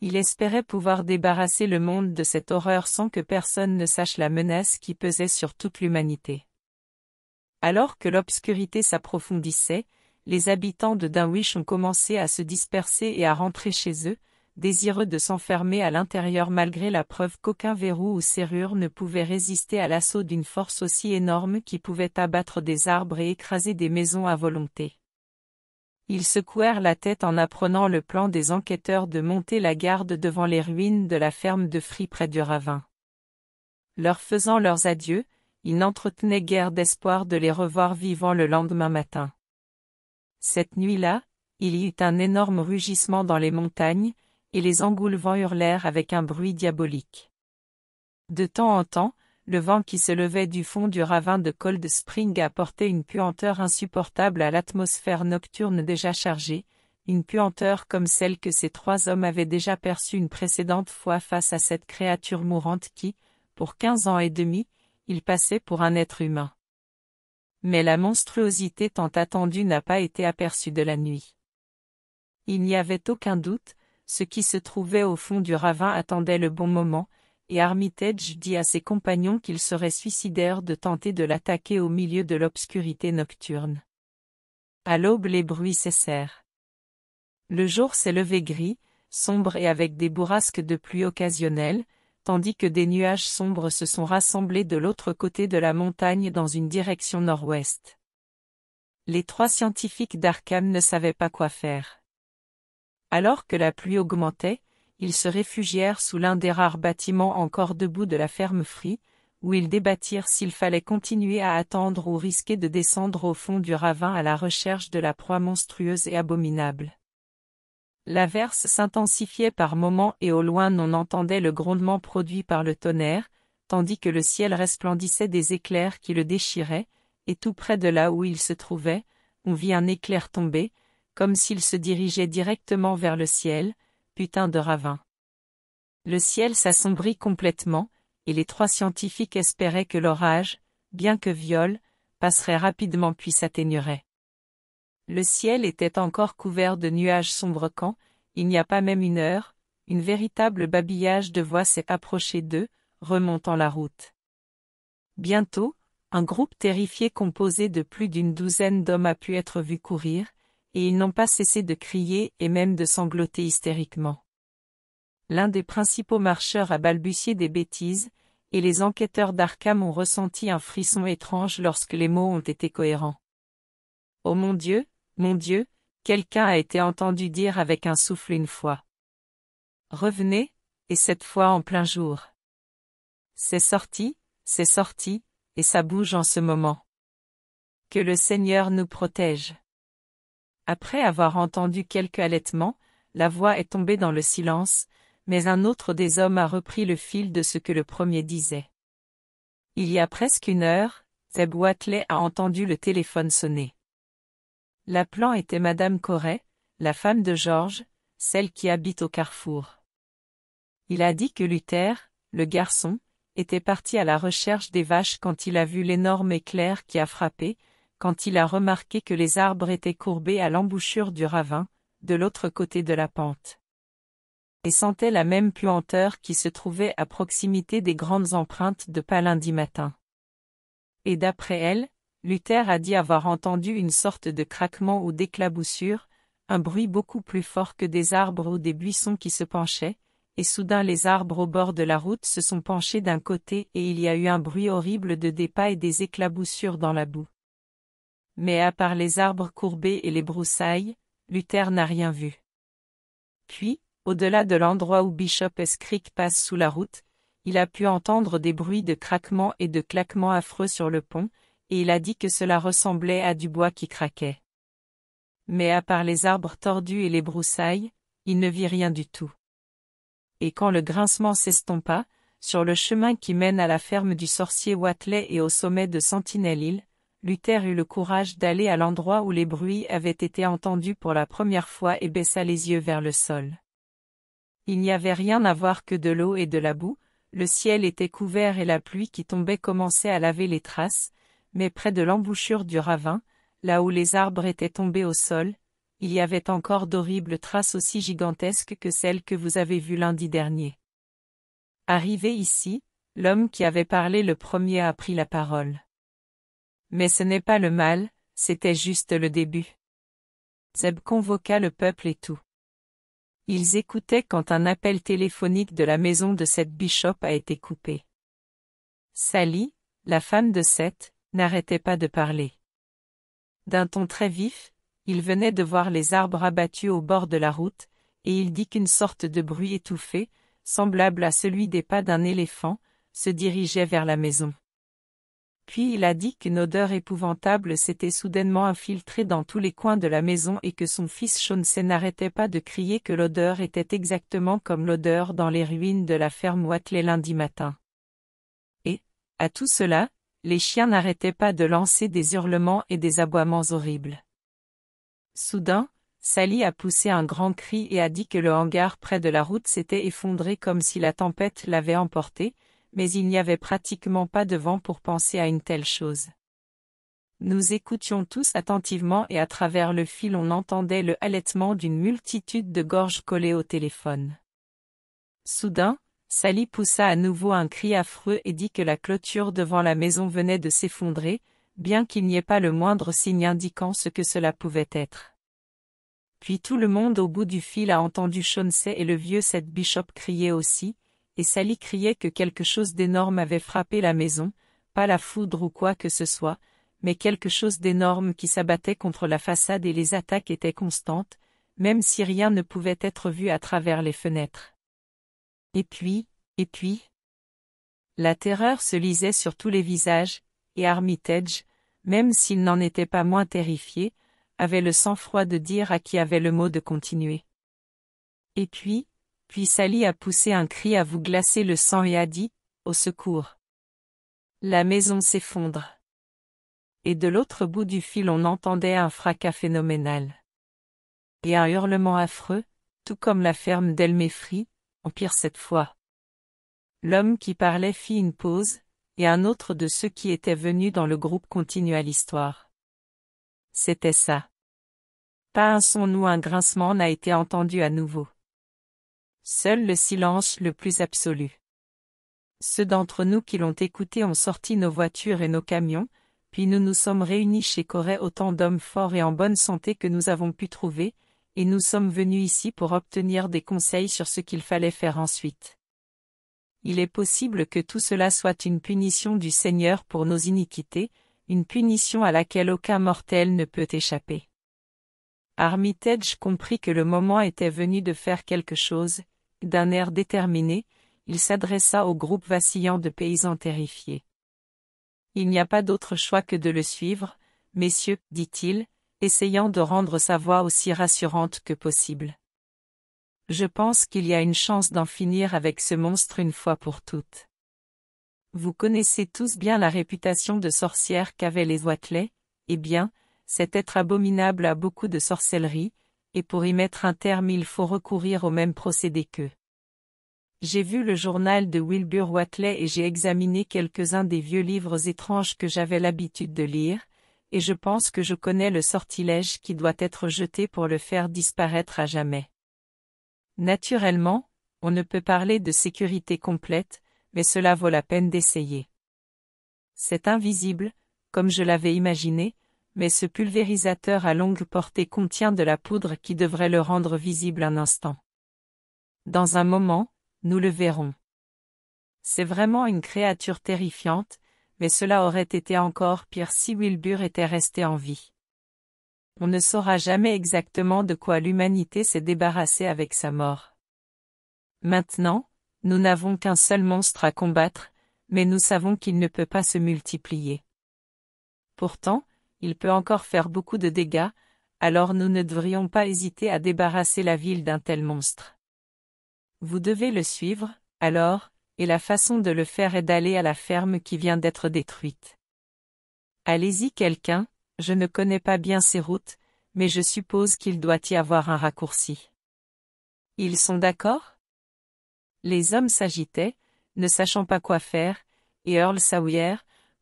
Il espérait pouvoir débarrasser le monde de cette horreur sans que personne ne sache la menace qui pesait sur toute l'humanité. Alors que l'obscurité s'approfondissait, les habitants de Dunwich ont commencé à se disperser et à rentrer chez eux, désireux de s'enfermer à l'intérieur malgré la preuve qu'aucun verrou ou serrure ne pouvait résister à l'assaut d'une force aussi énorme qui pouvait abattre des arbres et écraser des maisons à volonté. Ils secouèrent la tête en apprenant le plan des enquêteurs de monter la garde devant les ruines de la ferme de Fri près du ravin. Leur faisant leurs adieux, ils n'entretenaient guère d'espoir de les revoir vivants le lendemain matin. Cette nuit-là, il y eut un énorme rugissement dans les montagnes, et les engoulevents hurlèrent avec un bruit diabolique. De temps en temps, le vent qui se levait du fond du ravin de Cold Spring apportait une puanteur insupportable à l'atmosphère nocturne déjà chargée, une puanteur comme celle que ces trois hommes avaient déjà perçue une précédente fois face à cette créature mourante qui, pour quinze ans et demi, il passait pour un être humain. Mais la monstruosité tant attendue n'a pas été aperçue de la nuit. Il n'y avait aucun doute, ce qui se trouvait au fond du ravin attendait le bon moment, et Armitage dit à ses compagnons qu'il serait suicidaire de tenter de l'attaquer au milieu de l'obscurité nocturne. À l'aube les bruits cessèrent. Le jour s'est levé gris, sombre et avec des bourrasques de pluie occasionnelles, tandis que des nuages sombres se sont rassemblés de l'autre côté de la montagne dans une direction nord-ouest. Les trois scientifiques d'Arkham ne savaient pas quoi faire. Alors que la pluie augmentait, ils se réfugièrent sous l'un des rares bâtiments encore debout de la ferme Free, où ils débattirent s'il fallait continuer à attendre ou risquer de descendre au fond du ravin à la recherche de la proie monstrueuse et abominable. L'averse s'intensifiait par moments et au loin on entendait le grondement produit par le tonnerre, tandis que le ciel resplendissait des éclairs qui le déchiraient, et tout près de là où il se trouvait, on vit un éclair tomber, comme s'il se dirigeait directement vers le ciel, Putain de ravin. Le ciel s'assombrit complètement, et les trois scientifiques espéraient que l'orage, bien que viol, passerait rapidement puis s'atténuerait. Le ciel était encore couvert de nuages sombres quand, il n'y a pas même une heure, une véritable babillage de voix s'est approchée d'eux, remontant la route. Bientôt, un groupe terrifié composé de plus d'une douzaine d'hommes a pu être vu courir, et ils n'ont pas cessé de crier et même de sangloter hystériquement. L'un des principaux marcheurs a balbutié des bêtises, et les enquêteurs d'Arkham ont ressenti un frisson étrange lorsque les mots ont été cohérents. Oh mon Dieu, mon Dieu, quelqu'un a été entendu dire avec un souffle une fois. Revenez, et cette fois en plein jour. C'est sorti, c'est sorti, et ça bouge en ce moment. Que le Seigneur nous protège. Après avoir entendu quelques halètements, la voix est tombée dans le silence, mais un autre des hommes a repris le fil de ce que le premier disait. Il y a presque une heure, Zeb Watley a entendu le téléphone sonner. L'appelant était Madame Corret, la femme de Georges, celle qui habite au carrefour. Il a dit que Luther, le garçon, était parti à la recherche des vaches quand il a vu l'énorme éclair qui a frappé, quand il a remarqué que les arbres étaient courbés à l'embouchure du ravin, de l'autre côté de la pente. Et sentait la même puanteur qui se trouvait à proximité des grandes empreintes de pas lundi matin. Et d'après elle, Luther a dit avoir entendu une sorte de craquement ou d'éclaboussure, un bruit beaucoup plus fort que des arbres ou des buissons qui se penchaient, et soudain les arbres au bord de la route se sont penchés d'un côté et il y a eu un bruit horrible de dépas et des éclaboussures dans la boue mais à part les arbres courbés et les broussailles, Luther n'a rien vu. Puis, au-delà de l'endroit où Bishop Escrick passe sous la route, il a pu entendre des bruits de craquements et de claquements affreux sur le pont, et il a dit que cela ressemblait à du bois qui craquait. Mais à part les arbres tordus et les broussailles, il ne vit rien du tout. Et quand le grincement s'estompa, sur le chemin qui mène à la ferme du sorcier Watley et au sommet de Sentinel Hill, Luther eut le courage d'aller à l'endroit où les bruits avaient été entendus pour la première fois et baissa les yeux vers le sol. Il n'y avait rien à voir que de l'eau et de la boue, le ciel était couvert et la pluie qui tombait commençait à laver les traces, mais près de l'embouchure du ravin, là où les arbres étaient tombés au sol, il y avait encore d'horribles traces aussi gigantesques que celles que vous avez vues lundi dernier. Arrivé ici, l'homme qui avait parlé le premier a pris la parole. Mais ce n'est pas le mal, c'était juste le début. Zeb convoqua le peuple et tout. Ils écoutaient quand un appel téléphonique de la maison de Seth Bishop a été coupé. Sally, la femme de Seth, n'arrêtait pas de parler. D'un ton très vif, il venait de voir les arbres abattus au bord de la route, et il dit qu'une sorte de bruit étouffé, semblable à celui des pas d'un éléphant, se dirigeait vers la maison. Puis il a dit qu'une odeur épouvantable s'était soudainement infiltrée dans tous les coins de la maison et que son fils Chauncey n'arrêtait pas de crier que l'odeur était exactement comme l'odeur dans les ruines de la ferme Watley lundi matin. Et, à tout cela, les chiens n'arrêtaient pas de lancer des hurlements et des aboiements horribles. Soudain, Sally a poussé un grand cri et a dit que le hangar près de la route s'était effondré comme si la tempête l'avait emporté, mais il n'y avait pratiquement pas de vent pour penser à une telle chose. Nous écoutions tous attentivement et à travers le fil on entendait le halètement d'une multitude de gorges collées au téléphone. Soudain, Sally poussa à nouveau un cri affreux et dit que la clôture devant la maison venait de s'effondrer, bien qu'il n'y ait pas le moindre signe indiquant ce que cela pouvait être. Puis tout le monde au bout du fil a entendu Chauncey et le vieux Seth Bishop crier aussi, et Sally criait que quelque chose d'énorme avait frappé la maison, pas la foudre ou quoi que ce soit, mais quelque chose d'énorme qui s'abattait contre la façade et les attaques étaient constantes, même si rien ne pouvait être vu à travers les fenêtres. Et puis, et puis... La terreur se lisait sur tous les visages, et Armitage, même s'il n'en était pas moins terrifié, avait le sang-froid de dire à qui avait le mot de continuer. Et puis, puis Sally a poussé un cri à vous glacer le sang et a dit, au secours. La maison s'effondre. Et de l'autre bout du fil on entendait un fracas phénoménal. Et un hurlement affreux, tout comme la ferme d'Elméfri, en pire cette fois. L'homme qui parlait fit une pause, et un autre de ceux qui étaient venus dans le groupe continua l'histoire. C'était ça. Pas un son ou un grincement n'a été entendu à nouveau. Seul le silence le plus absolu. Ceux d'entre nous qui l'ont écouté ont sorti nos voitures et nos camions, puis nous nous sommes réunis chez Corée autant d'hommes forts et en bonne santé que nous avons pu trouver, et nous sommes venus ici pour obtenir des conseils sur ce qu'il fallait faire ensuite. Il est possible que tout cela soit une punition du Seigneur pour nos iniquités, une punition à laquelle aucun mortel ne peut échapper. Armitage comprit que le moment était venu de faire quelque chose, d'un air déterminé, il s'adressa au groupe vacillant de paysans terrifiés. Il n'y a pas d'autre choix que de le suivre, messieurs, dit-il, essayant de rendre sa voix aussi rassurante que possible. Je pense qu'il y a une chance d'en finir avec ce monstre une fois pour toutes. Vous connaissez tous bien la réputation de sorcière qu'avaient les Watley, eh bien, cet être abominable a beaucoup de sorcellerie, et pour y mettre un terme il faut recourir au même procédé qu'eux. J'ai vu le journal de Wilbur Watley et j'ai examiné quelques-uns des vieux livres étranges que j'avais l'habitude de lire, et je pense que je connais le sortilège qui doit être jeté pour le faire disparaître à jamais. Naturellement, on ne peut parler de sécurité complète, mais cela vaut la peine d'essayer. C'est invisible, comme je l'avais imaginé, mais ce pulvérisateur à longue portée contient de la poudre qui devrait le rendre visible un instant. Dans un moment, nous le verrons. C'est vraiment une créature terrifiante, mais cela aurait été encore pire si Wilbur était resté en vie. On ne saura jamais exactement de quoi l'humanité s'est débarrassée avec sa mort. Maintenant, nous n'avons qu'un seul monstre à combattre, mais nous savons qu'il ne peut pas se multiplier. Pourtant, il peut encore faire beaucoup de dégâts, alors nous ne devrions pas hésiter à débarrasser la ville d'un tel monstre. Vous devez le suivre, alors, et la façon de le faire est d'aller à la ferme qui vient d'être détruite. Allez-y quelqu'un, je ne connais pas bien ces routes, mais je suppose qu'il doit y avoir un raccourci. Ils sont d'accord Les hommes s'agitaient, ne sachant pas quoi faire, et Earl Sawyer,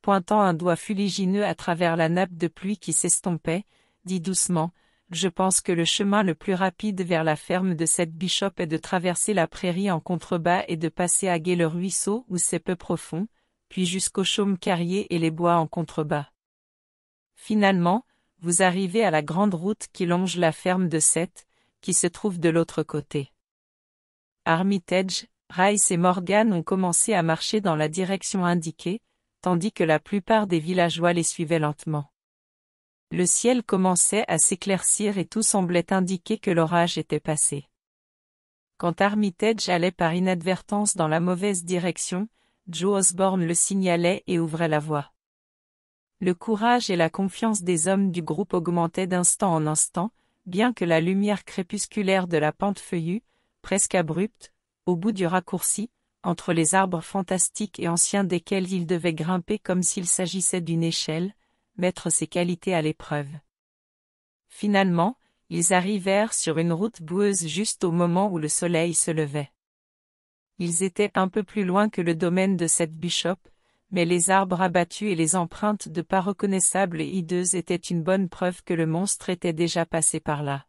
pointant un doigt fuligineux à travers la nappe de pluie qui s'estompait, dit doucement, je pense que le chemin le plus rapide vers la ferme de cette Bishop est de traverser la prairie en contrebas et de passer à gué le ruisseau où c'est peu profond, puis jusqu'au chaume carrier et les bois en contrebas. Finalement, vous arrivez à la grande route qui longe la ferme de Seth, qui se trouve de l'autre côté. Armitage, Rice et Morgan ont commencé à marcher dans la direction indiquée, tandis que la plupart des villageois les suivaient lentement. Le ciel commençait à s'éclaircir et tout semblait indiquer que l'orage était passé. Quand Armitage allait par inadvertance dans la mauvaise direction, Joe Osborne le signalait et ouvrait la voie. Le courage et la confiance des hommes du groupe augmentaient d'instant en instant, bien que la lumière crépusculaire de la pente feuillue, presque abrupte, au bout du raccourci, entre les arbres fantastiques et anciens desquels il devait grimper comme s'il s'agissait d'une échelle, mettre ses qualités à l'épreuve. Finalement, ils arrivèrent sur une route boueuse juste au moment où le soleil se levait. Ils étaient un peu plus loin que le domaine de cette bishop, mais les arbres abattus et les empreintes de pas reconnaissables et hideuses étaient une bonne preuve que le monstre était déjà passé par là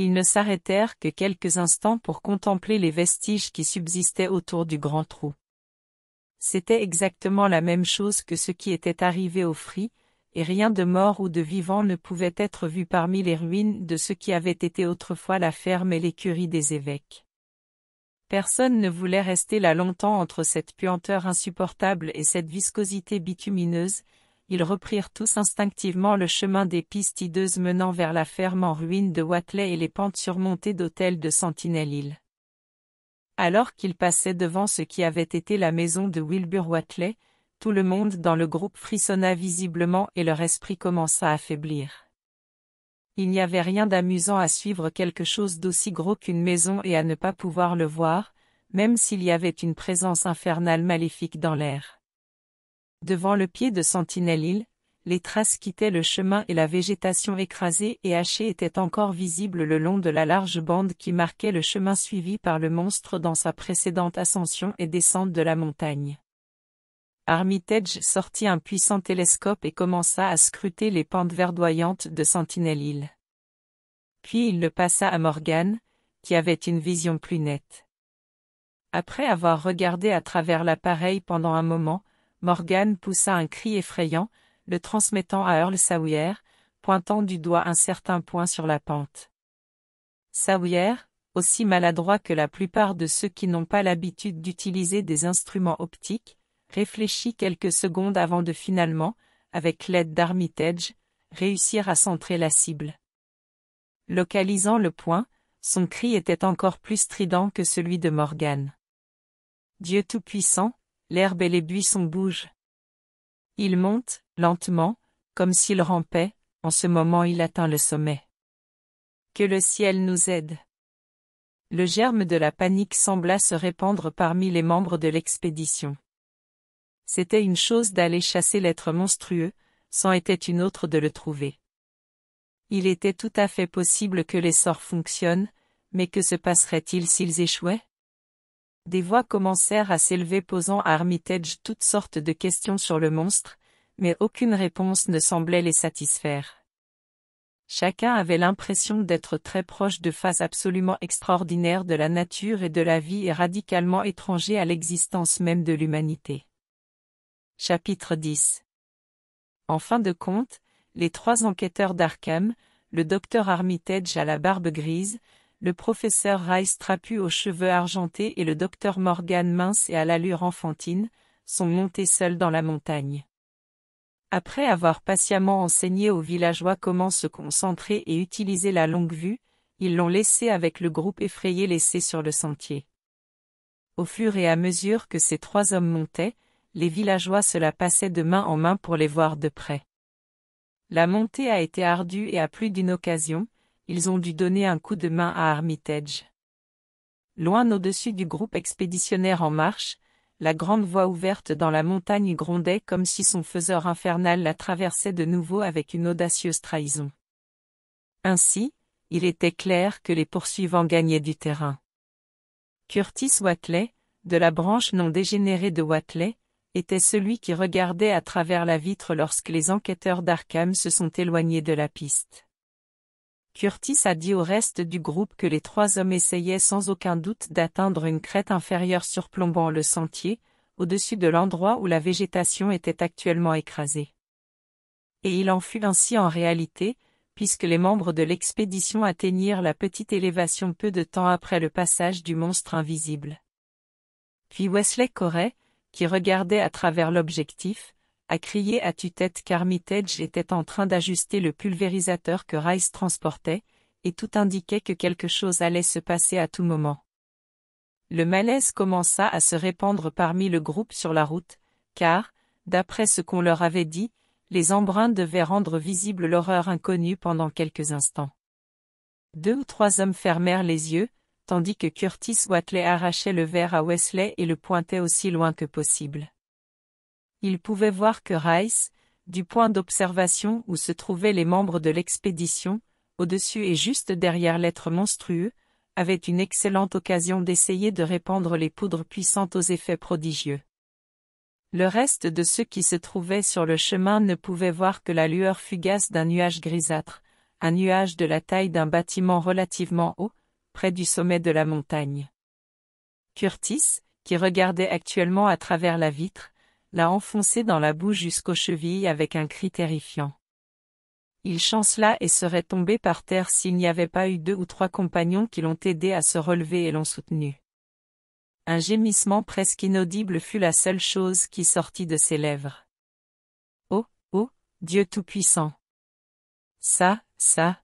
ils ne s'arrêtèrent que quelques instants pour contempler les vestiges qui subsistaient autour du grand trou. C'était exactement la même chose que ce qui était arrivé au Fri, et rien de mort ou de vivant ne pouvait être vu parmi les ruines de ce qui avait été autrefois la ferme et l'écurie des évêques. Personne ne voulait rester là longtemps entre cette puanteur insupportable et cette viscosité bitumineuse, ils reprirent tous instinctivement le chemin des pistes hideuses menant vers la ferme en ruine de Watley et les pentes surmontées d'hôtels de Sentinel Hill. Alors qu'ils passaient devant ce qui avait été la maison de Wilbur Watley, tout le monde dans le groupe frissonna visiblement et leur esprit commença à faiblir. Il n'y avait rien d'amusant à suivre quelque chose d'aussi gros qu'une maison et à ne pas pouvoir le voir, même s'il y avait une présence infernale maléfique dans l'air. Devant le pied de Sentinel Hill, les traces quittaient le chemin et la végétation écrasée et hachée était encore visible le long de la large bande qui marquait le chemin suivi par le monstre dans sa précédente ascension et descente de la montagne. Armitage sortit un puissant télescope et commença à scruter les pentes verdoyantes de Sentinel Hill. Puis il le passa à Morgan, qui avait une vision plus nette. Après avoir regardé à travers l'appareil pendant un moment, Morgan poussa un cri effrayant, le transmettant à Earl Sawyer, pointant du doigt un certain point sur la pente. Sawyer, aussi maladroit que la plupart de ceux qui n'ont pas l'habitude d'utiliser des instruments optiques, réfléchit quelques secondes avant de finalement, avec l'aide d'Armitage, réussir à centrer la cible. Localisant le point, son cri était encore plus strident que celui de Morgan. Dieu Tout-Puissant, l'herbe et les buissons bougent. Il monte, lentement, comme s'il rampait, en ce moment il atteint le sommet. Que le ciel nous aide. Le germe de la panique sembla se répandre parmi les membres de l'expédition. C'était une chose d'aller chasser l'être monstrueux, sans était une autre de le trouver. Il était tout à fait possible que les sorts fonctionnent, mais que se passerait-il s'ils échouaient des voix commencèrent à s'élever posant à Armitage toutes sortes de questions sur le monstre, mais aucune réponse ne semblait les satisfaire. Chacun avait l'impression d'être très proche de phases absolument extraordinaires de la nature et de la vie et radicalement étrangers à l'existence même de l'humanité. Chapitre 10 En fin de compte, les trois enquêteurs d'Arkham, le docteur Armitage à la barbe grise, le professeur Rice trapu aux cheveux argentés et le docteur Morgan mince et à l'allure enfantine, sont montés seuls dans la montagne. Après avoir patiemment enseigné aux villageois comment se concentrer et utiliser la longue vue, ils l'ont laissé avec le groupe effrayé laissé sur le sentier. Au fur et à mesure que ces trois hommes montaient, les villageois se la passaient de main en main pour les voir de près. La montée a été ardue et à plus d'une occasion, ils ont dû donner un coup de main à Armitage. Loin au-dessus du groupe expéditionnaire en marche, la grande voie ouverte dans la montagne grondait comme si son faiseur infernal la traversait de nouveau avec une audacieuse trahison. Ainsi, il était clair que les poursuivants gagnaient du terrain. Curtis Watley, de la branche non dégénérée de Watley, était celui qui regardait à travers la vitre lorsque les enquêteurs d'Arkham se sont éloignés de la piste. Curtis a dit au reste du groupe que les trois hommes essayaient sans aucun doute d'atteindre une crête inférieure surplombant le sentier, au-dessus de l'endroit où la végétation était actuellement écrasée. Et il en fut ainsi en réalité, puisque les membres de l'expédition atteignirent la petite élévation peu de temps après le passage du monstre invisible. Puis Wesley Corey, qui regardait à travers l'objectif, a crié à tue-tête qu'Armitage était en train d'ajuster le pulvérisateur que Rice transportait, et tout indiquait que quelque chose allait se passer à tout moment. Le malaise commença à se répandre parmi le groupe sur la route, car, d'après ce qu'on leur avait dit, les embruns devaient rendre visible l'horreur inconnue pendant quelques instants. Deux ou trois hommes fermèrent les yeux, tandis que Curtis Watley arrachait le verre à Wesley et le pointait aussi loin que possible. Il pouvait voir que Rice, du point d'observation où se trouvaient les membres de l'expédition, au-dessus et juste derrière l'être monstrueux, avait une excellente occasion d'essayer de répandre les poudres puissantes aux effets prodigieux. Le reste de ceux qui se trouvaient sur le chemin ne pouvaient voir que la lueur fugace d'un nuage grisâtre, un nuage de la taille d'un bâtiment relativement haut, près du sommet de la montagne. Curtis, qui regardait actuellement à travers la vitre, l'a enfoncé dans la boue jusqu'aux chevilles avec un cri terrifiant. Il chancela et serait tombé par terre s'il n'y avait pas eu deux ou trois compagnons qui l'ont aidé à se relever et l'ont soutenu. Un gémissement presque inaudible fut la seule chose qui sortit de ses lèvres. Oh, oh, Dieu Tout-Puissant. Ça, ça.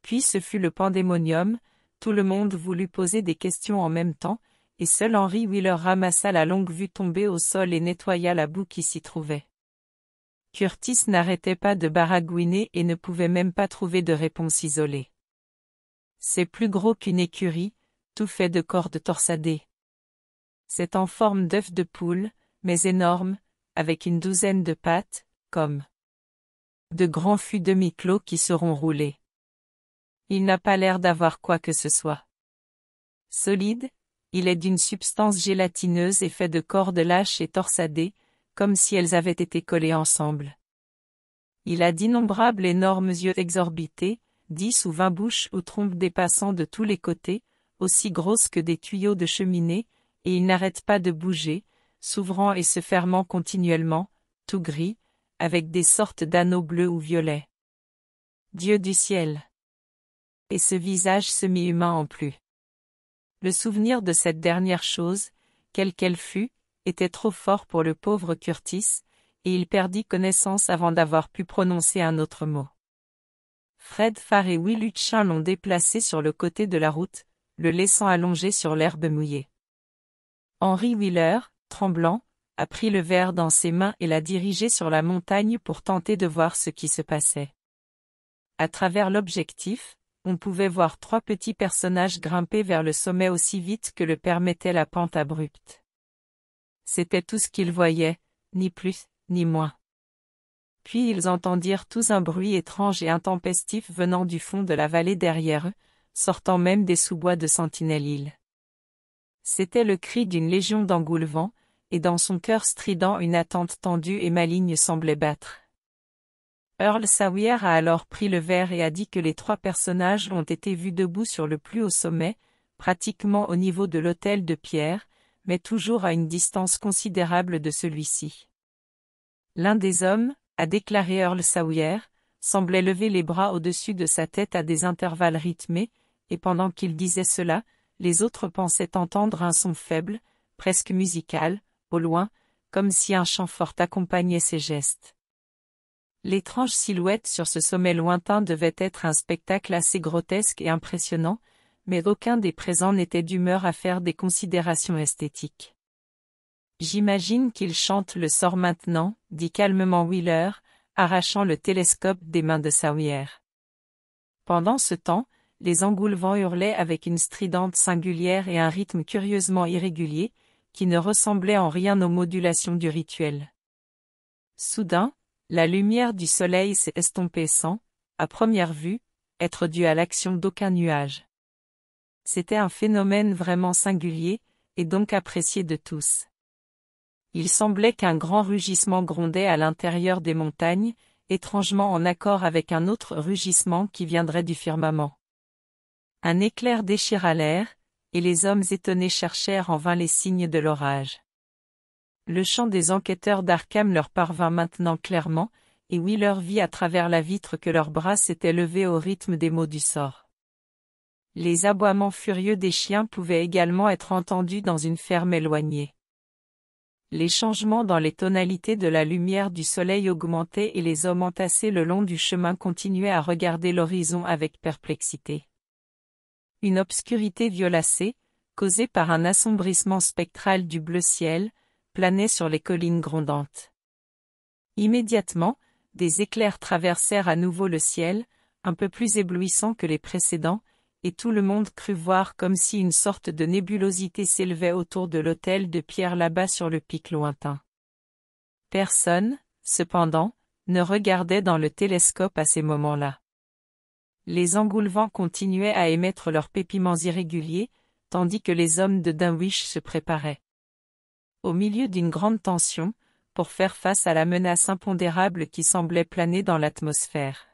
Puis ce fut le pandémonium, tout le monde voulut poser des questions en même temps, et seul Henry Wheeler ramassa la longue vue tombée au sol et nettoya la boue qui s'y trouvait. Curtis n'arrêtait pas de baragouiner et ne pouvait même pas trouver de réponse isolée. C'est plus gros qu'une écurie, tout fait de cordes torsadées. C'est en forme d'œuf de poule, mais énorme, avec une douzaine de pattes, comme de grands fûts demi-clos qui seront roulés. Il n'a pas l'air d'avoir quoi que ce soit. Solide, il est d'une substance gélatineuse et fait de cordes lâches et torsadées, comme si elles avaient été collées ensemble. Il a d'innombrables énormes yeux exorbités, dix ou vingt bouches ou trompes dépassant de tous les côtés, aussi grosses que des tuyaux de cheminée, et il n'arrête pas de bouger, s'ouvrant et se fermant continuellement, tout gris, avec des sortes d'anneaux bleus ou violets. Dieu du ciel. Et ce visage semi-humain en plus. Le souvenir de cette dernière chose, quelle qu'elle fût, était trop fort pour le pauvre Curtis, et il perdit connaissance avant d'avoir pu prononcer un autre mot. Fred Farr et Will Hutchin l'ont déplacé sur le côté de la route, le laissant allongé sur l'herbe mouillée. Henry Wheeler, tremblant, a pris le verre dans ses mains et l'a dirigé sur la montagne pour tenter de voir ce qui se passait. À travers l'objectif, on pouvait voir trois petits personnages grimper vers le sommet aussi vite que le permettait la pente abrupte. C'était tout ce qu'ils voyaient, ni plus, ni moins. Puis ils entendirent tous un bruit étrange et intempestif venant du fond de la vallée derrière eux, sortant même des sous-bois de Sentinelle-Île. C'était le cri d'une légion d'engoulevents et dans son cœur strident une attente tendue et maligne semblait battre. Earl Sawyer a alors pris le verre et a dit que les trois personnages ont été vus debout sur le plus haut sommet, pratiquement au niveau de l'hôtel de pierre, mais toujours à une distance considérable de celui-ci. L'un des hommes, a déclaré Earl Sawyer, semblait lever les bras au-dessus de sa tête à des intervalles rythmés, et pendant qu'il disait cela, les autres pensaient entendre un son faible, presque musical, au loin, comme si un chant fort accompagnait ses gestes. L'étrange silhouette sur ce sommet lointain devait être un spectacle assez grotesque et impressionnant, mais aucun des présents n'était d'humeur à faire des considérations esthétiques. J'imagine qu'il chante le sort maintenant, dit calmement Wheeler, arrachant le télescope des mains de Sawyer. Pendant ce temps, les engoulevents hurlaient avec une stridente singulière et un rythme curieusement irrégulier, qui ne ressemblait en rien aux modulations du rituel. Soudain, la lumière du soleil s'est estompée sans, à première vue, être due à l'action d'aucun nuage. C'était un phénomène vraiment singulier, et donc apprécié de tous. Il semblait qu'un grand rugissement grondait à l'intérieur des montagnes, étrangement en accord avec un autre rugissement qui viendrait du firmament. Un éclair déchira l'air, et les hommes étonnés cherchèrent en vain les signes de l'orage. Le chant des enquêteurs d'Arkham leur parvint maintenant clairement, et Wheeler vit à travers la vitre que leurs bras s'étaient levés au rythme des mots du sort. Les aboiements furieux des chiens pouvaient également être entendus dans une ferme éloignée. Les changements dans les tonalités de la lumière du soleil augmentaient et les hommes entassés le long du chemin continuaient à regarder l'horizon avec perplexité. Une obscurité violacée, causée par un assombrissement spectral du bleu ciel, planaient sur les collines grondantes. Immédiatement, des éclairs traversèrent à nouveau le ciel, un peu plus éblouissant que les précédents, et tout le monde crut voir comme si une sorte de nébulosité s'élevait autour de l'hôtel de pierre là-bas sur le pic lointain. Personne, cependant, ne regardait dans le télescope à ces moments-là. Les engoulevents continuaient à émettre leurs pépiments irréguliers, tandis que les hommes de Dunwich se préparaient au milieu d'une grande tension, pour faire face à la menace impondérable qui semblait planer dans l'atmosphère.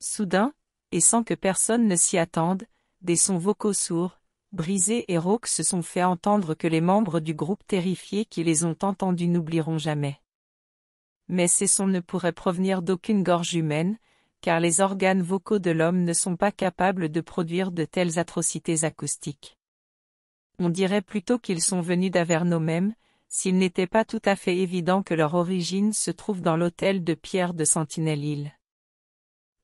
Soudain, et sans que personne ne s'y attende, des sons vocaux sourds, brisés et rauques se sont fait entendre que les membres du groupe terrifié qui les ont entendus n'oublieront jamais. Mais ces sons ne pourraient provenir d'aucune gorge humaine, car les organes vocaux de l'homme ne sont pas capables de produire de telles atrocités acoustiques on dirait plutôt qu'ils sont venus d'Averno même, s'il n'était pas tout à fait évident que leur origine se trouve dans l'hôtel de pierre de Sentinelle-Île.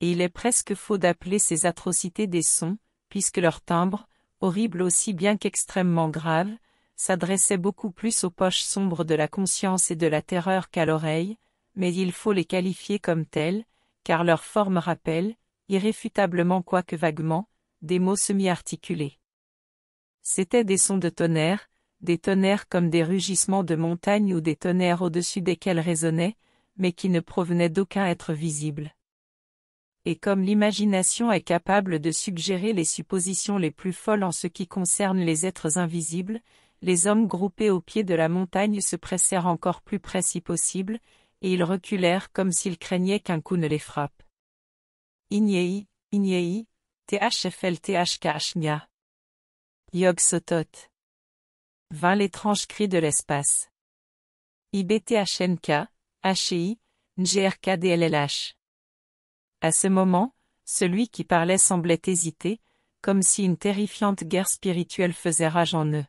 Et il est presque faux d'appeler ces atrocités des sons, puisque leur timbre, horrible aussi bien qu'extrêmement grave, s'adressait beaucoup plus aux poches sombres de la conscience et de la terreur qu'à l'oreille, mais il faut les qualifier comme tels, car leur forme rappelle, irréfutablement quoique vaguement, des mots semi-articulés. C'étaient des sons de tonnerre, des tonnerres comme des rugissements de montagne ou des tonnerres au-dessus desquels résonnaient, mais qui ne provenaient d'aucun être visible. Et comme l'imagination est capable de suggérer les suppositions les plus folles en ce qui concerne les êtres invisibles, les hommes groupés au pied de la montagne se pressèrent encore plus près si possible, et ils reculèrent comme s'ils craignaient qu'un coup ne les frappe. THFLTHKHNIA. Yog Sotot. Vint l'étrange cri de l'espace. IBTHNK, » À ce moment, celui qui parlait semblait hésiter, comme si une terrifiante guerre spirituelle faisait rage en eux.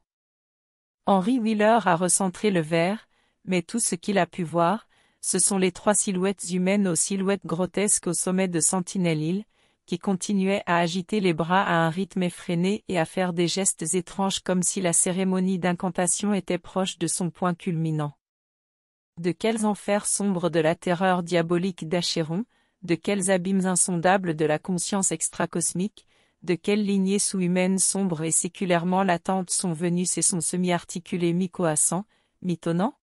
Henry Wheeler a recentré le verre, mais tout ce qu'il a pu voir, ce sont les trois silhouettes humaines aux silhouettes grotesques au sommet de Sentinel Hill, qui continuait à agiter les bras à un rythme effréné et à faire des gestes étranges comme si la cérémonie d'incantation était proche de son point culminant. De quels enfers sombres de la terreur diabolique d'Achéron, de quels abîmes insondables de la conscience extracosmique, de quelles lignées sous-humaines sombres et séculairement latentes sont venus et sons semi-articulés mi-coassants, mi-tonnants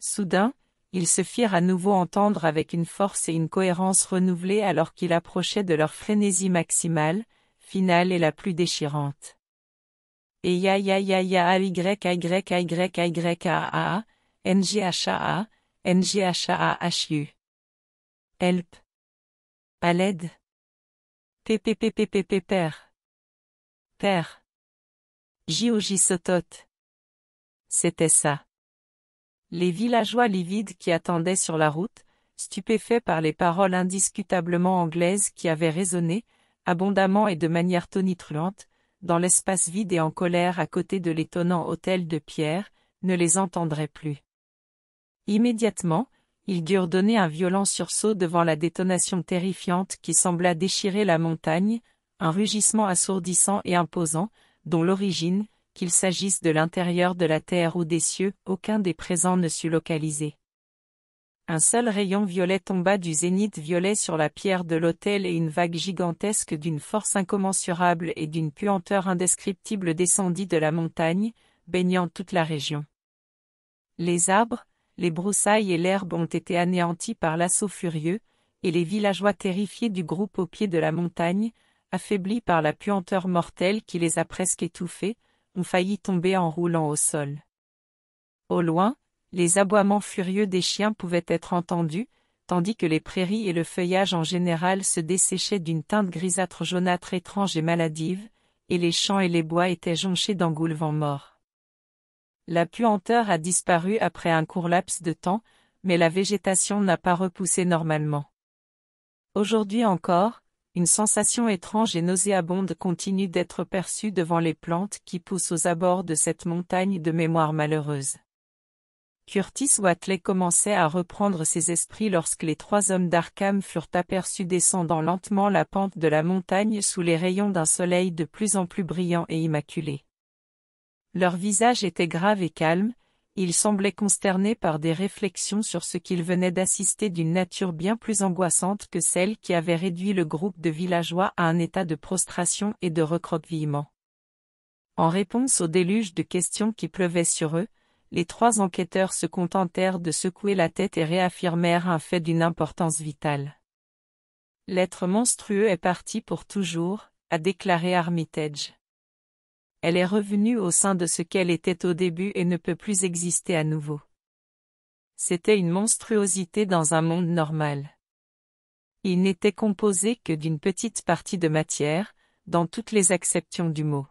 Soudain, ils se firent à nouveau entendre avec une force et une cohérence renouvelées alors qu'ils approchaient de leur frénésie maximale, finale et la plus déchirante. Et ya ya ya ya a y a y y y a a h a n h a a, h u. Help. À l'aide. p père. Père. J o j Sotot. C'était ça. Les villageois livides qui attendaient sur la route, stupéfaits par les paroles indiscutablement anglaises qui avaient résonné, abondamment et de manière tonitruante, dans l'espace vide et en colère à côté de l'étonnant hôtel de pierre, ne les entendraient plus. Immédiatement, ils durent donner un violent sursaut devant la détonation terrifiante qui sembla déchirer la montagne, un rugissement assourdissant et imposant, dont l'origine, qu'il s'agisse de l'intérieur de la terre ou des cieux, aucun des présents ne sut localiser. Un seul rayon violet tomba du zénith violet sur la pierre de l'autel et une vague gigantesque d'une force incommensurable et d'une puanteur indescriptible descendit de la montagne, baignant toute la région. Les arbres, les broussailles et l'herbe ont été anéantis par l'assaut furieux, et les villageois terrifiés du groupe au pied de la montagne, affaiblis par la puanteur mortelle qui les a presque étouffés, ont failli tomber en roulant au sol. Au loin, les aboiements furieux des chiens pouvaient être entendus, tandis que les prairies et le feuillage en général se desséchaient d'une teinte grisâtre jaunâtre étrange et maladive, et les champs et les bois étaient jonchés d'engoulevents morts. La puanteur a disparu après un court laps de temps, mais la végétation n'a pas repoussé normalement. Aujourd'hui encore, une sensation étrange et nauséabonde continue d'être perçue devant les plantes qui poussent aux abords de cette montagne de mémoire malheureuse. Curtis Watley commençait à reprendre ses esprits lorsque les trois hommes d'Arkham furent aperçus descendant lentement la pente de la montagne sous les rayons d'un soleil de plus en plus brillant et immaculé. Leur visage était grave et calme, il semblait consterné par des réflexions sur ce qu'il venait d'assister d'une nature bien plus angoissante que celle qui avait réduit le groupe de villageois à un état de prostration et de recroquevillement. En réponse au déluge de questions qui pleuvaient sur eux, les trois enquêteurs se contentèrent de secouer la tête et réaffirmèrent un fait d'une importance vitale. L'être monstrueux est parti pour toujours, a déclaré Armitage elle est revenue au sein de ce qu'elle était au début et ne peut plus exister à nouveau. C'était une monstruosité dans un monde normal. Il n'était composé que d'une petite partie de matière, dans toutes les acceptions du mot.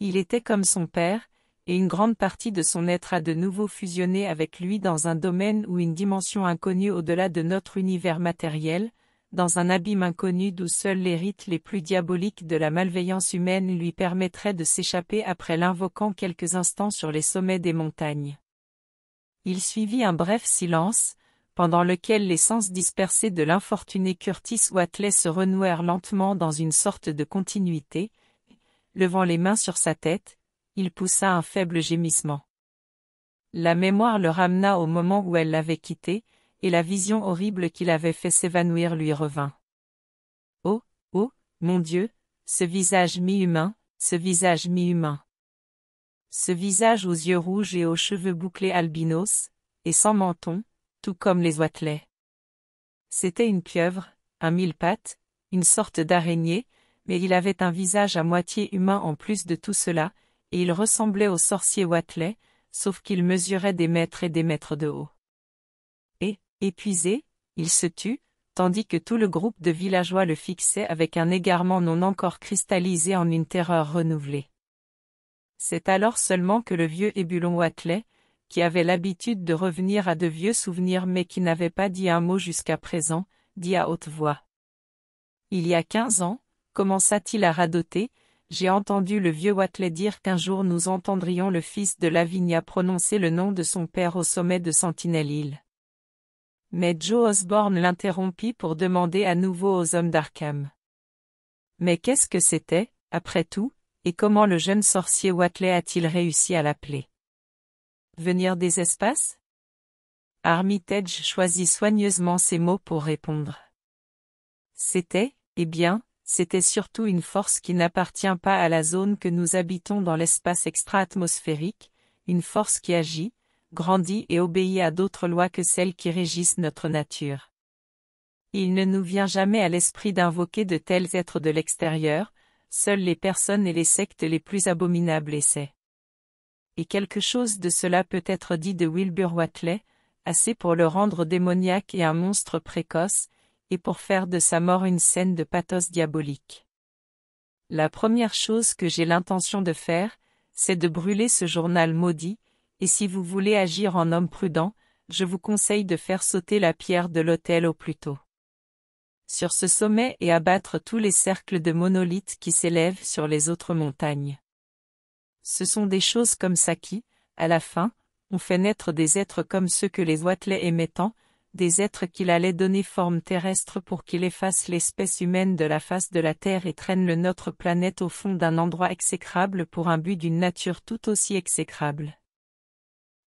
Il était comme son père, et une grande partie de son être a de nouveau fusionné avec lui dans un domaine ou une dimension inconnue au-delà de notre univers matériel, dans un abîme inconnu d'où seuls les rites les plus diaboliques de la malveillance humaine lui permettraient de s'échapper après l'invoquant quelques instants sur les sommets des montagnes. Il suivit un bref silence, pendant lequel les sens dispersés de l'infortuné Curtis Watley se renouèrent lentement dans une sorte de continuité. Levant les mains sur sa tête, il poussa un faible gémissement. La mémoire le ramena au moment où elle l'avait quitté, et la vision horrible qu'il avait fait s'évanouir lui revint. Oh, oh, mon Dieu, ce visage mi-humain, ce visage mi-humain. Ce visage aux yeux rouges et aux cheveux bouclés albinos, et sans menton, tout comme les oitelets. C'était une pieuvre, un mille-pattes, une sorte d'araignée, mais il avait un visage à moitié humain en plus de tout cela, et il ressemblait au sorcier Watley, sauf qu'il mesurait des mètres et des mètres de haut. Épuisé, il se tut, tandis que tout le groupe de villageois le fixait avec un égarement non encore cristallisé en une terreur renouvelée. C'est alors seulement que le vieux Ébulon Watley, qui avait l'habitude de revenir à de vieux souvenirs mais qui n'avait pas dit un mot jusqu'à présent, dit à haute voix. Il y a quinze ans, commença-t-il à radoter, j'ai entendu le vieux Watley dire qu'un jour nous entendrions le fils de Lavigna prononcer le nom de son père au sommet de Sentinelle-Île. Mais Joe Osborne l'interrompit pour demander à nouveau aux hommes d'Arkham. Mais qu'est-ce que c'était, après tout, et comment le jeune sorcier Watley a-t-il réussi à l'appeler Venir des espaces Armitage choisit soigneusement ses mots pour répondre. C'était, eh bien, c'était surtout une force qui n'appartient pas à la zone que nous habitons dans l'espace extra-atmosphérique, une force qui agit, grandit et obéit à d'autres lois que celles qui régissent notre nature. Il ne nous vient jamais à l'esprit d'invoquer de tels êtres de l'extérieur, seules les personnes et les sectes les plus abominables essaient. Et quelque chose de cela peut être dit de Wilbur Watley, assez pour le rendre démoniaque et un monstre précoce, et pour faire de sa mort une scène de pathos diabolique. La première chose que j'ai l'intention de faire, c'est de brûler ce journal maudit, et si vous voulez agir en homme prudent, je vous conseille de faire sauter la pierre de l'autel au plus tôt. Sur ce sommet et abattre tous les cercles de monolithes qui s'élèvent sur les autres montagnes. Ce sont des choses comme ça qui, à la fin, ont fait naître des êtres comme ceux que les aimaient émettant, des êtres qu'il allait donner forme terrestre pour qu'il efface l'espèce humaine de la face de la Terre et traîne le notre planète au fond d'un endroit exécrable pour un but d'une nature tout aussi exécrable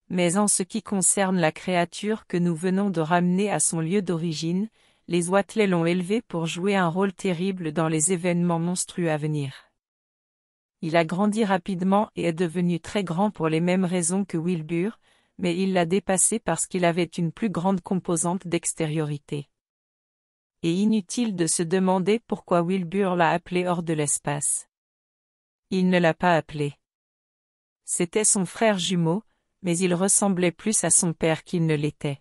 mais en ce qui concerne la créature que nous venons de ramener à son lieu d'origine, les Watley l'ont élevé pour jouer un rôle terrible dans les événements monstrueux à venir. Il a grandi rapidement et est devenu très grand pour les mêmes raisons que Wilbur, mais il l'a dépassé parce qu'il avait une plus grande composante d'extériorité. Et inutile de se demander pourquoi Wilbur l'a appelé hors de l'espace. Il ne l'a pas appelé. C'était son frère jumeau, mais il ressemblait plus à son père qu'il ne l'était.